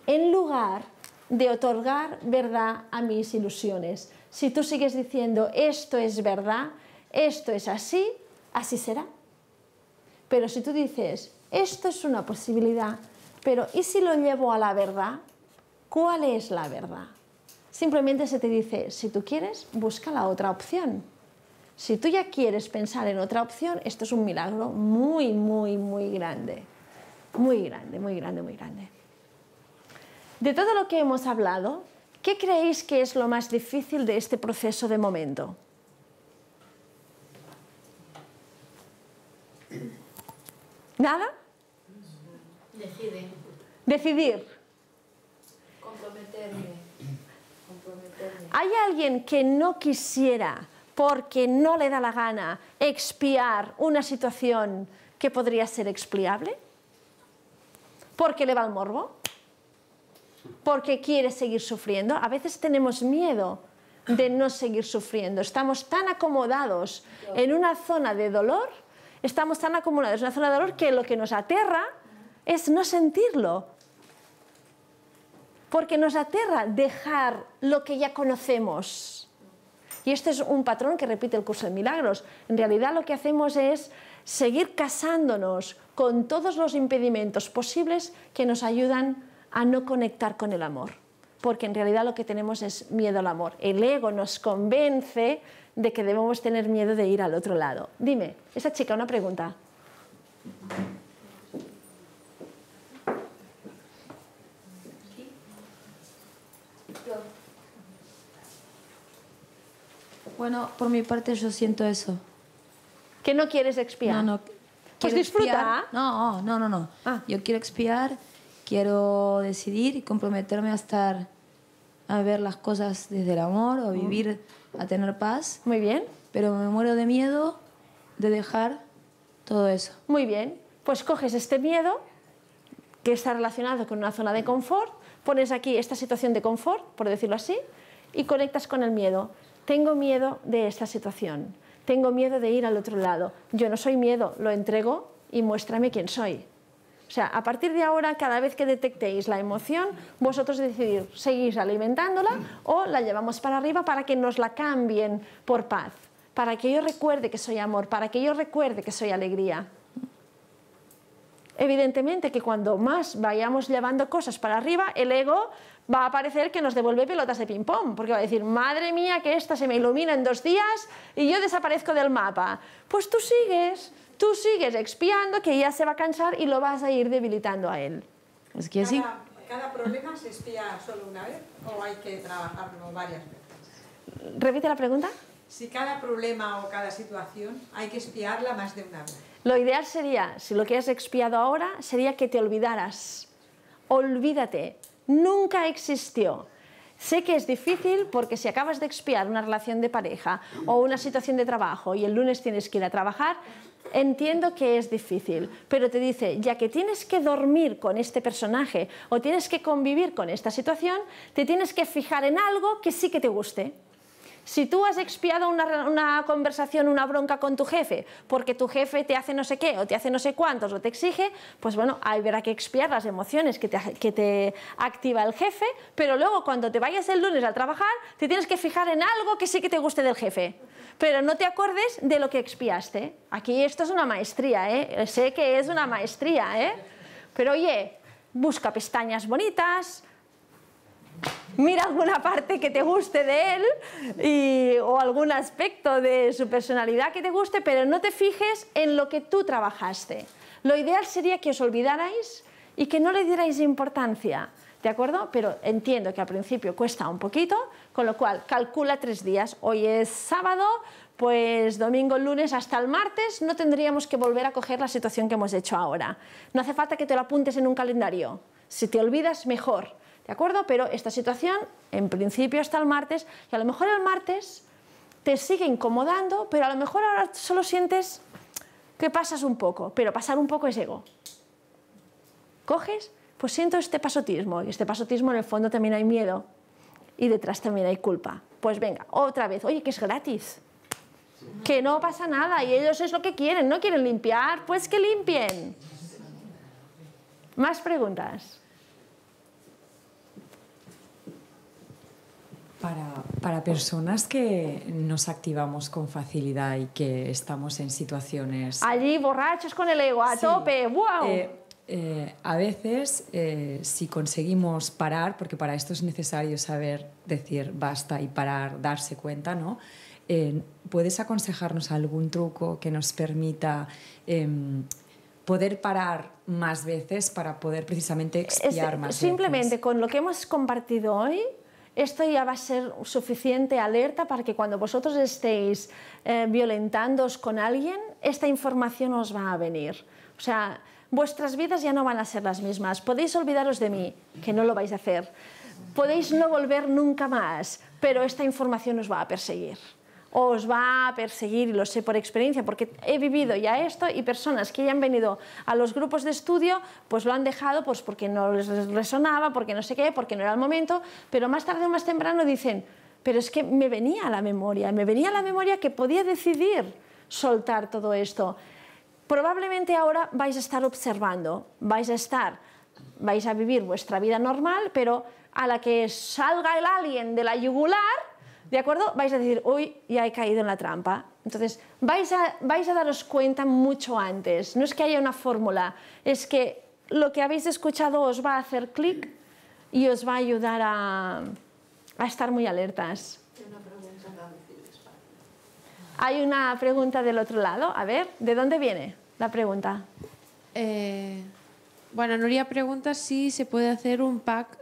en lugar de otorgar verdad a mis ilusiones. Si tú sigues diciendo esto es verdad, esto es así, así será. Pero si tú dices esto es una posibilidad, pero ¿y si lo llevo a la verdad? ¿Cuál es la verdad? Simplemente se te dice, si tú quieres, busca la otra opción. Si tú ya quieres pensar en otra opción, esto es un milagro muy, muy, muy grande. Muy grande, muy grande, muy grande. De todo lo que hemos hablado, ¿qué creéis que es lo más difícil de este proceso de momento? ¿Nada? Decidir. Decidir. Comprometerme. ¿Hay alguien que no quisiera, porque no le da la gana, expiar una situación que podría ser expliable? ¿Porque le va el morbo? ¿Porque quiere seguir sufriendo? A veces tenemos miedo de no seguir sufriendo. Estamos tan acomodados en una zona de dolor, estamos tan acomodados en una zona de dolor que lo que nos aterra es no sentirlo, porque nos aterra dejar lo que ya conocemos. Y este es un patrón que repite el curso de milagros. En realidad lo que hacemos es seguir casándonos con todos los impedimentos posibles que nos ayudan a no conectar con el amor. Porque en realidad lo que tenemos es miedo al amor. El ego nos convence de que debemos tener miedo de ir al otro lado. Dime, esa chica, una pregunta. Bueno, por mi parte yo siento eso. ¿Que no quieres expiar? No, no. Pues disfruta. No, no, no, no. Ah. Yo quiero expiar, quiero decidir y comprometerme a estar, a ver las cosas desde el amor, o mm. vivir, a tener paz. Muy bien. Pero me muero de miedo de dejar todo eso. Muy bien. Pues coges este miedo, que está relacionado con una zona de confort, pones aquí esta situación de confort, por decirlo así, y conectas con el miedo tengo miedo de esta situación, tengo miedo de ir al otro lado. Yo no soy miedo, lo entrego y muéstrame quién soy. O sea, a partir de ahora, cada vez que detectéis la emoción, vosotros decidís, seguís alimentándola o la llevamos para arriba para que nos la cambien por paz, para que yo recuerde que soy amor, para que yo recuerde que soy alegría. Evidentemente que cuando más vayamos llevando cosas para arriba, el ego va a parecer que nos devuelve pelotas de ping-pong, porque va a decir, madre mía, que esta se me ilumina en dos días y yo desaparezco del mapa. Pues tú sigues, tú sigues expiando que ya se va a cansar y lo vas a ir debilitando a él. Es Cada, problema se espía solo una vez o hay que trabajarlo varias veces? Repite la pregunta. Si cada problema o cada situación hay que espiarla más de una vez. Lo ideal sería, si lo que has expiado ahora, sería que te olvidaras. Olvídate, nunca existió. Sé que es difícil porque si acabas de expiar una relación de pareja o una situación de trabajo y el lunes tienes que ir a trabajar, entiendo que es difícil, pero te dice, ya que tienes que dormir con este personaje o tienes que convivir con esta situación, te tienes que fijar en algo que sí que te guste. Si tú has expiado una, conversación, una bronca con tu jefe, porque tu jefe te hace no sé qué, o te hace no sé cuántos, o te exige, pues bueno, hay verá que expiar las emociones que te, activa el jefe, pero luego cuando te vayas el lunes al trabajar, te tienes que fijar en algo que sí que te guste del jefe, pero no te acuerdes de lo que expiaste. Aquí esto es una maestría, ¿eh? Sé que es una maestría, ¿eh? Pero oye, busca pestañas bonitas, mira alguna parte que te guste de él o algún aspecto de su personalidad que te guste, pero no te fijes en lo que tú trabajaste. Lo ideal sería que os olvidarais y que no le dierais importancia, ¿de acuerdo? Pero entiendo que al principio cuesta un poquito, con lo cual calcula tres días. Hoy es sábado, pues domingo, lunes hasta el martes no tendríamos que volver a coger la situación que hemos hecho ahora. No hace falta que te lo apuntes en un calendario. Si te olvidas, mejor ¿De acuerdo? Pero esta situación, en principio, hasta el martes, y a lo mejor el martes te sigue incomodando, pero a lo mejor ahora solo sientes que pasas un poco, pero pasar un poco es ego. Coges, pues siento este pasotismo, y este pasotismo en el fondo también hay miedo, y detrás también hay culpa. Pues venga, otra vez, oye, que es gratis, que no pasa nada, y ellos es lo que quieren, no quieren limpiar, pues que limpien. Más preguntas. Para, para, personas que nos activamos con facilidad y que estamos en situaciones... Allí borrachos con el ego a tope, wow. Eh, eh, a veces, eh, si conseguimos parar, porque para esto es necesario saber decir basta y parar, darse cuenta, ¿no? ¿Puedes aconsejarnos algún truco que nos permita em, poder parar más veces para poder precisamente expiar más Simplemente con lo que hemos compartido hoy, esto ya va a ser suficiente alerta para que cuando vosotros estéis eh, violentándoos con alguien, esta información os va a venir. O sea, vuestras vidas ya no van a ser las mismas. Podéis olvidaros de mí, que no lo vais a hacer. Podéis no volver nunca más, pero esta información os va a perseguir os va a perseguir, y lo sé por experiencia, porque he vivido ya esto y personas que ya han venido a los grupos de estudio, pues lo han dejado pues porque no les resonaba, porque no sé qué, porque no era el momento, pero más tarde o más temprano dicen, pero es que me venía a la memoria, me venía a la memoria que podía decidir soltar todo esto. Probablemente ahora vais a estar observando, vais a estar, vais a vivir vuestra vida normal, pero a la que salga el alien de la yugular, ¿de acuerdo? Vais a decir, uy, ya he caído en la trampa. Entonces, vais a, daros cuenta mucho antes. No es que haya una fórmula, es que lo que habéis escuchado os va a hacer clic y os va a ayudar a, estar muy alertas. Hay una pregunta del otro lado. A ver, ¿de dónde viene la pregunta? Eh, bueno, Nuria pregunta si se puede hacer un pack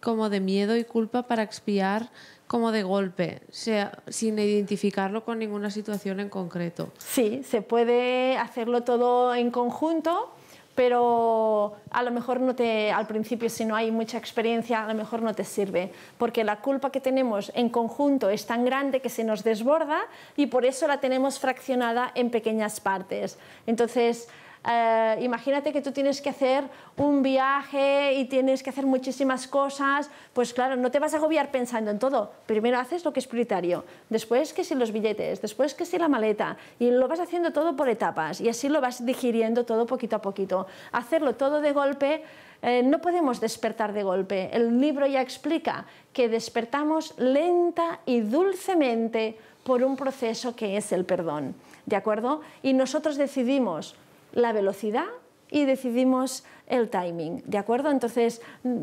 como de miedo y culpa para expiar como de golpe, sea, sin identificarlo con ninguna situación en concreto. Sí, se puede hacerlo todo en conjunto, pero a lo mejor no te, al principio si no hay mucha experiencia, a lo mejor no te sirve, porque la culpa que tenemos en conjunto es tan grande que se nos desborda y por eso la tenemos fraccionada en pequeñas partes. Entonces, eh, imagínate que tú tienes que hacer un viaje y tienes que hacer muchísimas cosas, pues claro, no te vas a agobiar pensando en todo. Primero haces lo que es prioritario, después que si los billetes, después que si la maleta, y lo vas haciendo todo por etapas y así lo vas digiriendo todo poquito a poquito. Hacerlo todo de golpe. Eh, no podemos despertar de golpe. El libro ya explica que despertamos lenta y dulcemente por un proceso que es el perdón. ¿De acuerdo? Y nosotros decidimos la velocidad y decidimos el timing, ¿de acuerdo? Entonces, mm,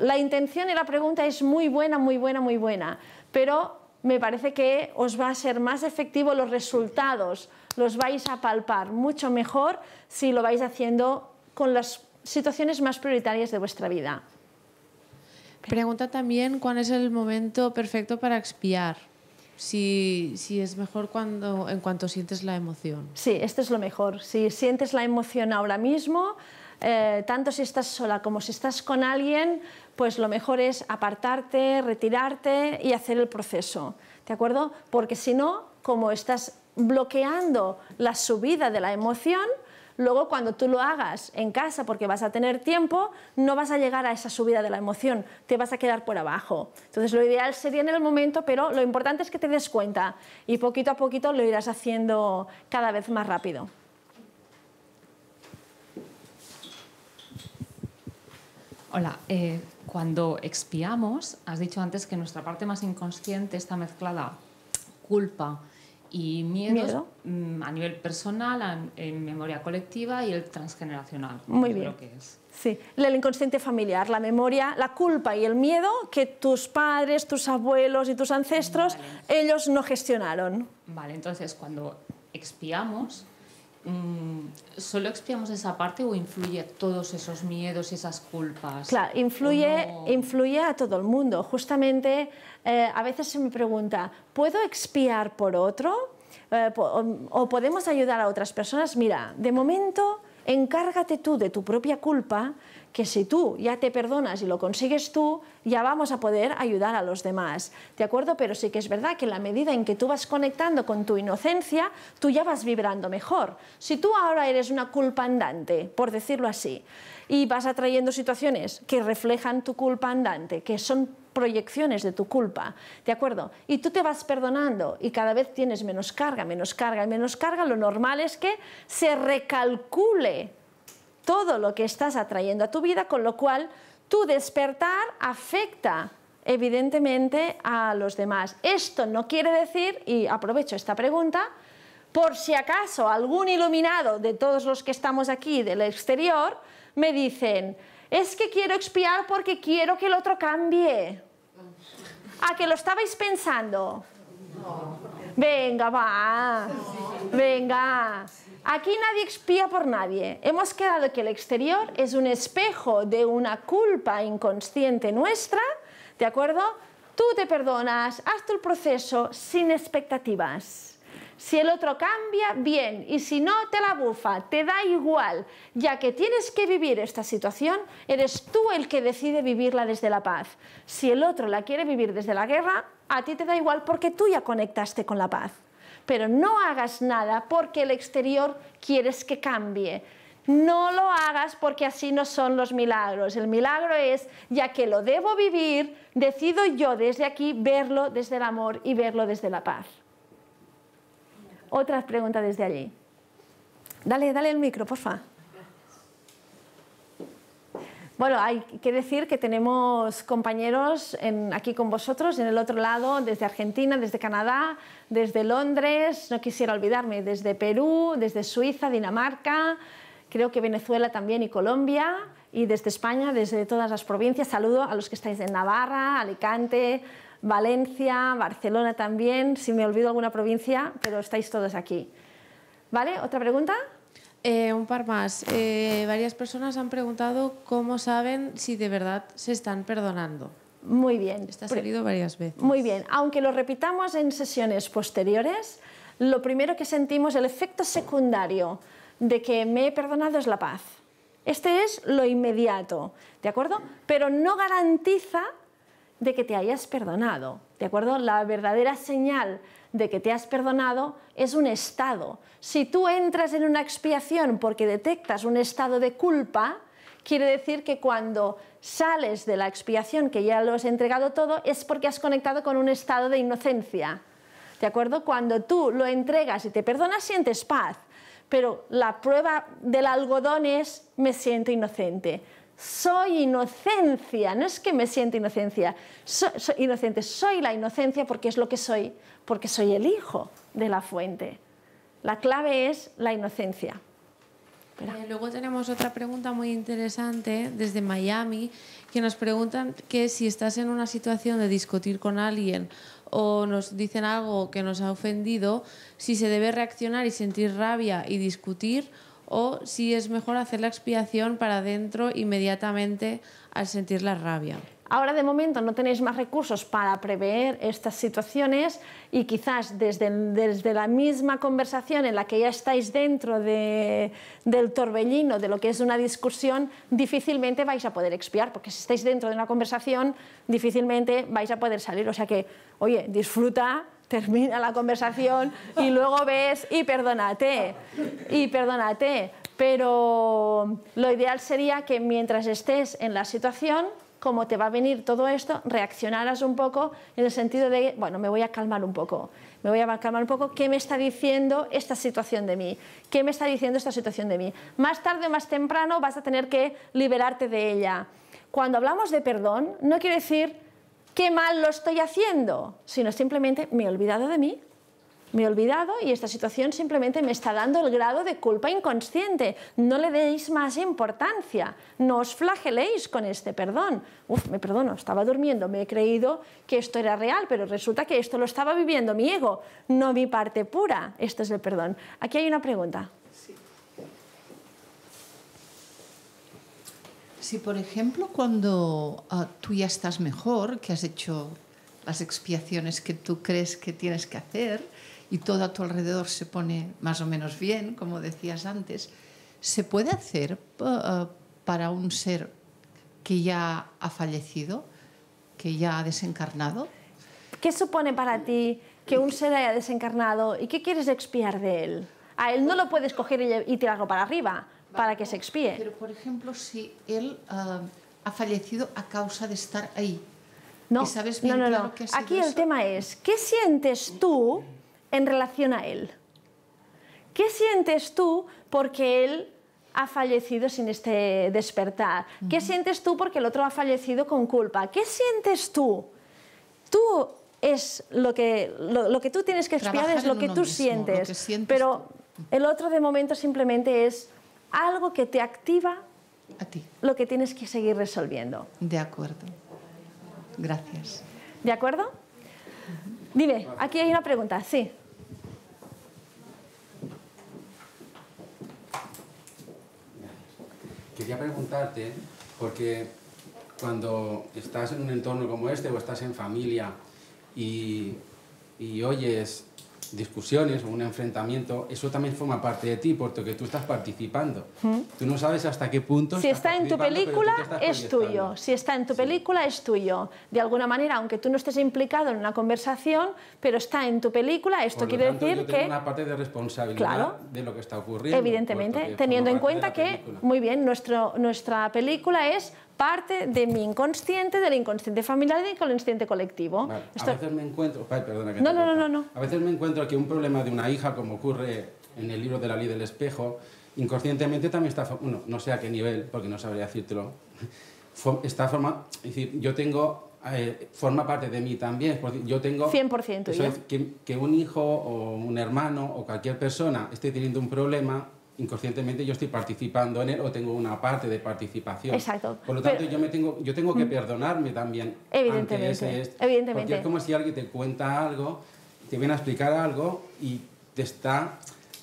la intención y la pregunta es muy buena, muy buena, muy buena, pero me parece que os va a ser más efectivo los resultados, los vais a palpar mucho mejor si lo vais haciendo con las situaciones más prioritarias de vuestra vida. Pregunta también cuál es el momento perfecto para expiar si, es mejor en cuanto sientes la emoción. Sí, esto es lo mejor. Si sientes la emoción ahora mismo, eh, tanto si estás sola como si estás con alguien, pues lo mejor es apartarte, retirarte y hacer el proceso. ¿De acuerdo? Porque si no, como estás bloqueando la subida de la emoción, luego cuando tú lo hagas en casa porque vas a tener tiempo, no vas a llegar a esa subida de la emoción, te vas a quedar por abajo. Entonces lo ideal sería en el momento, pero lo importante es que te des cuenta y poquito a poquito lo irás haciendo cada vez más rápido. Hola, eh, cuando expiamos, has dicho antes que nuestra parte más inconsciente está mezclada culpa, y miedos ¿Miedo? Mm, a nivel personal, en memoria colectiva y el transgeneracional. Muy bien. Creo que es. Sí, el inconsciente familiar, la memoria, la culpa y el miedo que tus padres, tus abuelos y tus ancestros, ellos no gestionaron. Vale, entonces cuando expiamos, Mm, solo expiamos esa parte o influye todos esos miedos y esas culpas? Claro, influye, influye a todo el mundo. Justamente eh, a veces se me pregunta, ¿puedo expiar por otro? Eh, ¿O podemos ayudar a otras personas? Mira, de momento encárgate tú de tu propia culpa que si tú ya te perdonas y lo consigues tú, ya vamos a poder ayudar a los demás. ¿De acuerdo? Pero sí que es verdad que en la medida en que tú vas conectando con tu inocencia, tú ya vas vibrando mejor. Si tú ahora eres una culpa andante, por decirlo así, y vas atrayendo situaciones que reflejan tu culpa andante, que son proyecciones de tu culpa, ¿de acuerdo? Y tú te vas perdonando y cada vez tienes menos carga, menos carga y menos carga, lo normal es que se recalcule todo lo que estás atrayendo a tu vida, con lo cual tu despertar afecta evidentemente a los demás. Esto no quiere decir, y aprovecho esta pregunta, por si acaso algún iluminado de todos los que estamos aquí del exterior me dicen, es que quiero expiar porque quiero que el otro cambie. ¿A que lo estabais pensando? Venga, va. Venga. Aquí nadie expía por nadie. Hemos quedado que el exterior es un espejo de una culpa inconsciente nuestra, ¿de acuerdo? Tú te perdonas, haz el proceso sin expectativas. Si el otro cambia, bien, y si no, te la bufa, te da igual, ya que tienes que vivir esta situación, eres tú el que decide vivirla desde la paz. Si el otro la quiere vivir desde la guerra, a ti te da igual porque tú ya conectaste con la paz pero no hagas nada porque el exterior quieres que cambie. No lo hagas porque así no son los milagros. El milagro es, ya que lo debo vivir, decido yo desde aquí verlo desde el amor y verlo desde la paz. Otra pregunta desde allí. Dale, dale el micro, porfa. Bueno, hay que decir que tenemos compañeros en, aquí con vosotros, en el otro lado, desde Argentina, desde Canadá, desde Londres, no quisiera olvidarme, desde Perú, desde Suiza, Dinamarca, creo que Venezuela también y Colombia, y desde España, desde todas las provincias. Saludo a los que estáis en Navarra, Alicante, Valencia, Barcelona también, si me olvido alguna provincia, pero estáis todos aquí. ¿Vale? ¿Otra pregunta? Eh, un par más. Eh, varias personas han preguntado cómo saben si de verdad se están perdonando. Muy bien. ha salido varias veces. Muy bien. Aunque lo repitamos en sesiones posteriores, lo primero que sentimos, el efecto secundario de que me he perdonado es la paz. Este es lo inmediato, ¿de acuerdo? Pero no garantiza de que te hayas perdonado, ¿de acuerdo? La verdadera señal de que te has perdonado es un estado. Si tú entras en una expiación porque detectas un estado de culpa, quiere decir que cuando sales de la expiación, que ya lo has entregado todo, es porque has conectado con un estado de inocencia. ¿De acuerdo? Cuando tú lo entregas y te perdonas, sientes paz. Pero la prueba del algodón es me siento inocente soy inocencia, no es que me siento inocencia, soy, soy, inocente, soy la inocencia porque es lo que soy, porque soy el hijo de la fuente. La clave es la inocencia. Eh, luego tenemos otra pregunta muy interesante desde Miami, que nos preguntan que si estás en una situación de discutir con alguien o nos dicen algo que nos ha ofendido, si se debe reaccionar y sentir rabia y discutir o si es mejor hacer la expiación para adentro inmediatamente al sentir la rabia. Ahora de momento no tenéis más recursos para prever estas situaciones y quizás desde, la misma conversación en la que ya estáis dentro del torbellino de lo que es una discusión, difícilmente vais a poder expiar, porque si estáis dentro de una conversación, difícilmente vais a poder salir. O sea que, oye, disfruta termina la conversación y luego ves y perdónate, y perdónate. Pero lo ideal sería que mientras estés en la situación, como te va a venir todo esto, reaccionarás un poco en el sentido de, bueno, me voy a calmar un poco, me voy a calmar un poco, ¿qué me está diciendo esta situación de mí? ¿Qué me está diciendo esta situación de mí? Más tarde o más temprano vas a tener que liberarte de ella. Cuando hablamos de perdón, no quiere decir qué mal lo estoy haciendo, sino simplemente me he olvidado de mí, me he olvidado y esta situación simplemente me está dando el grado de culpa inconsciente. No le deis más importancia, no os flageléis con este perdón. Uf, me perdono, estaba durmiendo, me he creído que esto era real, pero resulta que esto lo estaba viviendo mi ego, no mi parte pura. Esto es el perdón. Aquí hay una pregunta. Sí. Si, por ejemplo, cuando ah, tú ya estás mejor, que has hecho las expiaciones que tú crees que tienes que hacer, y todo a tu alrededor se pone más o menos bien, como decías antes, ¿se puede hacer eh, para un ser que ya ha fallecido, que ya ha desencarnado? ¿Qué supone para ti que un ser haya desencarnado y qué quieres expiar de él? A él no lo puedes coger y tirarlo para arriba para que se expíe. Pero, por ejemplo, si él eh, ha fallecido a causa de estar ahí. No, sabes bien no, no, Aquí el tema es, ¿qué sientes tú en relación a Él. ¿Qué sientes tú porque Él ha fallecido sin este despertar? ¿Qué sientes tú porque el otro ha fallecido con culpa? ¿Qué sientes tú? Tú es lo que, lo, que tú tienes que expiar, es lo que tú sientes, pero el otro de momento simplemente es algo que te activa a ti. lo que tienes que seguir resolviendo. De acuerdo. Gracias. ¿De acuerdo? Dime, aquí hay una pregunta, sí. Quería preguntarte, porque cuando estás en un entorno como este o estás en familia y, y oyes discusiones o un enfrentamiento, eso también forma parte de ti porque tú estás participando. Hmm. Tú no sabes hasta qué punto... Si está en tu película, es tuyo. Si está en tu película, es tuyo. De alguna manera, aunque tú no estés implicado en una conversación, pero está en tu película, esto quiere decir yo tengo una parte de responsabilidad de lo que está ocurriendo. Evidentemente, teniendo en cuenta que, muy bien, nuestra película es parte de mi inconsciente, del inconsciente familiar y del inconsciente colectivo. A veces me encuentro... que no, no, no, A veces me encuentro que un problema de una hija, como ocurre en el libro de la ley del espejo, inconscientemente también está... Bueno, no sé a qué nivel, porque no sabría decírtelo. Está forma... Es decir, yo tengo... Eh, forma parte de mí también. Yo tengo... 100% eso que un hijo o un hermano o cualquier persona esté teniendo un problema inconscientemente yo estoy participando en él o tengo una parte de participación. Exacto. Por lo tanto, yo, me tengo, yo tengo que mm. perdonarme también. Evidentemente. evidentemente. Porque es como si alguien te cuenta algo, te viene a explicar algo y te está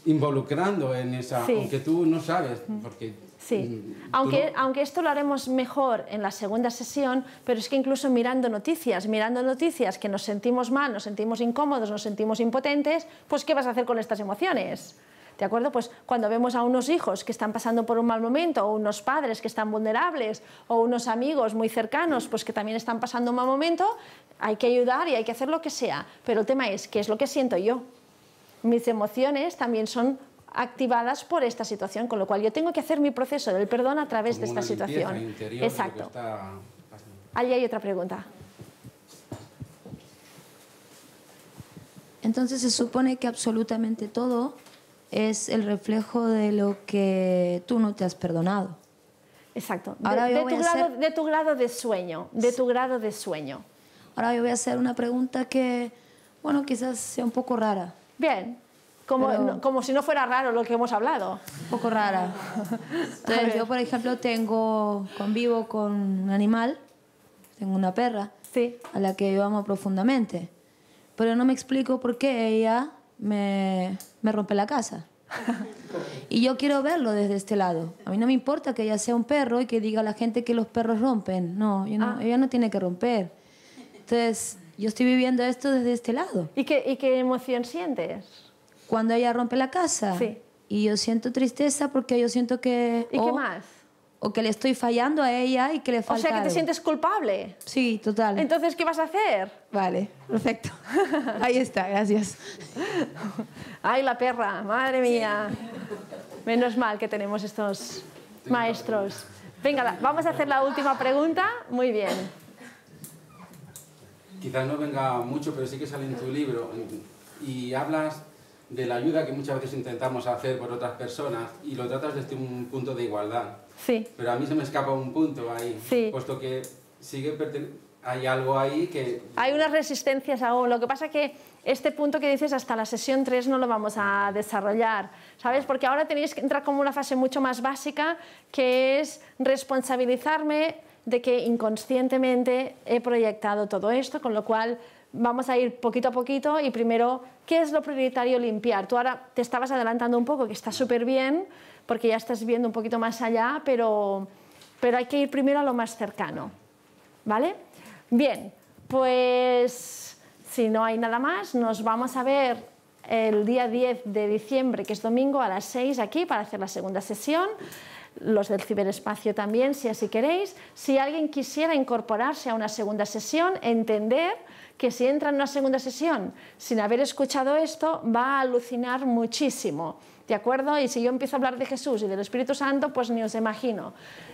involucrando en esa, aunque tú no sabes, mm. porque Sí, mm, aunque, aunque esto lo haremos mejor en la segunda sesión, pero es que incluso mirando noticias, mirando noticias que nos sentimos mal, nos sentimos incómodos, nos sentimos impotentes, pues ¿qué vas a hacer con estas emociones? ¿de acuerdo? Pues cuando vemos a unos hijos que están pasando por un mal momento, o unos padres que están vulnerables, o unos amigos muy cercanos, pues que también están pasando un mal momento, hay que ayudar y hay que hacer lo que sea. Pero el tema es, ¿qué es lo que siento yo? Mis emociones también son activadas por esta situación, con lo cual yo tengo que hacer mi proceso del perdón a través de esta situación. Exacto. Está... Allí hay otra pregunta. Entonces se supone que absolutamente todo es el reflejo de lo que tú no te has perdonado. Exacto. de, tu grado, de, sueño, de tu grado de sueño. Ahora yo voy a hacer una pregunta que, bueno, quizás sea un poco rara. Bien, como, si no fuera raro lo que hemos hablado. Un poco rara. yo, por ejemplo, tengo, convivo con un animal, tengo una perra, sí. a la que yo amo profundamente. Pero no me explico por qué ella me, rompe la casa. y yo quiero verlo desde este lado. A mí no me importa que ella sea un perro y que diga a la gente que los perros rompen. No, ah. ella no tiene que romper. Entonces, yo estoy viviendo esto desde este lado. ¿Y qué, emoción sientes? Cuando ella rompe la casa. Sí. Y yo siento tristeza porque yo siento que... ¿Y qué oh, más? o que le estoy fallando a ella y que le falta O sea, que te sientes culpable. Sí, total. Entonces, ¿qué vas a hacer? Vale, perfecto. Ahí está, gracias. Ay, la perra, madre mía. Menos mal que tenemos estos maestros. Venga, vamos a hacer la última pregunta. Muy bien. Quizás no venga mucho, pero sí que sale en tu libro. Y hablas de la ayuda que muchas veces intentamos hacer por otras personas y lo tratas desde un punto de igualdad. Sí. Pero a mí se me escapa un punto ahí, sí. puesto que sigue hay algo ahí que... Hay unas resistencias aún, lo que pasa que este punto que dices hasta la sesión 3 no lo vamos a desarrollar, ¿sabes? Ah. Porque ahora tenéis que entrar como una fase mucho más básica que es responsabilizarme de que inconscientemente he proyectado todo esto, con lo cual vamos a ir poquito a poquito y primero, ¿qué es lo prioritario limpiar? Tú ahora te estabas adelantando un poco, que está súper bien, porque ya estás viendo un poquito más allá, pero, pero hay que ir primero a lo más cercano. ¿Vale? Bien, pues si no hay nada más, nos vamos a ver el día 10 de diciembre, que es domingo, a las 6 aquí para hacer la segunda sesión los del ciberespacio también, si así queréis. Si alguien quisiera incorporarse a una segunda sesión, entender que si entra en una segunda sesión sin haber escuchado esto, va a alucinar muchísimo. ¿De acuerdo? Y si yo empiezo a hablar de Jesús y del Espíritu Santo, pues ni os imagino,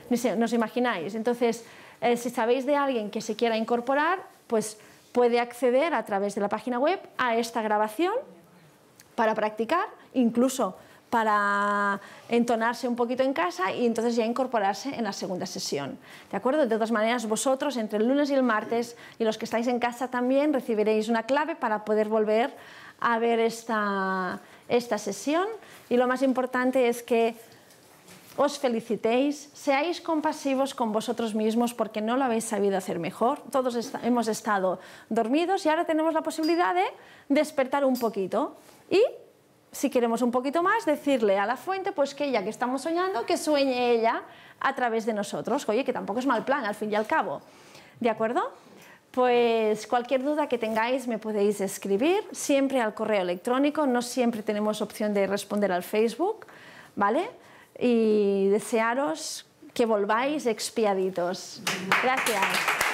ni se, nos imagináis. Entonces, eh, si sabéis de alguien que se quiera incorporar, pues puede acceder a través de la página web a esta grabación para practicar, incluso para entonarse un poquito en casa y entonces ya incorporarse en la segunda sesión. ¿De acuerdo? De todas maneras, vosotros entre el lunes y el martes y los que estáis en casa también recibiréis una clave para poder volver a ver esta, esta sesión. Y lo más importante es que os felicitéis, seáis compasivos con vosotros mismos porque no lo habéis sabido hacer mejor. Todos hemos estado dormidos y ahora tenemos la posibilidad de despertar un poquito y si queremos un poquito más, decirle a la fuente pues que ella que estamos soñando, que sueñe ella a través de nosotros. Oye, que tampoco es mal plan, al fin y al cabo. ¿De acuerdo? Pues cualquier duda que tengáis me podéis escribir, siempre al correo electrónico, no siempre tenemos opción de responder al Facebook, ¿vale? Y desearos que volváis expiaditos. Gracias.